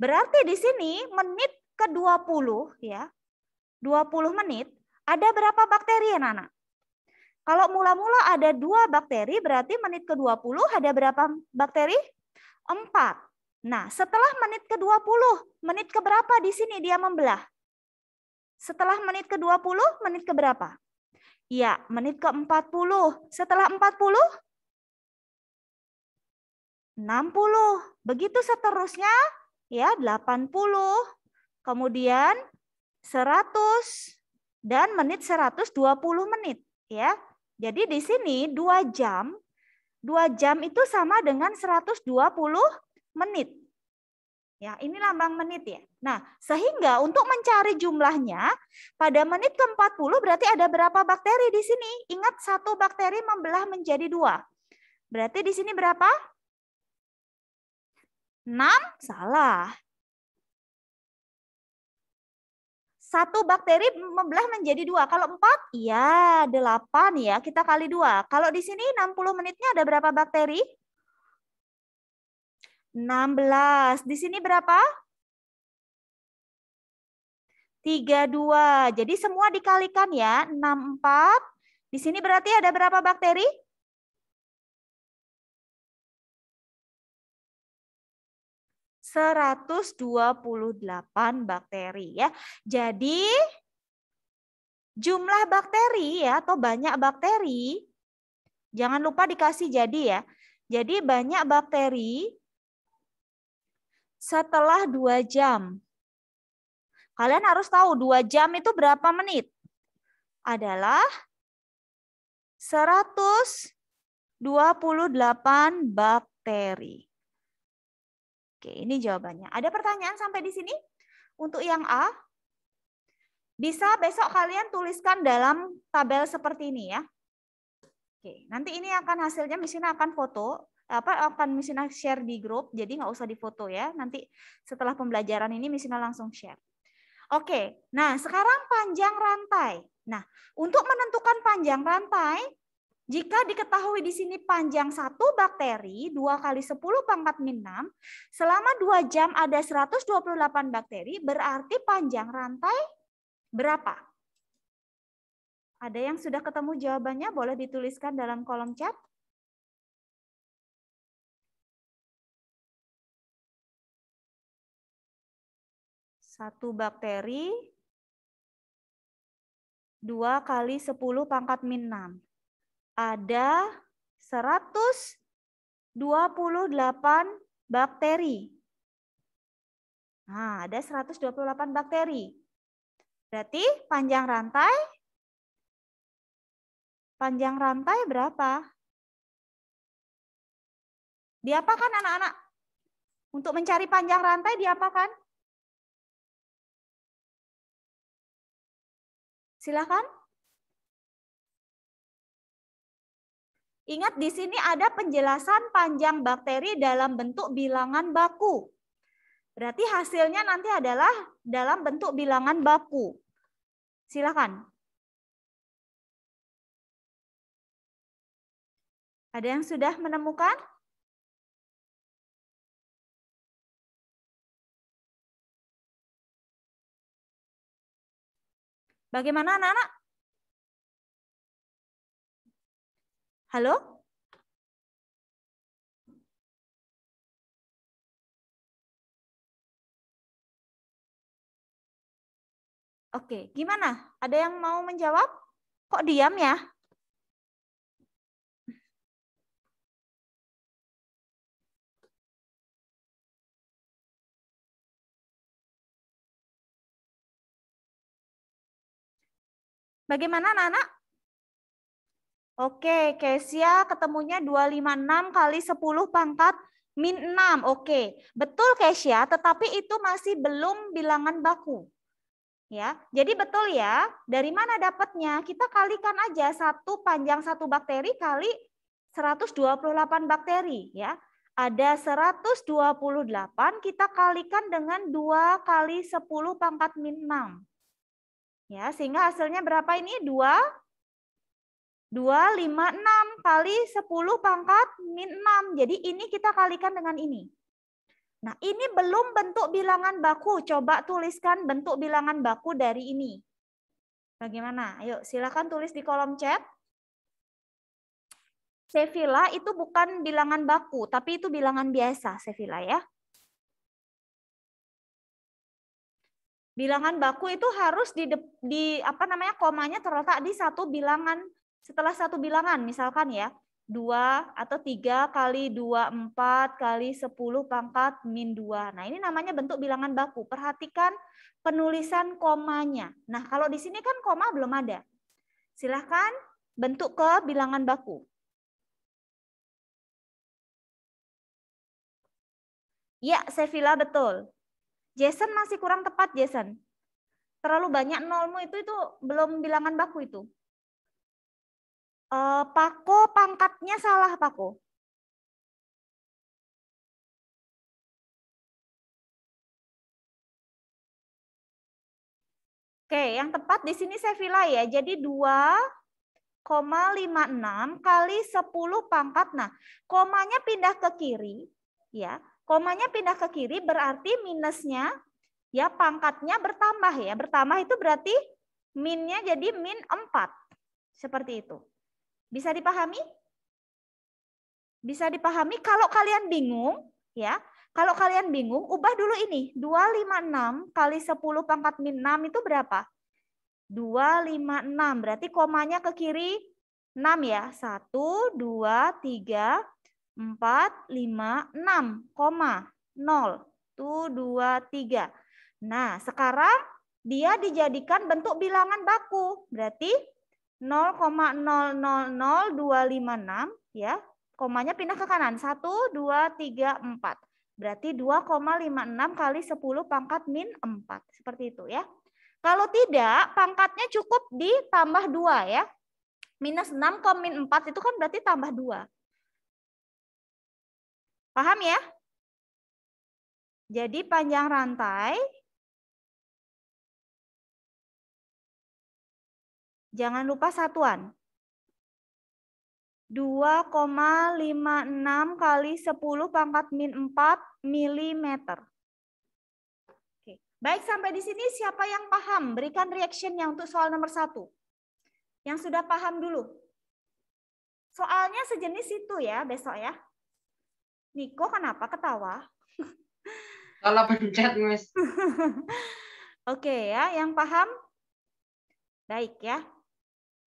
Berarti di sini menit ke-20 ya. 20 menit ada berapa bakteri ya Nana? Kalau mula-mula ada dua bakteri, berarti menit ke-20 ada berapa bakteri? Empat. Nah, setelah menit ke-20, menit ke berapa di sini dia membelah? Setelah menit ke-20, iya, menit ke berapa? Ya, menit ke-40. Setelah 40? 60. Begitu seterusnya, ya 80. Kemudian 100 dan menit 120 menit, ya. Jadi di sini 2 jam, 2 jam itu sama dengan 120 menit. Ya, ini lambang menit ya. Nah, sehingga untuk mencari jumlahnya, pada menit ke-40 berarti ada berapa bakteri di sini? Ingat, satu bakteri membelah menjadi dua. Berarti di sini berapa? 6, salah. satu bakteri membelah menjadi dua. Kalau empat, iya delapan ya. Kita kali dua. Kalau di sini 60 menitnya ada berapa bakteri? 16. Di sini berapa? 32. Jadi semua dikalikan ya. 64. Di sini berarti ada berapa bakteri? 128 bakteri ya. Jadi jumlah bakteri ya atau banyak bakteri jangan lupa dikasih jadi ya. Jadi banyak bakteri setelah 2 jam. Kalian harus tahu 2 jam itu berapa menit? Adalah 128 bakteri. Oke, ini jawabannya. Ada pertanyaan sampai di sini? Untuk yang A, bisa besok kalian tuliskan dalam tabel seperti ini ya. Oke, nanti ini akan hasilnya misalnya akan foto apa akan Misina share di grup, jadi nggak usah difoto ya. Nanti setelah pembelajaran ini Misina langsung share. Oke, nah sekarang panjang rantai. Nah, untuk menentukan panjang rantai, jika diketahui di sini panjang satu bakteri 2 kali 10 pangkat min 6, selama 2 jam ada 128 bakteri, berarti panjang rantai berapa? Ada yang sudah ketemu jawabannya? Boleh dituliskan dalam kolom chat. Satu bakteri, dua kali sepuluh pangkat min enam ada 128 bakteri. Nah, ada 128 bakteri. Berarti panjang rantai panjang rantai berapa? Diapakan anak-anak? Untuk mencari panjang rantai diapakan? Silakan. Ingat di sini ada penjelasan panjang bakteri dalam bentuk bilangan baku. Berarti hasilnya nanti adalah dalam bentuk bilangan baku. Silakan. Ada yang sudah menemukan? Bagaimana anak-anak? Halo? Oke, gimana? Ada yang mau menjawab? Kok diam ya? Bagaimana anak-anak? Oke, Kesia ketemunya 256 kali 10 pangkat min 6. Oke, betul Kesia, tetapi itu masih belum bilangan baku. Ya, jadi betul ya, dari mana dapatnya? Kita kalikan aja satu panjang satu bakteri kali 128 bakteri ya. Ada 128 kita kalikan dengan 2 kali 10 pangkat min 6. Ya, sehingga hasilnya berapa ini? 2 2, 5, 6 kali 10 pangkat min 6. Jadi ini kita kalikan dengan ini. Nah, ini belum bentuk bilangan baku. Coba tuliskan bentuk bilangan baku dari ini. Bagaimana? Ayo, silakan tulis di kolom chat. Sevilla itu bukan bilangan baku, tapi itu bilangan biasa Sevilla ya. Bilangan baku itu harus di, di apa namanya komanya terletak di satu bilangan setelah satu bilangan misalkan ya 2 atau 3 kali 2, 4 kali 10 pangkat min 2. Nah ini namanya bentuk bilangan baku. Perhatikan penulisan komanya. Nah kalau di sini kan koma belum ada. Silahkan bentuk ke bilangan baku. Ya, Sevilla betul. Jason masih kurang tepat, Jason. Terlalu banyak nolmu itu itu belum bilangan baku itu. Uh, eh, Pako pangkatnya salah Pako. Oke, yang tepat di sini saya vila ya. Jadi 2,56 kali 10 pangkat. Nah, komanya pindah ke kiri. ya. Komanya pindah ke kiri berarti minusnya ya pangkatnya bertambah ya. Bertambah itu berarti minnya jadi min 4. Seperti itu. Bisa dipahami? Bisa dipahami kalau kalian bingung ya. Kalau kalian bingung, ubah dulu ini. 256 kali 10 pangkat min 6 itu berapa? 256. Berarti komanya ke kiri 6 ya. 1, 2, 3, 4, 5, 6, koma, 0. 1, 2, 3. Nah, sekarang dia dijadikan bentuk bilangan baku. Berarti 0,000256 ya. Komanya pindah ke kanan. 1 2 3 4. Berarti 2,56 kali 10 pangkat min 4. Seperti itu ya. Kalau tidak, pangkatnya cukup ditambah 2 ya. Minus 6 ke min 4 itu kan berarti tambah 2. Paham ya? Jadi panjang rantai Jangan lupa satuan. 2,56 kali 10 pangkat min 4 milimeter. Oke. Baik, sampai di sini siapa yang paham? Berikan reactionnya untuk soal nomor satu. Yang sudah paham dulu. Soalnya sejenis itu ya besok ya. Niko kenapa ketawa? Kalau pencet, Miss. *laughs* Oke ya, yang paham? Baik ya.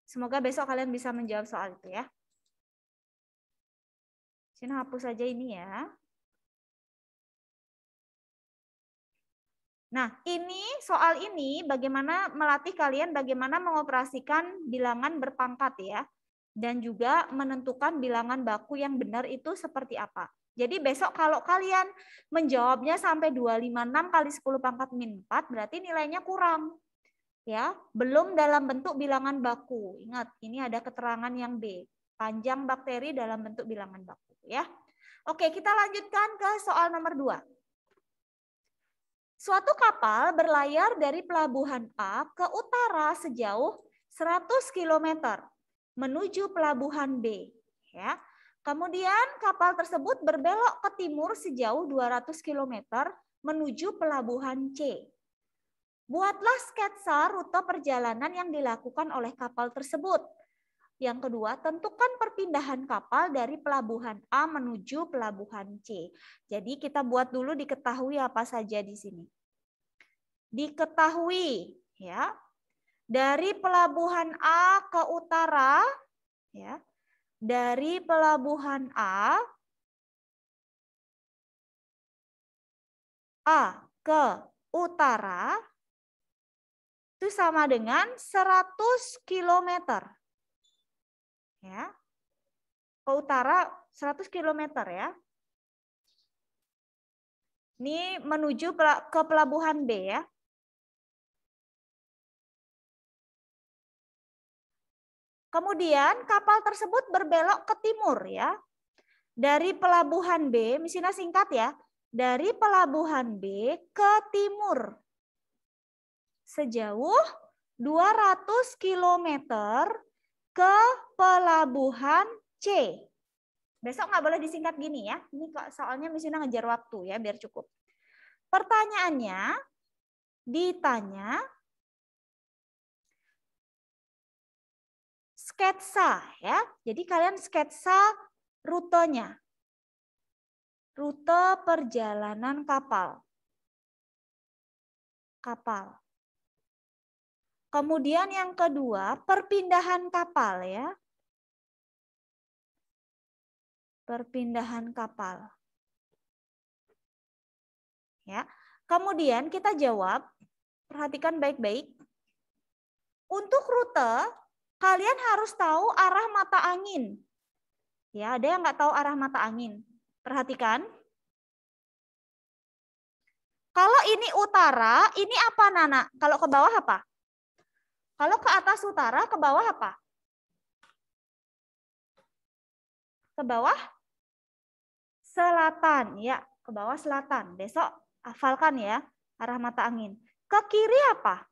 Semoga besok kalian bisa menjawab soal itu ya. Sini hapus saja ini ya. Nah, ini soal ini bagaimana melatih kalian bagaimana mengoperasikan bilangan berpangkat ya. Dan juga menentukan bilangan baku yang benar itu seperti apa. Jadi besok kalau kalian menjawabnya sampai 256 kali 10 pangkat min 4 berarti nilainya kurang ya belum dalam bentuk bilangan baku ingat ini ada keterangan yang B panjang bakteri dalam bentuk bilangan baku ya oke kita lanjutkan ke soal nomor 2 Suatu kapal berlayar dari pelabuhan A ke utara sejauh 100 km menuju pelabuhan B. Ya. Kemudian kapal tersebut berbelok ke timur sejauh 200 km menuju pelabuhan C. Buatlah sketsa rute perjalanan yang dilakukan oleh kapal tersebut. Yang kedua, tentukan perpindahan kapal dari pelabuhan A menuju pelabuhan C. Jadi kita buat dulu diketahui apa saja di sini. Diketahui ya. Dari pelabuhan A ke utara ya. Dari pelabuhan A A ke utara itu sama dengan 100 km. Ya. Ke utara 100 km ya. Ini menuju ke pelabuhan B ya. Kemudian kapal tersebut berbelok ke timur ya. Dari pelabuhan B, misalnya singkat ya. Dari pelabuhan B ke timur sejauh 200 km ke pelabuhan C. Besok nggak boleh disingkat gini ya. Ini soalnya misalnya ngejar waktu ya biar cukup. Pertanyaannya ditanya sketsa ya. Jadi kalian sketsa rutenya. Rute perjalanan kapal. Kapal. Kemudian yang kedua, perpindahan kapal ya. Perpindahan kapal. Ya. Kemudian kita jawab, perhatikan baik-baik. Untuk rute, kalian harus tahu arah mata angin. Ya, ada yang nggak tahu arah mata angin. Perhatikan. Kalau ini utara, ini apa Nana? Kalau ke bawah apa? Kalau ke atas utara, ke bawah apa? Ke bawah selatan. Ya, ke bawah selatan. Besok hafalkan ya arah mata angin. Ke kiri apa?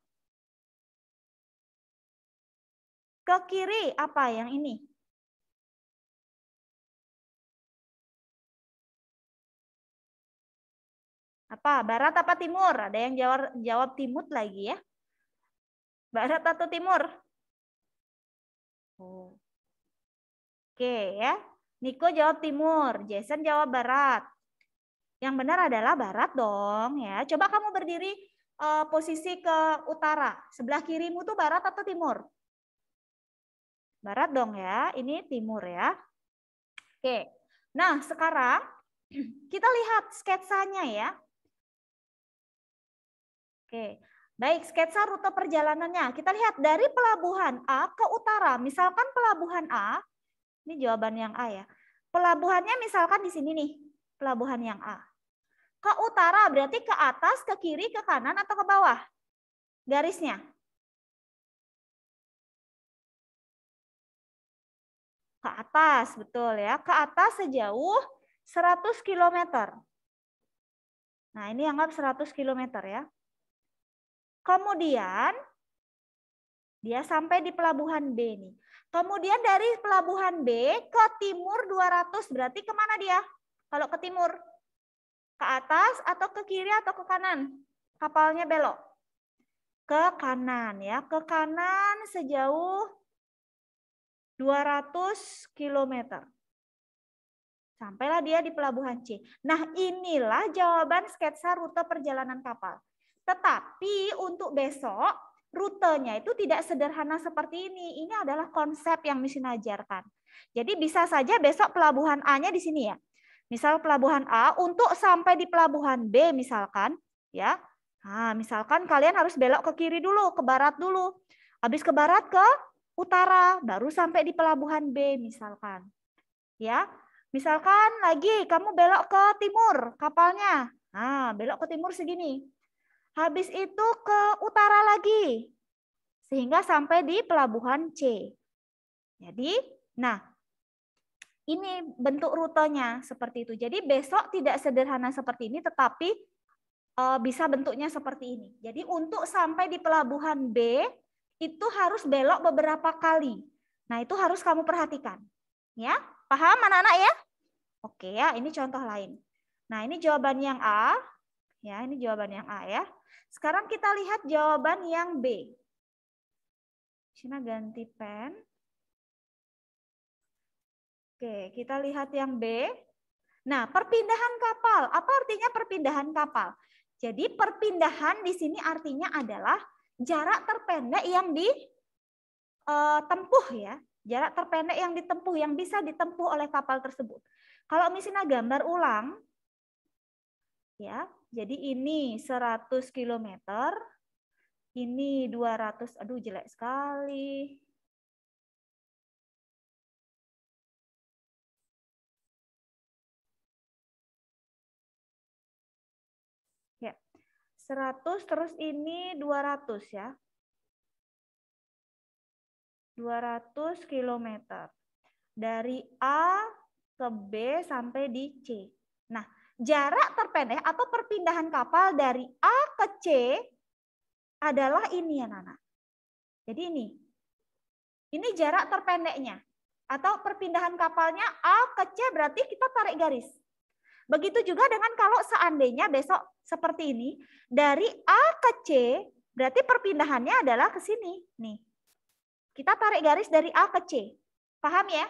Ke kiri apa yang ini? Apa barat apa timur? Ada yang jawab jawab timur lagi ya. Barat atau timur? Oh. Oke ya. Niko jawab timur, Jason jawab barat. Yang benar adalah barat dong ya. Coba kamu berdiri uh, posisi ke utara. Sebelah kirimu tuh barat atau timur? Barat dong ya. Ini timur ya. Oke. Nah, sekarang *clears throat* kita lihat sketsanya ya. Oke. Baik, sketsa rute perjalanannya. Kita lihat dari pelabuhan A ke utara. Misalkan pelabuhan A, ini jawaban yang A ya. Pelabuhannya misalkan di sini nih, pelabuhan yang A. Ke utara berarti ke atas, ke kiri, ke kanan, atau ke bawah? Garisnya. Ke atas, betul ya. Ke atas sejauh 100 km. Nah, ini anggap 100 km ya. Kemudian dia sampai di pelabuhan B nih. Kemudian dari pelabuhan B ke timur 200 berarti kemana dia? Kalau ke timur? Ke atas atau ke kiri atau ke kanan? Kapalnya belok. Ke kanan ya, ke kanan sejauh 200 km. Sampailah dia di pelabuhan C. Nah inilah jawaban sketsa rute perjalanan kapal. Tetapi untuk besok rutenya itu tidak sederhana seperti ini. Ini adalah konsep yang misi ajarkan. Jadi bisa saja besok pelabuhan A-nya di sini ya. Misal pelabuhan A untuk sampai di pelabuhan B misalkan ya. Nah, misalkan kalian harus belok ke kiri dulu, ke barat dulu. Habis ke barat ke utara, baru sampai di pelabuhan B misalkan. Ya. Misalkan lagi kamu belok ke timur kapalnya. Nah, belok ke timur segini. Habis itu ke utara lagi. Sehingga sampai di pelabuhan C. Jadi, nah ini bentuk rutenya seperti itu. Jadi besok tidak sederhana seperti ini tetapi e, bisa bentuknya seperti ini. Jadi untuk sampai di pelabuhan B itu harus belok beberapa kali. Nah, itu harus kamu perhatikan. Ya, paham anak-anak ya? Oke ya, ini contoh lain. Nah, ini jawaban yang A. Ya, ini jawaban yang A ya. Sekarang kita lihat jawaban yang B. Cina ganti pen. Oke, kita lihat yang B. Nah, perpindahan kapal. Apa artinya perpindahan kapal? Jadi perpindahan di sini artinya adalah jarak terpendek yang ditempuh eh, ya. Jarak terpendek yang ditempuh, yang bisa ditempuh oleh kapal tersebut. Kalau misalnya gambar ulang, ya jadi ini 100 km, ini 200, aduh jelek sekali. Ya. 100 terus ini 200 ya. 200 km. Dari A ke B sampai di C. Nah, jarak terpendek atau perpindahan kapal dari A ke C adalah ini ya Nana. Jadi ini. Ini jarak terpendeknya. Atau perpindahan kapalnya A ke C berarti kita tarik garis. Begitu juga dengan kalau seandainya besok seperti ini. Dari A ke C berarti perpindahannya adalah ke sini. Nih. Kita tarik garis dari A ke C. Paham ya?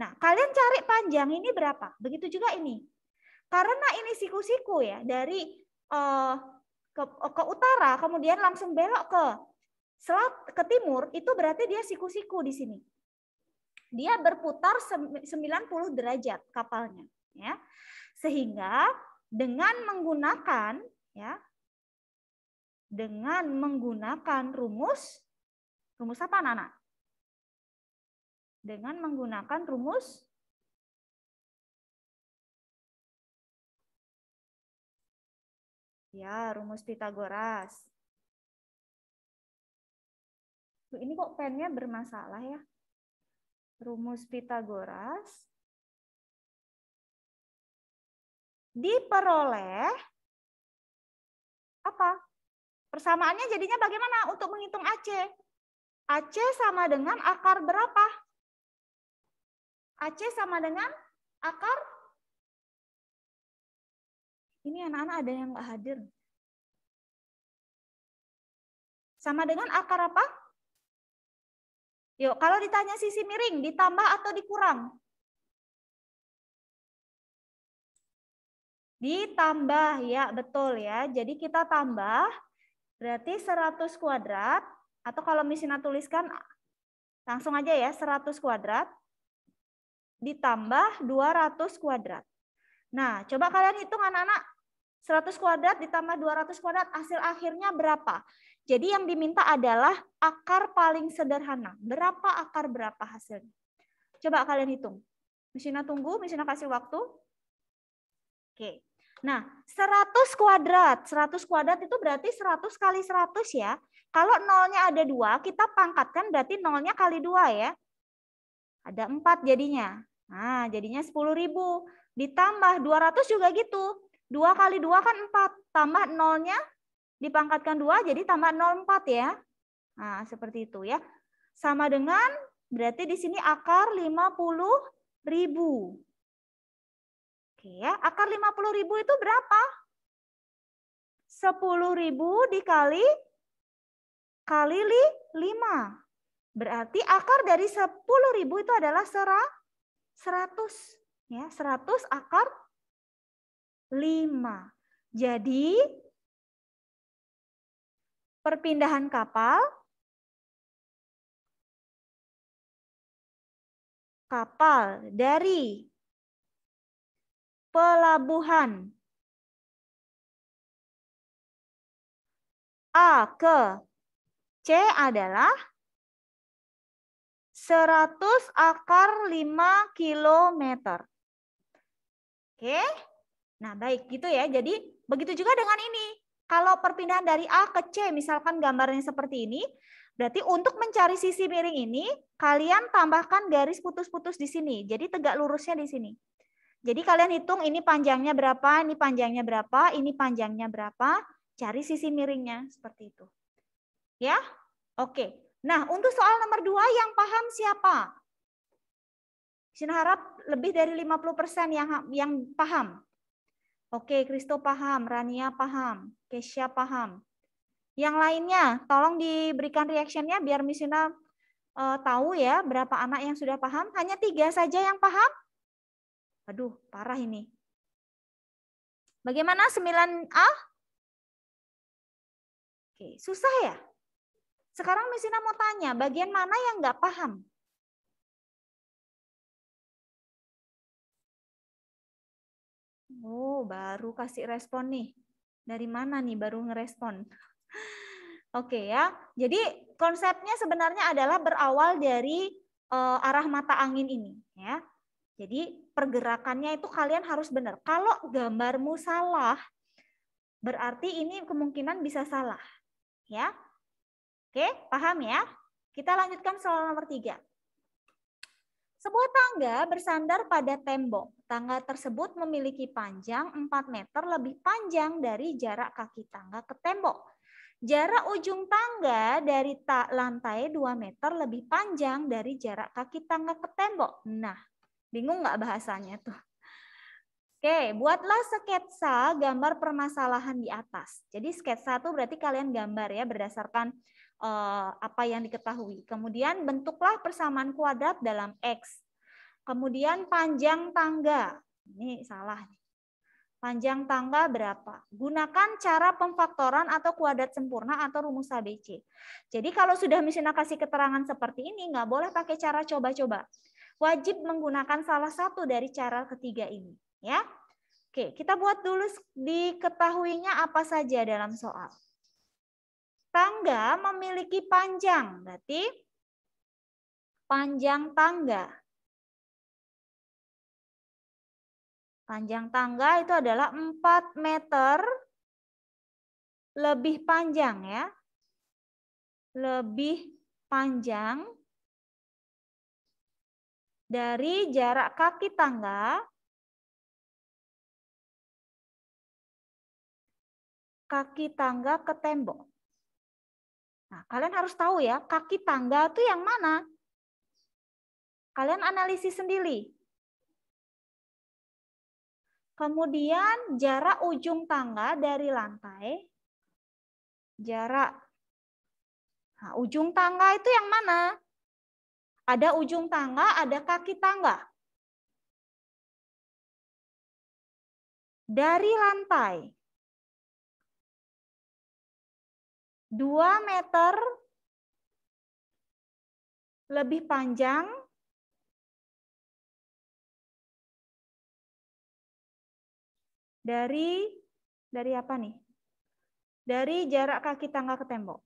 Nah, kalian cari panjang ini berapa? Begitu juga ini karena ini siku-siku ya dari uh, ke, ke utara kemudian langsung belok ke selat ke timur itu berarti dia siku-siku di sini. Dia berputar 90 derajat kapalnya ya. Sehingga dengan menggunakan ya dengan menggunakan rumus rumus apa anak-anak? Dengan menggunakan rumus Ya, rumus Pitagoras. Tuh, ini kok pennya bermasalah ya? Rumus Pitagoras diperoleh apa? Persamaannya jadinya bagaimana untuk menghitung AC? AC sama dengan akar berapa? AC sama dengan akar ini anak-anak ada yang nggak hadir. Sama dengan akar apa? Yuk, kalau ditanya sisi miring, ditambah atau dikurang? Ditambah, ya betul ya. Jadi kita tambah, berarti 100 kuadrat, atau kalau misi tuliskan, langsung aja ya, 100 kuadrat, ditambah 200 kuadrat. Nah, coba kalian hitung anak-anak, 100 kuadrat ditambah 200 kuadrat, hasil akhirnya berapa? Jadi yang diminta adalah akar paling sederhana. Berapa akar berapa hasilnya? Coba kalian hitung. Misina tunggu, Misina kasih waktu. Oke. Nah, 100 kuadrat. 100 kuadrat itu berarti 100 kali 100 ya. Kalau nolnya ada dua, kita pangkatkan berarti nolnya kali dua ya. Ada empat jadinya. Nah, jadinya 10.000. Ditambah 200 juga gitu. 2 kali 2 kan 4. Tambah nolnya dipangkatkan 2 jadi tambah 0, 4 ya. Nah, seperti itu ya. Sama dengan berarti di sini akar 50 ribu. Oke ya, akar 50 ribu itu berapa? 10 ribu dikali kali 5. Berarti akar dari 10 ribu itu adalah 100. Ya, 100 akar 5. Jadi, perpindahan kapal, kapal dari pelabuhan A ke C adalah 100 akar 5 kilometer. Oke. Okay. Nah, baik gitu ya. Jadi begitu juga dengan ini. Kalau perpindahan dari A ke C misalkan gambarnya seperti ini, berarti untuk mencari sisi miring ini kalian tambahkan garis putus-putus di sini. Jadi tegak lurusnya di sini. Jadi kalian hitung ini panjangnya berapa, ini panjangnya berapa, ini panjangnya berapa, cari sisi miringnya seperti itu. Ya? Oke. Nah, untuk soal nomor dua yang paham siapa? saya harap lebih dari 50% yang yang paham. Oke, Kristo paham, Rania paham, Kesia paham. Yang lainnya, tolong diberikan reaction-nya biar Misina uh, eh, tahu ya berapa anak yang sudah paham. Hanya tiga saja yang paham? Aduh, parah ini. Bagaimana 9A? Oke, susah ya? Sekarang Misina mau tanya, bagian mana yang nggak paham? Oh, baru kasih respon nih. Dari mana nih baru ngerespon? *laughs* Oke okay, ya. Jadi konsepnya sebenarnya adalah berawal dari uh, arah mata angin ini ya. Jadi pergerakannya itu kalian harus benar. Kalau gambarmu salah, berarti ini kemungkinan bisa salah. Ya. Oke, paham ya? Kita lanjutkan soal nomor tiga. Sebuah tangga bersandar pada tembok. Tangga tersebut memiliki panjang 4 meter lebih panjang dari jarak kaki tangga ke tembok. Jarak ujung tangga dari ta lantai 2 meter lebih panjang dari jarak kaki tangga ke tembok. Nah, bingung nggak bahasanya tuh? Oke, buatlah sketsa gambar permasalahan di atas. Jadi sketsa itu berarti kalian gambar ya berdasarkan Eh, apa yang diketahui. Kemudian bentuklah persamaan kuadrat dalam X. Kemudian panjang tangga. Ini salah. Panjang tangga berapa? Gunakan cara pemfaktoran atau kuadrat sempurna atau rumus ABC. Jadi kalau sudah misalnya kasih keterangan seperti ini, nggak boleh pakai cara coba-coba. Wajib menggunakan salah satu dari cara ketiga ini. ya. Oke, kita buat dulu diketahuinya apa saja dalam soal. Tangga memiliki panjang, berarti panjang tangga. Panjang tangga itu adalah 4 meter lebih panjang ya. Lebih panjang dari jarak kaki tangga kaki tangga ke tembok. Nah, kalian harus tahu ya, kaki tangga itu yang mana? Kalian analisis sendiri. Kemudian jarak ujung tangga dari lantai, jarak nah, ujung tangga itu yang mana? Ada ujung tangga, ada kaki tangga. Dari lantai 2 meter lebih panjang dari dari apa nih? Dari jarak kaki tangga ke tembok.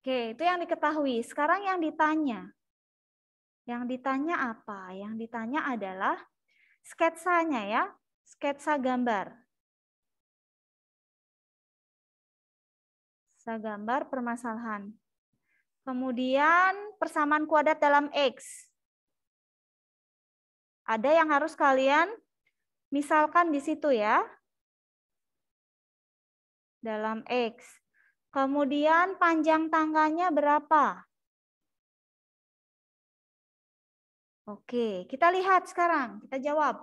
Oke, itu yang diketahui. Sekarang yang ditanya, yang ditanya apa? Yang ditanya adalah sketsanya ya, sketsa gambar. Sketsa gambar permasalahan. Kemudian persamaan kuadrat dalam X. Ada yang harus kalian misalkan di situ ya. Dalam X. Kemudian panjang tangganya berapa? Oke, kita lihat sekarang, kita jawab.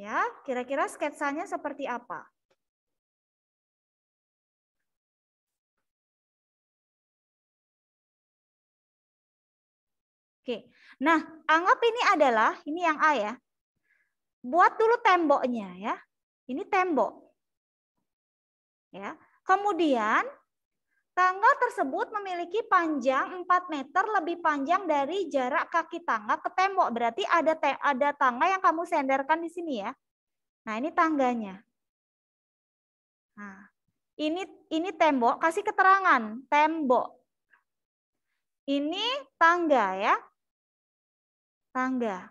Ya, kira-kira sketsanya seperti apa? Oke. Nah, anggap ini adalah ini yang A ya. Buat dulu temboknya ya. Ini tembok. Ya. Kemudian Tangga tersebut memiliki panjang 4 meter lebih panjang dari jarak kaki tangga ke tembok. Berarti ada ada tangga yang kamu senderkan di sini ya. Nah, ini tangganya. Nah, ini ini tembok, kasih keterangan, tembok. Ini tangga ya. Tangga.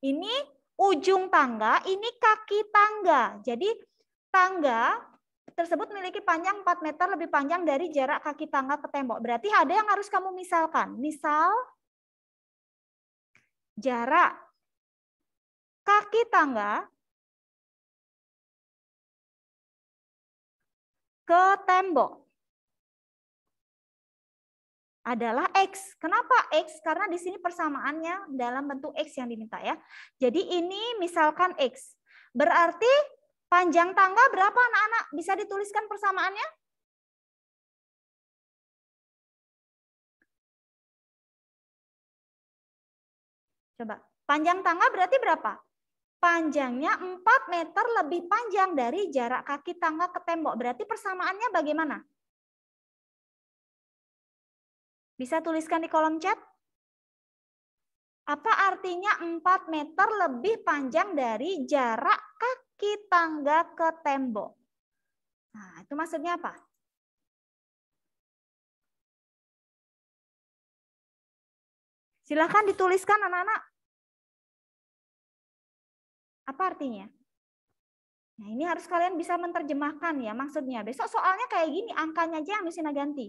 Ini ujung tangga, ini kaki tangga. Jadi tangga tersebut memiliki panjang 4 meter lebih panjang dari jarak kaki tangga ke tembok. Berarti ada yang harus kamu misalkan. Misal jarak kaki tangga ke tembok adalah X. Kenapa X? Karena di sini persamaannya dalam bentuk X yang diminta ya. Jadi ini misalkan X. Berarti Panjang tangga berapa anak-anak? Bisa dituliskan persamaannya? Coba. Panjang tangga berarti berapa? Panjangnya 4 meter lebih panjang dari jarak kaki tangga ke tembok. Berarti persamaannya bagaimana? Bisa tuliskan di kolom chat? Apa artinya 4 meter lebih panjang dari jarak kaki kaki tangga ke tembok. Nah, itu maksudnya apa? Silahkan dituliskan anak-anak. Apa artinya? Nah, ini harus kalian bisa menerjemahkan ya maksudnya. Besok soalnya kayak gini, angkanya aja yang mesti ganti.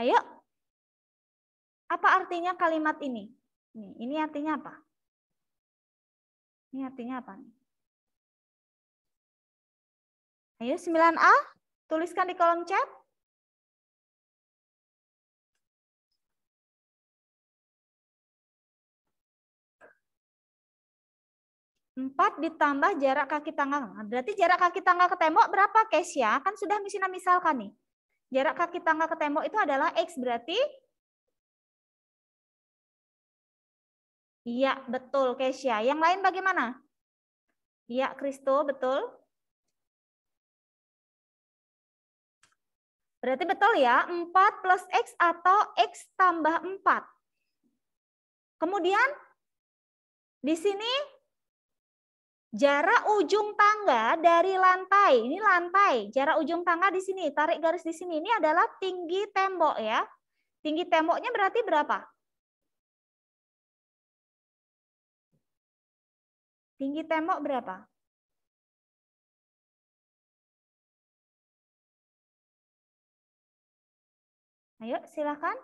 Ayo. Apa artinya kalimat ini? Nih, ini artinya apa? Ini artinya apa nih? Ayo 9A, tuliskan di kolom chat. Empat ditambah jarak kaki tangga. Nah, berarti jarak kaki tangga ke tembok berapa, Kesia? Kan sudah misalkan nih. Jarak kaki tangga ke tembok itu adalah X, berarti Iya, betul Kesia. Yang lain bagaimana? Iya, Kristo, betul. Berarti betul ya, 4 plus X atau X tambah 4. Kemudian, di sini jarak ujung tangga dari lantai. Ini lantai, jarak ujung tangga di sini. Tarik garis di sini. Ini adalah tinggi tembok ya. Tinggi temboknya berarti berapa? Tinggi tembok berapa? Ayo, silakan.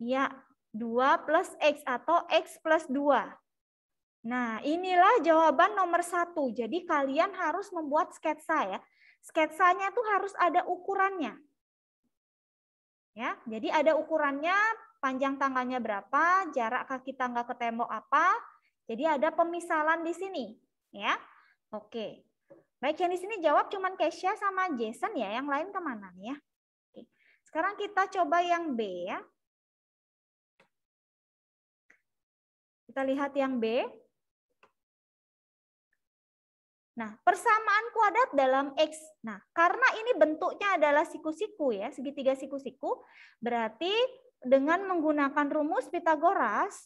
Ya, 2 plus X atau X plus 2. Nah, inilah jawaban nomor satu. Jadi kalian harus membuat sketsa ya. Sketsanya tuh harus ada ukurannya. Ya, jadi ada ukurannya panjang tangganya berapa, jarak kaki tangga ke tembok apa. Jadi ada pemisalan di sini, ya. Oke. Baik, yang di sini jawab cuman Kesia sama Jason ya, yang lain kemana nih ya? Oke. Sekarang kita coba yang B ya. Kita lihat yang B. Nah, persamaan kuadrat dalam X. Nah, karena ini bentuknya adalah siku-siku ya, segitiga siku-siku, berarti dengan menggunakan rumus Pitagoras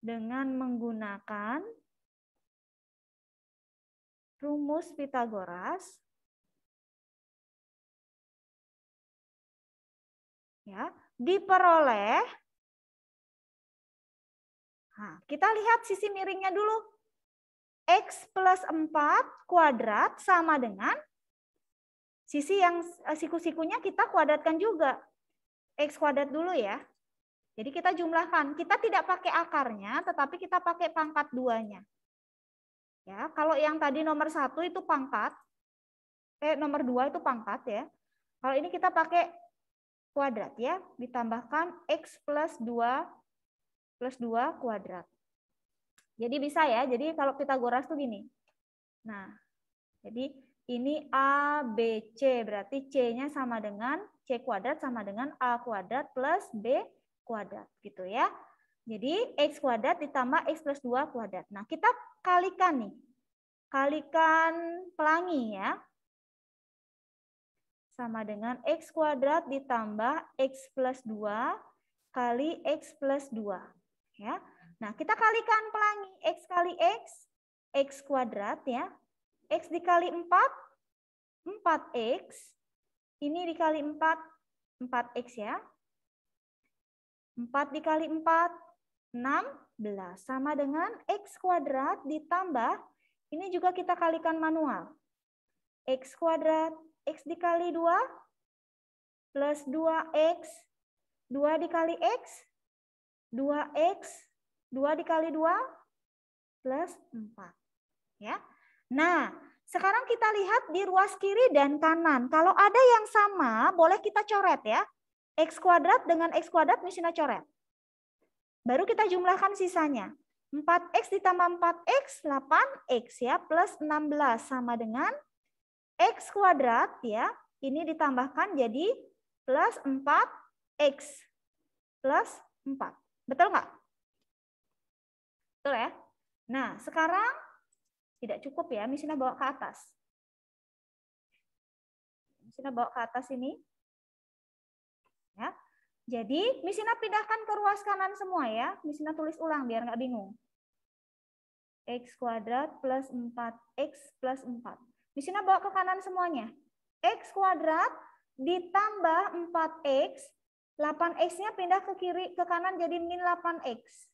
dengan menggunakan rumus Pitagoras ya diperoleh nah, kita lihat sisi miringnya dulu x plus 4 kuadrat sama dengan sisi yang eh, siku-sikunya kita kuadratkan juga X kuadrat dulu ya. Jadi kita jumlahkan. Kita tidak pakai akarnya, tetapi kita pakai pangkat duanya. Ya, kalau yang tadi nomor satu itu pangkat, eh nomor dua itu pangkat ya. Kalau ini kita pakai kuadrat ya, ditambahkan x plus 2 plus 2 kuadrat. Jadi bisa ya, jadi kalau Pitagoras tuh gini. Nah, jadi ini A, B, C, berarti C-nya sama dengan C kuadrat sama dengan A kuadrat plus B kuadrat gitu ya. Jadi X kuadrat ditambah X plus 2 kuadrat. Nah kita kalikan nih. Kalikan pelangi ya. Sama dengan X kuadrat ditambah X plus 2 kali X plus 2. Ya. Nah kita kalikan pelangi. X kali X, X kuadrat ya. X dikali 4, 4X ini dikali 4, 4X ya. 4 dikali 4, 16. Sama dengan X kuadrat ditambah, ini juga kita kalikan manual. X kuadrat, X dikali 2, plus 2X, 2 dikali X, 2X, 2 dikali 2, plus 4. Ya. Nah, sekarang kita lihat di ruas kiri dan kanan. Kalau ada yang sama, boleh kita coret ya. X kuadrat dengan X kuadrat misalnya coret. Baru kita jumlahkan sisanya. 4X ditambah 4X, 8X ya, plus 16 sama dengan X kuadrat ya. Ini ditambahkan jadi plus 4X plus 4. Betul nggak? Betul ya? Nah, sekarang tidak cukup ya, misalnya bawa ke atas. Misalnya bawa ke atas ini. Ya. Jadi, Misina pindahkan ke ruas kanan semua ya. Misina tulis ulang biar nggak bingung. X kuadrat plus 4X plus 4. Misina bawa ke kanan semuanya. X kuadrat ditambah 4X, 8X-nya pindah ke kiri ke kanan jadi min 8X.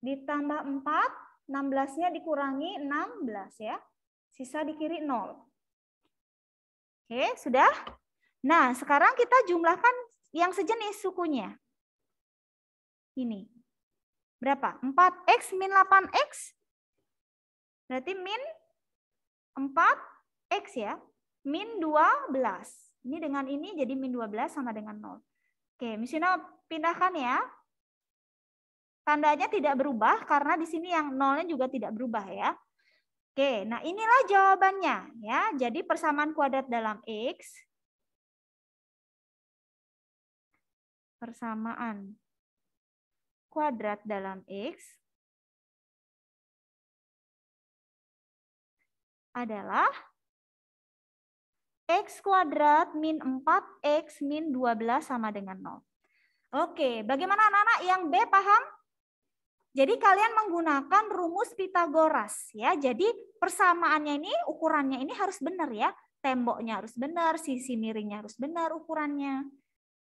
Ditambah 4, 16-nya dikurangi 16 ya. Sisa di kiri 0. Oke, sudah? Nah, sekarang kita jumlahkan yang sejenis sukunya. Ini. Berapa? 4x min 8x. Berarti min 4x ya. Min 12. Ini dengan ini jadi min 12 sama dengan 0. Oke, misalnya pindahkan ya. Tandanya tidak berubah karena di sini yang nolnya juga tidak berubah ya. Oke, nah inilah jawabannya ya. Jadi persamaan kuadrat dalam X persamaan kuadrat dalam X adalah X kuadrat min 4, X min 12 sama dengan 0. Oke, bagaimana anak-anak yang B paham? Jadi kalian menggunakan rumus Pitagoras ya. Jadi persamaannya ini ukurannya ini harus benar ya. Temboknya harus benar, sisi miringnya harus benar ukurannya.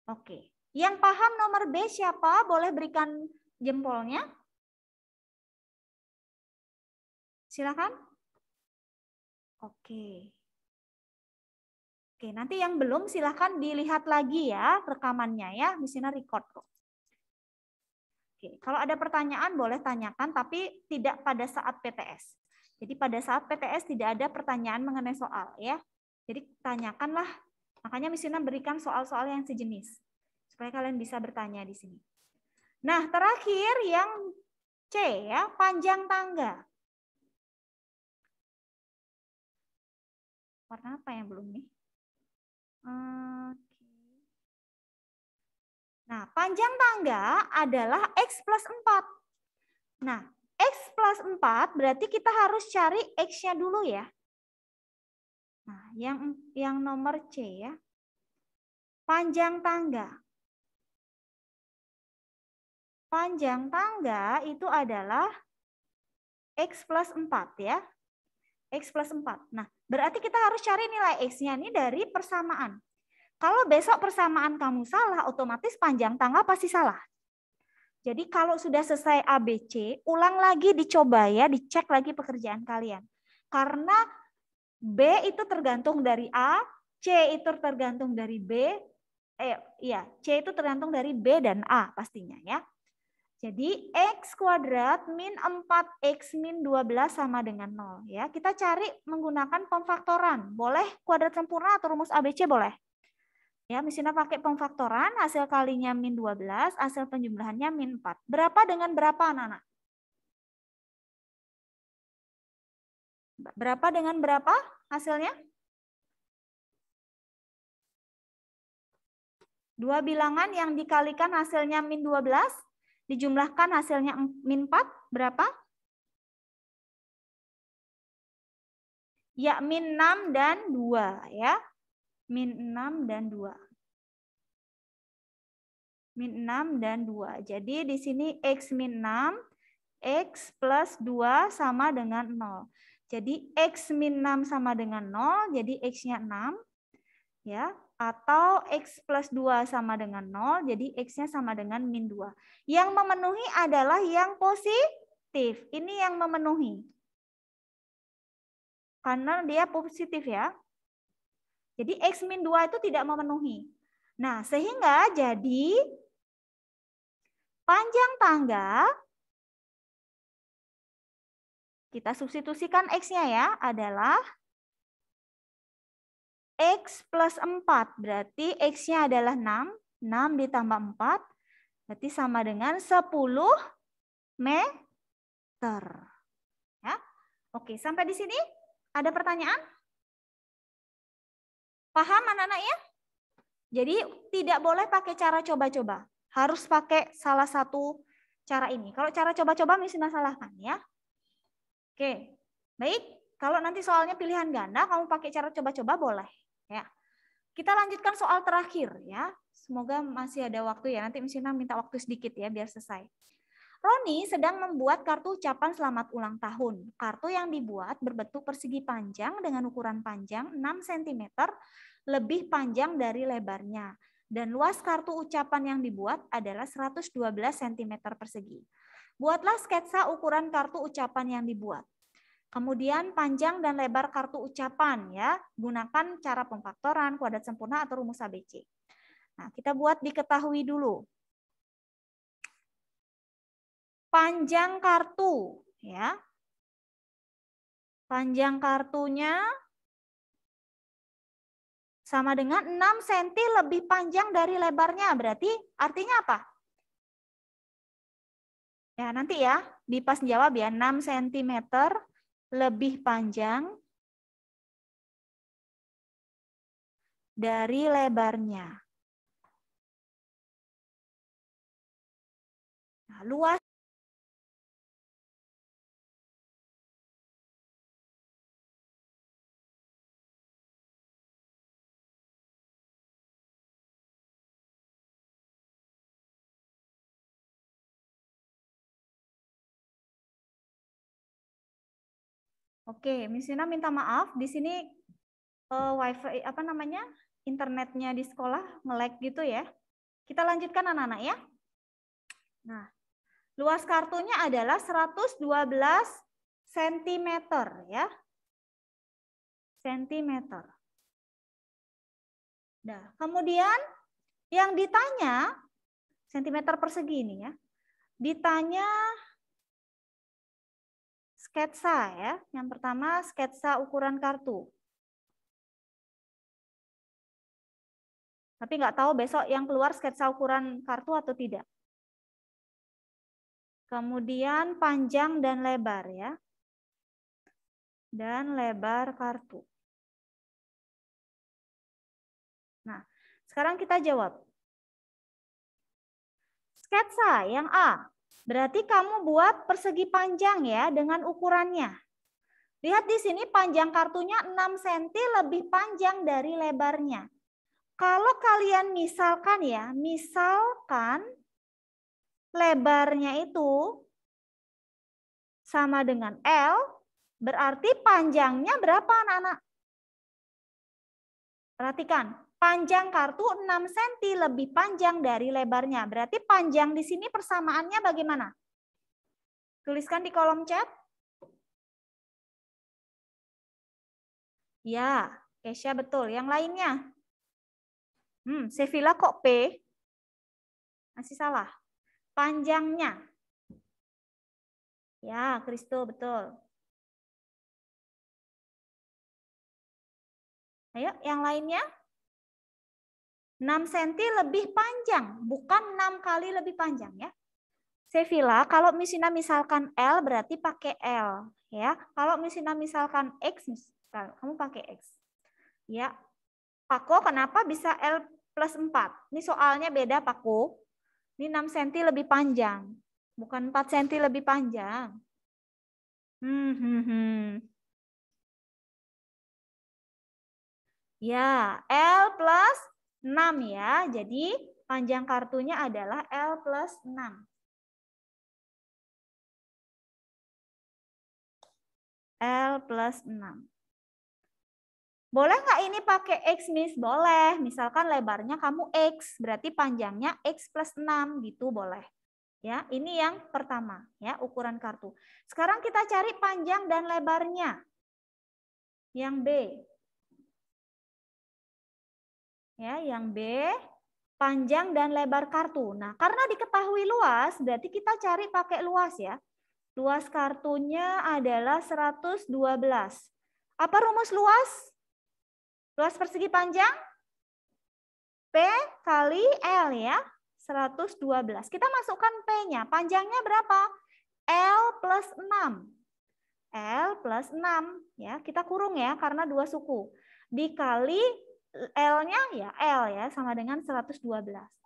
Oke. Yang paham nomor B siapa? Boleh berikan jempolnya. Silakan. Oke. Oke, nanti yang belum silahkan dilihat lagi ya rekamannya ya. Di sini record kok. Oke, kalau ada pertanyaan boleh tanyakan, tapi tidak pada saat PTS. Jadi pada saat PTS tidak ada pertanyaan mengenai soal ya. Jadi tanyakanlah. Makanya misina berikan soal-soal yang sejenis supaya kalian bisa bertanya di sini. Nah, terakhir yang C ya, panjang tangga. Warna apa yang belum nih? Hmm, Nah, panjang tangga adalah X plus 4. Nah, X plus 4 berarti kita harus cari X-nya dulu ya. Nah, yang, yang nomor C ya. Panjang tangga. Panjang tangga itu adalah X plus 4 ya. X plus 4. Nah, berarti kita harus cari nilai X-nya ini dari persamaan. Kalau besok persamaan kamu salah, otomatis panjang tangga pasti salah. Jadi kalau sudah selesai ABC, ulang lagi dicoba ya, dicek lagi pekerjaan kalian. Karena B itu tergantung dari A, C itu tergantung dari B, eh iya, C itu tergantung dari B dan A pastinya ya. Jadi X kuadrat min 4X min 12 sama dengan 0. Ya. Kita cari menggunakan pemfaktoran. Boleh kuadrat sempurna atau rumus ABC boleh. Ya, misalnya pakai pemfaktoran, hasil kalinya min 12, hasil penjumlahannya min 4. Berapa dengan berapa, anak-anak? Berapa dengan berapa hasilnya? Dua bilangan yang dikalikan hasilnya min 12, dijumlahkan hasilnya min 4, berapa? Ya, min 6 dan 2. Ya min 6 dan 2. Min 6 dan 2. Jadi di sini X min 6, X plus 2 sama dengan 0. Jadi X min 6 sama dengan 0, jadi X-nya 6. ya Atau X plus 2 sama dengan 0, jadi X-nya sama dengan min 2. Yang memenuhi adalah yang positif. Ini yang memenuhi. Karena dia positif ya. Jadi X min 2 itu tidak memenuhi. Nah, sehingga jadi panjang tangga kita substitusikan X-nya ya, adalah X plus 4. Berarti X-nya adalah 6. 6 ditambah 4. Berarti sama dengan 10 meter. Ya. Oke, sampai di sini ada pertanyaan? Paham anak-anak ya? Jadi tidak boleh pakai cara coba-coba. Harus pakai salah satu cara ini. Kalau cara coba-coba mesti masalah kan ya. Oke, baik. Kalau nanti soalnya pilihan ganda, kamu pakai cara coba-coba boleh. Ya. Kita lanjutkan soal terakhir ya. Semoga masih ada waktu ya. Nanti misalnya minta waktu sedikit ya biar selesai. Roni sedang membuat kartu ucapan selamat ulang tahun. Kartu yang dibuat berbentuk persegi panjang dengan ukuran panjang 6 cm lebih panjang dari lebarnya. Dan luas kartu ucapan yang dibuat adalah 112 cm persegi. Buatlah sketsa ukuran kartu ucapan yang dibuat. Kemudian panjang dan lebar kartu ucapan ya, gunakan cara pemfaktoran, kuadrat sempurna atau rumus ABC. Nah, kita buat diketahui dulu panjang kartu ya. Panjang kartunya sama dengan 6 cm lebih panjang dari lebarnya. Berarti artinya apa? Ya, nanti ya, Dipas jawab ya, 6 cm lebih panjang dari lebarnya. Nah, luas Oke, Misina minta maaf di sini uh, wifi apa namanya internetnya di sekolah melek gitu ya. Kita lanjutkan anak-anak ya. Nah, luas kartunya adalah 112 cm ya. cm. Nah, kemudian yang ditanya cm persegi ini ya. Ditanya sketsa ya. Yang pertama sketsa ukuran kartu. Tapi nggak tahu besok yang keluar sketsa ukuran kartu atau tidak. Kemudian panjang dan lebar ya. Dan lebar kartu. Nah, sekarang kita jawab. Sketsa yang A, Berarti kamu buat persegi panjang ya dengan ukurannya. Lihat di sini panjang kartunya 6 cm lebih panjang dari lebarnya. Kalau kalian misalkan ya, misalkan lebarnya itu sama dengan L, berarti panjangnya berapa anak-anak? Perhatikan, panjang kartu 6 cm lebih panjang dari lebarnya. Berarti panjang di sini persamaannya bagaimana? Tuliskan di kolom chat. Ya, Kesha betul. Yang lainnya? Hmm, Sevilla kok P? Masih salah. Panjangnya. Ya, Kristo betul. Ayo, yang lainnya? 6 cm lebih panjang, bukan 6 kali lebih panjang ya. Sevilla, kalau misina misalkan L berarti pakai L ya. Kalau misina misalkan X, misalkan, nah, kamu pakai X. Ya. Pako kenapa bisa L plus 4? Ini soalnya beda Pako. Ini 6 cm lebih panjang, bukan 4 cm lebih panjang. Hmm, hmm, hmm. Ya, L plus 6 ya. Jadi panjang kartunya adalah L plus 6. L plus 6. Boleh nggak ini pakai X, Miss? Boleh. Misalkan lebarnya kamu X, berarti panjangnya X plus 6 gitu boleh. Ya, ini yang pertama ya ukuran kartu. Sekarang kita cari panjang dan lebarnya. Yang B. Ya, yang B panjang dan lebar kartu. Nah, karena diketahui luas, berarti kita cari pakai luas ya. Luas kartunya adalah 112. Apa rumus luas? Luas persegi panjang? P kali L ya. 112. Kita masukkan P-nya. Panjangnya berapa? L plus 6. L plus 6. ya Kita kurung ya, karena dua suku. Dikali L-nya ya L ya sama dengan 112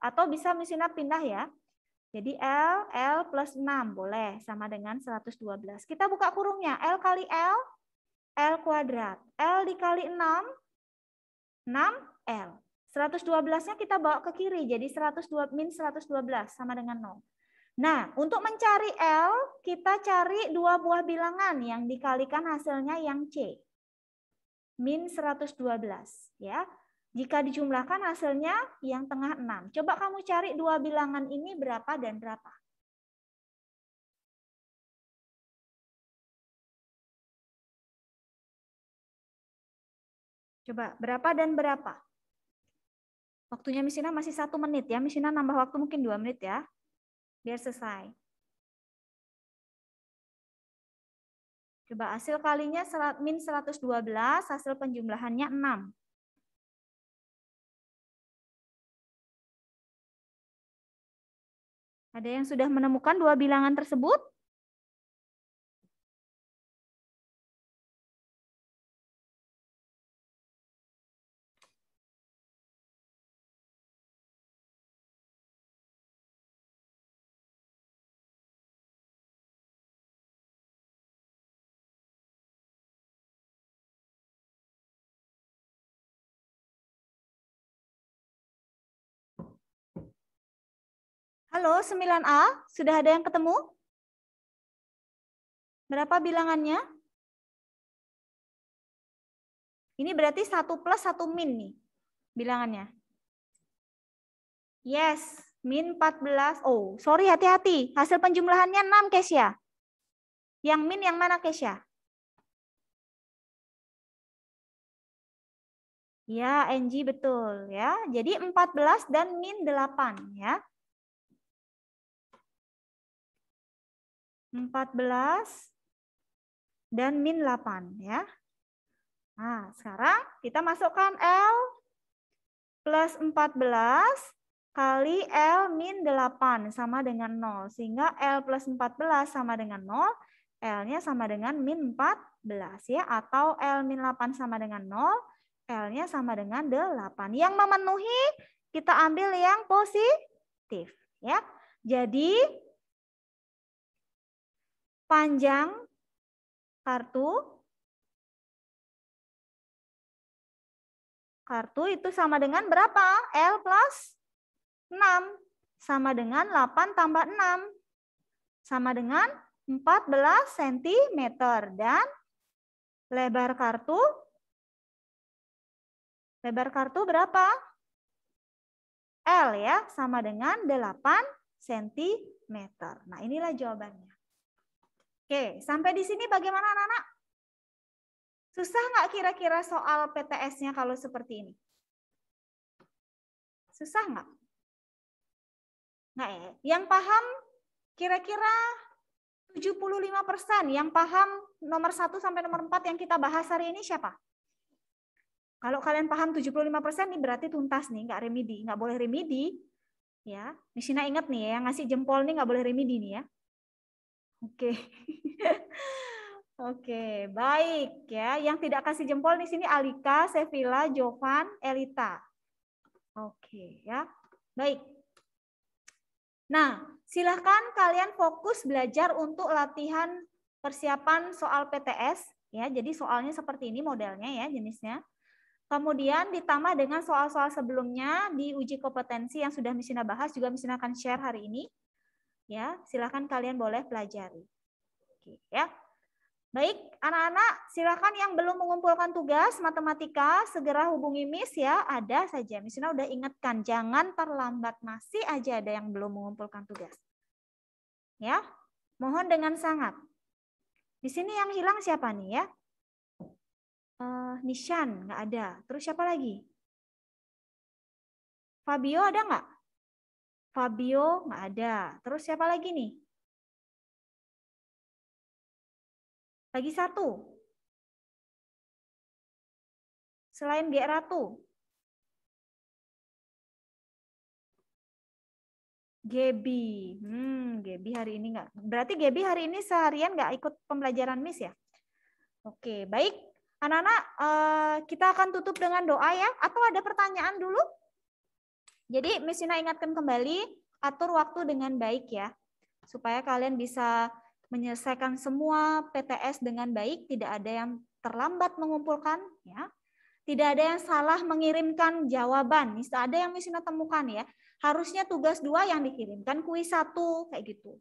atau bisa misalnya pindah ya. Jadi L, L plus 6 boleh sama dengan 112. Kita buka kurungnya. L kali L, L kuadrat. L dikali 6, 6 L. 112-nya kita bawa ke kiri. Jadi seratus min 112 sama dengan 0. Nah, untuk mencari L, kita cari dua buah bilangan yang dikalikan hasilnya yang C min 112 ya. Jika dijumlahkan hasilnya yang tengah 6. Coba kamu cari dua bilangan ini berapa dan berapa. Coba, berapa dan berapa? Waktunya Misina masih satu menit ya. Misina nambah waktu mungkin dua menit ya. Biar selesai. Coba hasil kalinya min 112, hasil penjumlahannya 6. Ada yang sudah menemukan dua bilangan tersebut? Halo, 9A, sudah ada yang ketemu? Berapa bilangannya? Ini berarti 1 plus 1 min nih bilangannya. Yes, min 14. Oh, sorry hati-hati. Hasil penjumlahannya 6, Kesia. Yang min yang mana, Kesia? Ya, NG betul ya. Jadi 14 dan min 8 ya. 14 dan min 8 ya. Nah, sekarang kita masukkan L plus 14 kali L min 8 sama dengan 0. Sehingga L plus 14 sama dengan 0, L-nya sama dengan min 14 ya. Atau L min 8 sama dengan 0, L-nya sama dengan 8. Yang memenuhi kita ambil yang positif ya. Jadi panjang kartu kartu itu sama dengan berapa? L plus 6. Sama dengan 8 tambah 6. Sama dengan 14 cm. Dan lebar kartu, lebar kartu berapa? L ya, sama dengan 8 cm. Nah inilah jawabannya. Oke, sampai di sini bagaimana anak-anak? Susah nggak kira-kira soal PTS-nya kalau seperti ini? Susah nggak? Nah, ya. yang paham kira-kira 75% yang paham nomor 1 sampai nomor 4 yang kita bahas hari ini siapa? Kalau kalian paham 75% ini berarti tuntas nih, nggak remedi. Nggak boleh remedi. ya. Nishina ingat nih ya, yang ngasih jempol nih nggak boleh remedi nih ya. Oke. *laughs* Oke, baik ya. Yang tidak kasih jempol di sini Alika, Sevilla, Jovan, Elita. Oke, ya. Baik. Nah, silahkan kalian fokus belajar untuk latihan persiapan soal PTS ya. Jadi soalnya seperti ini modelnya ya jenisnya. Kemudian ditambah dengan soal-soal sebelumnya di uji kompetensi yang sudah Misina bahas juga Misina akan share hari ini. Ya, silahkan kalian boleh pelajari. Oke, ya. Baik, anak-anak, silakan yang belum mengumpulkan tugas matematika segera hubungi Miss ya. Ada saja, Miss udah ingatkan, jangan terlambat, masih aja ada yang belum mengumpulkan tugas. Ya, mohon dengan sangat. Di sini yang hilang siapa nih ya? Uh, Nishan nggak ada. Terus siapa lagi? Fabio ada nggak? Fabio nggak ada. Terus siapa lagi nih? Lagi satu. Selain G Ratu. Gebi. Hmm, Gebi hari ini nggak. Berarti Gebi hari ini seharian nggak ikut pembelajaran Miss ya? Oke, baik. Anak-anak, eh, kita akan tutup dengan doa ya. Atau ada pertanyaan dulu? Jadi Miss ingatkan kembali, atur waktu dengan baik ya, supaya kalian bisa menyelesaikan semua PTS dengan baik, tidak ada yang terlambat mengumpulkan, ya. Tidak ada yang salah mengirimkan jawaban. misalnya ada yang Misina temukan ya, harusnya tugas dua yang dikirimkan kuis satu kayak gitu.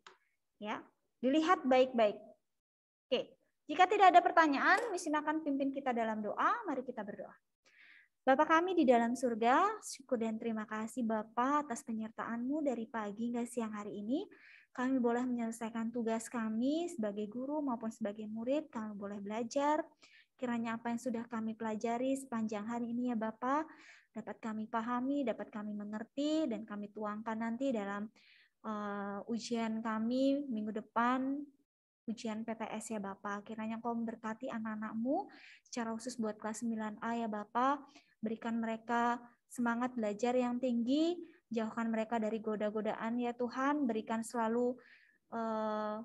Ya, dilihat baik-baik. Oke, jika tidak ada pertanyaan, Misina akan pimpin kita dalam doa. Mari kita berdoa. Bapak kami di dalam surga, syukur dan terima kasih Bapak atas penyertaanmu dari pagi hingga siang hari ini. Kami boleh menyelesaikan tugas kami sebagai guru maupun sebagai murid, kami boleh belajar. Kiranya apa yang sudah kami pelajari sepanjang hari ini ya Bapak dapat kami pahami, dapat kami mengerti, dan kami tuangkan nanti dalam uh, ujian kami minggu depan ujian PTS ya Bapak. Kiranya kau memberkati anak-anakmu secara khusus buat kelas 9A ya Bapak. Berikan mereka semangat belajar yang tinggi, jauhkan mereka dari goda-godaan ya Tuhan, berikan selalu eh,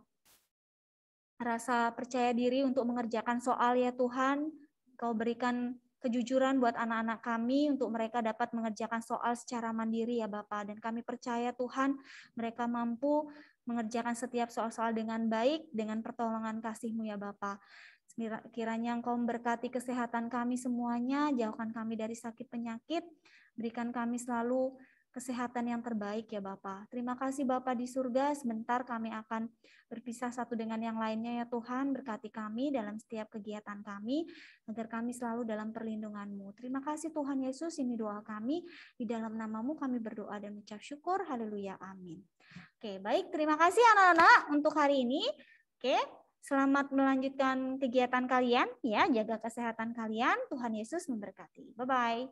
rasa percaya diri untuk mengerjakan soal ya Tuhan. Kau berikan kejujuran buat anak-anak kami untuk mereka dapat mengerjakan soal secara mandiri ya Bapak. Dan kami percaya Tuhan mereka mampu mengerjakan setiap soal-soal dengan baik dengan pertolongan kasih-Mu ya Bapak. Kiranya Engkau memberkati kesehatan kami semuanya, jauhkan kami dari sakit penyakit, berikan kami selalu kesehatan yang terbaik ya Bapak. Terima kasih Bapak di surga, sebentar kami akan berpisah satu dengan yang lainnya ya Tuhan, berkati kami dalam setiap kegiatan kami, agar kami selalu dalam perlindungan-Mu. Terima kasih Tuhan Yesus, ini doa kami, di dalam namamu kami berdoa dan mengucap syukur, haleluya, amin. Oke, baik, terima kasih anak-anak untuk hari ini. Oke, Selamat melanjutkan kegiatan kalian ya, jaga kesehatan kalian. Tuhan Yesus memberkati. Bye bye.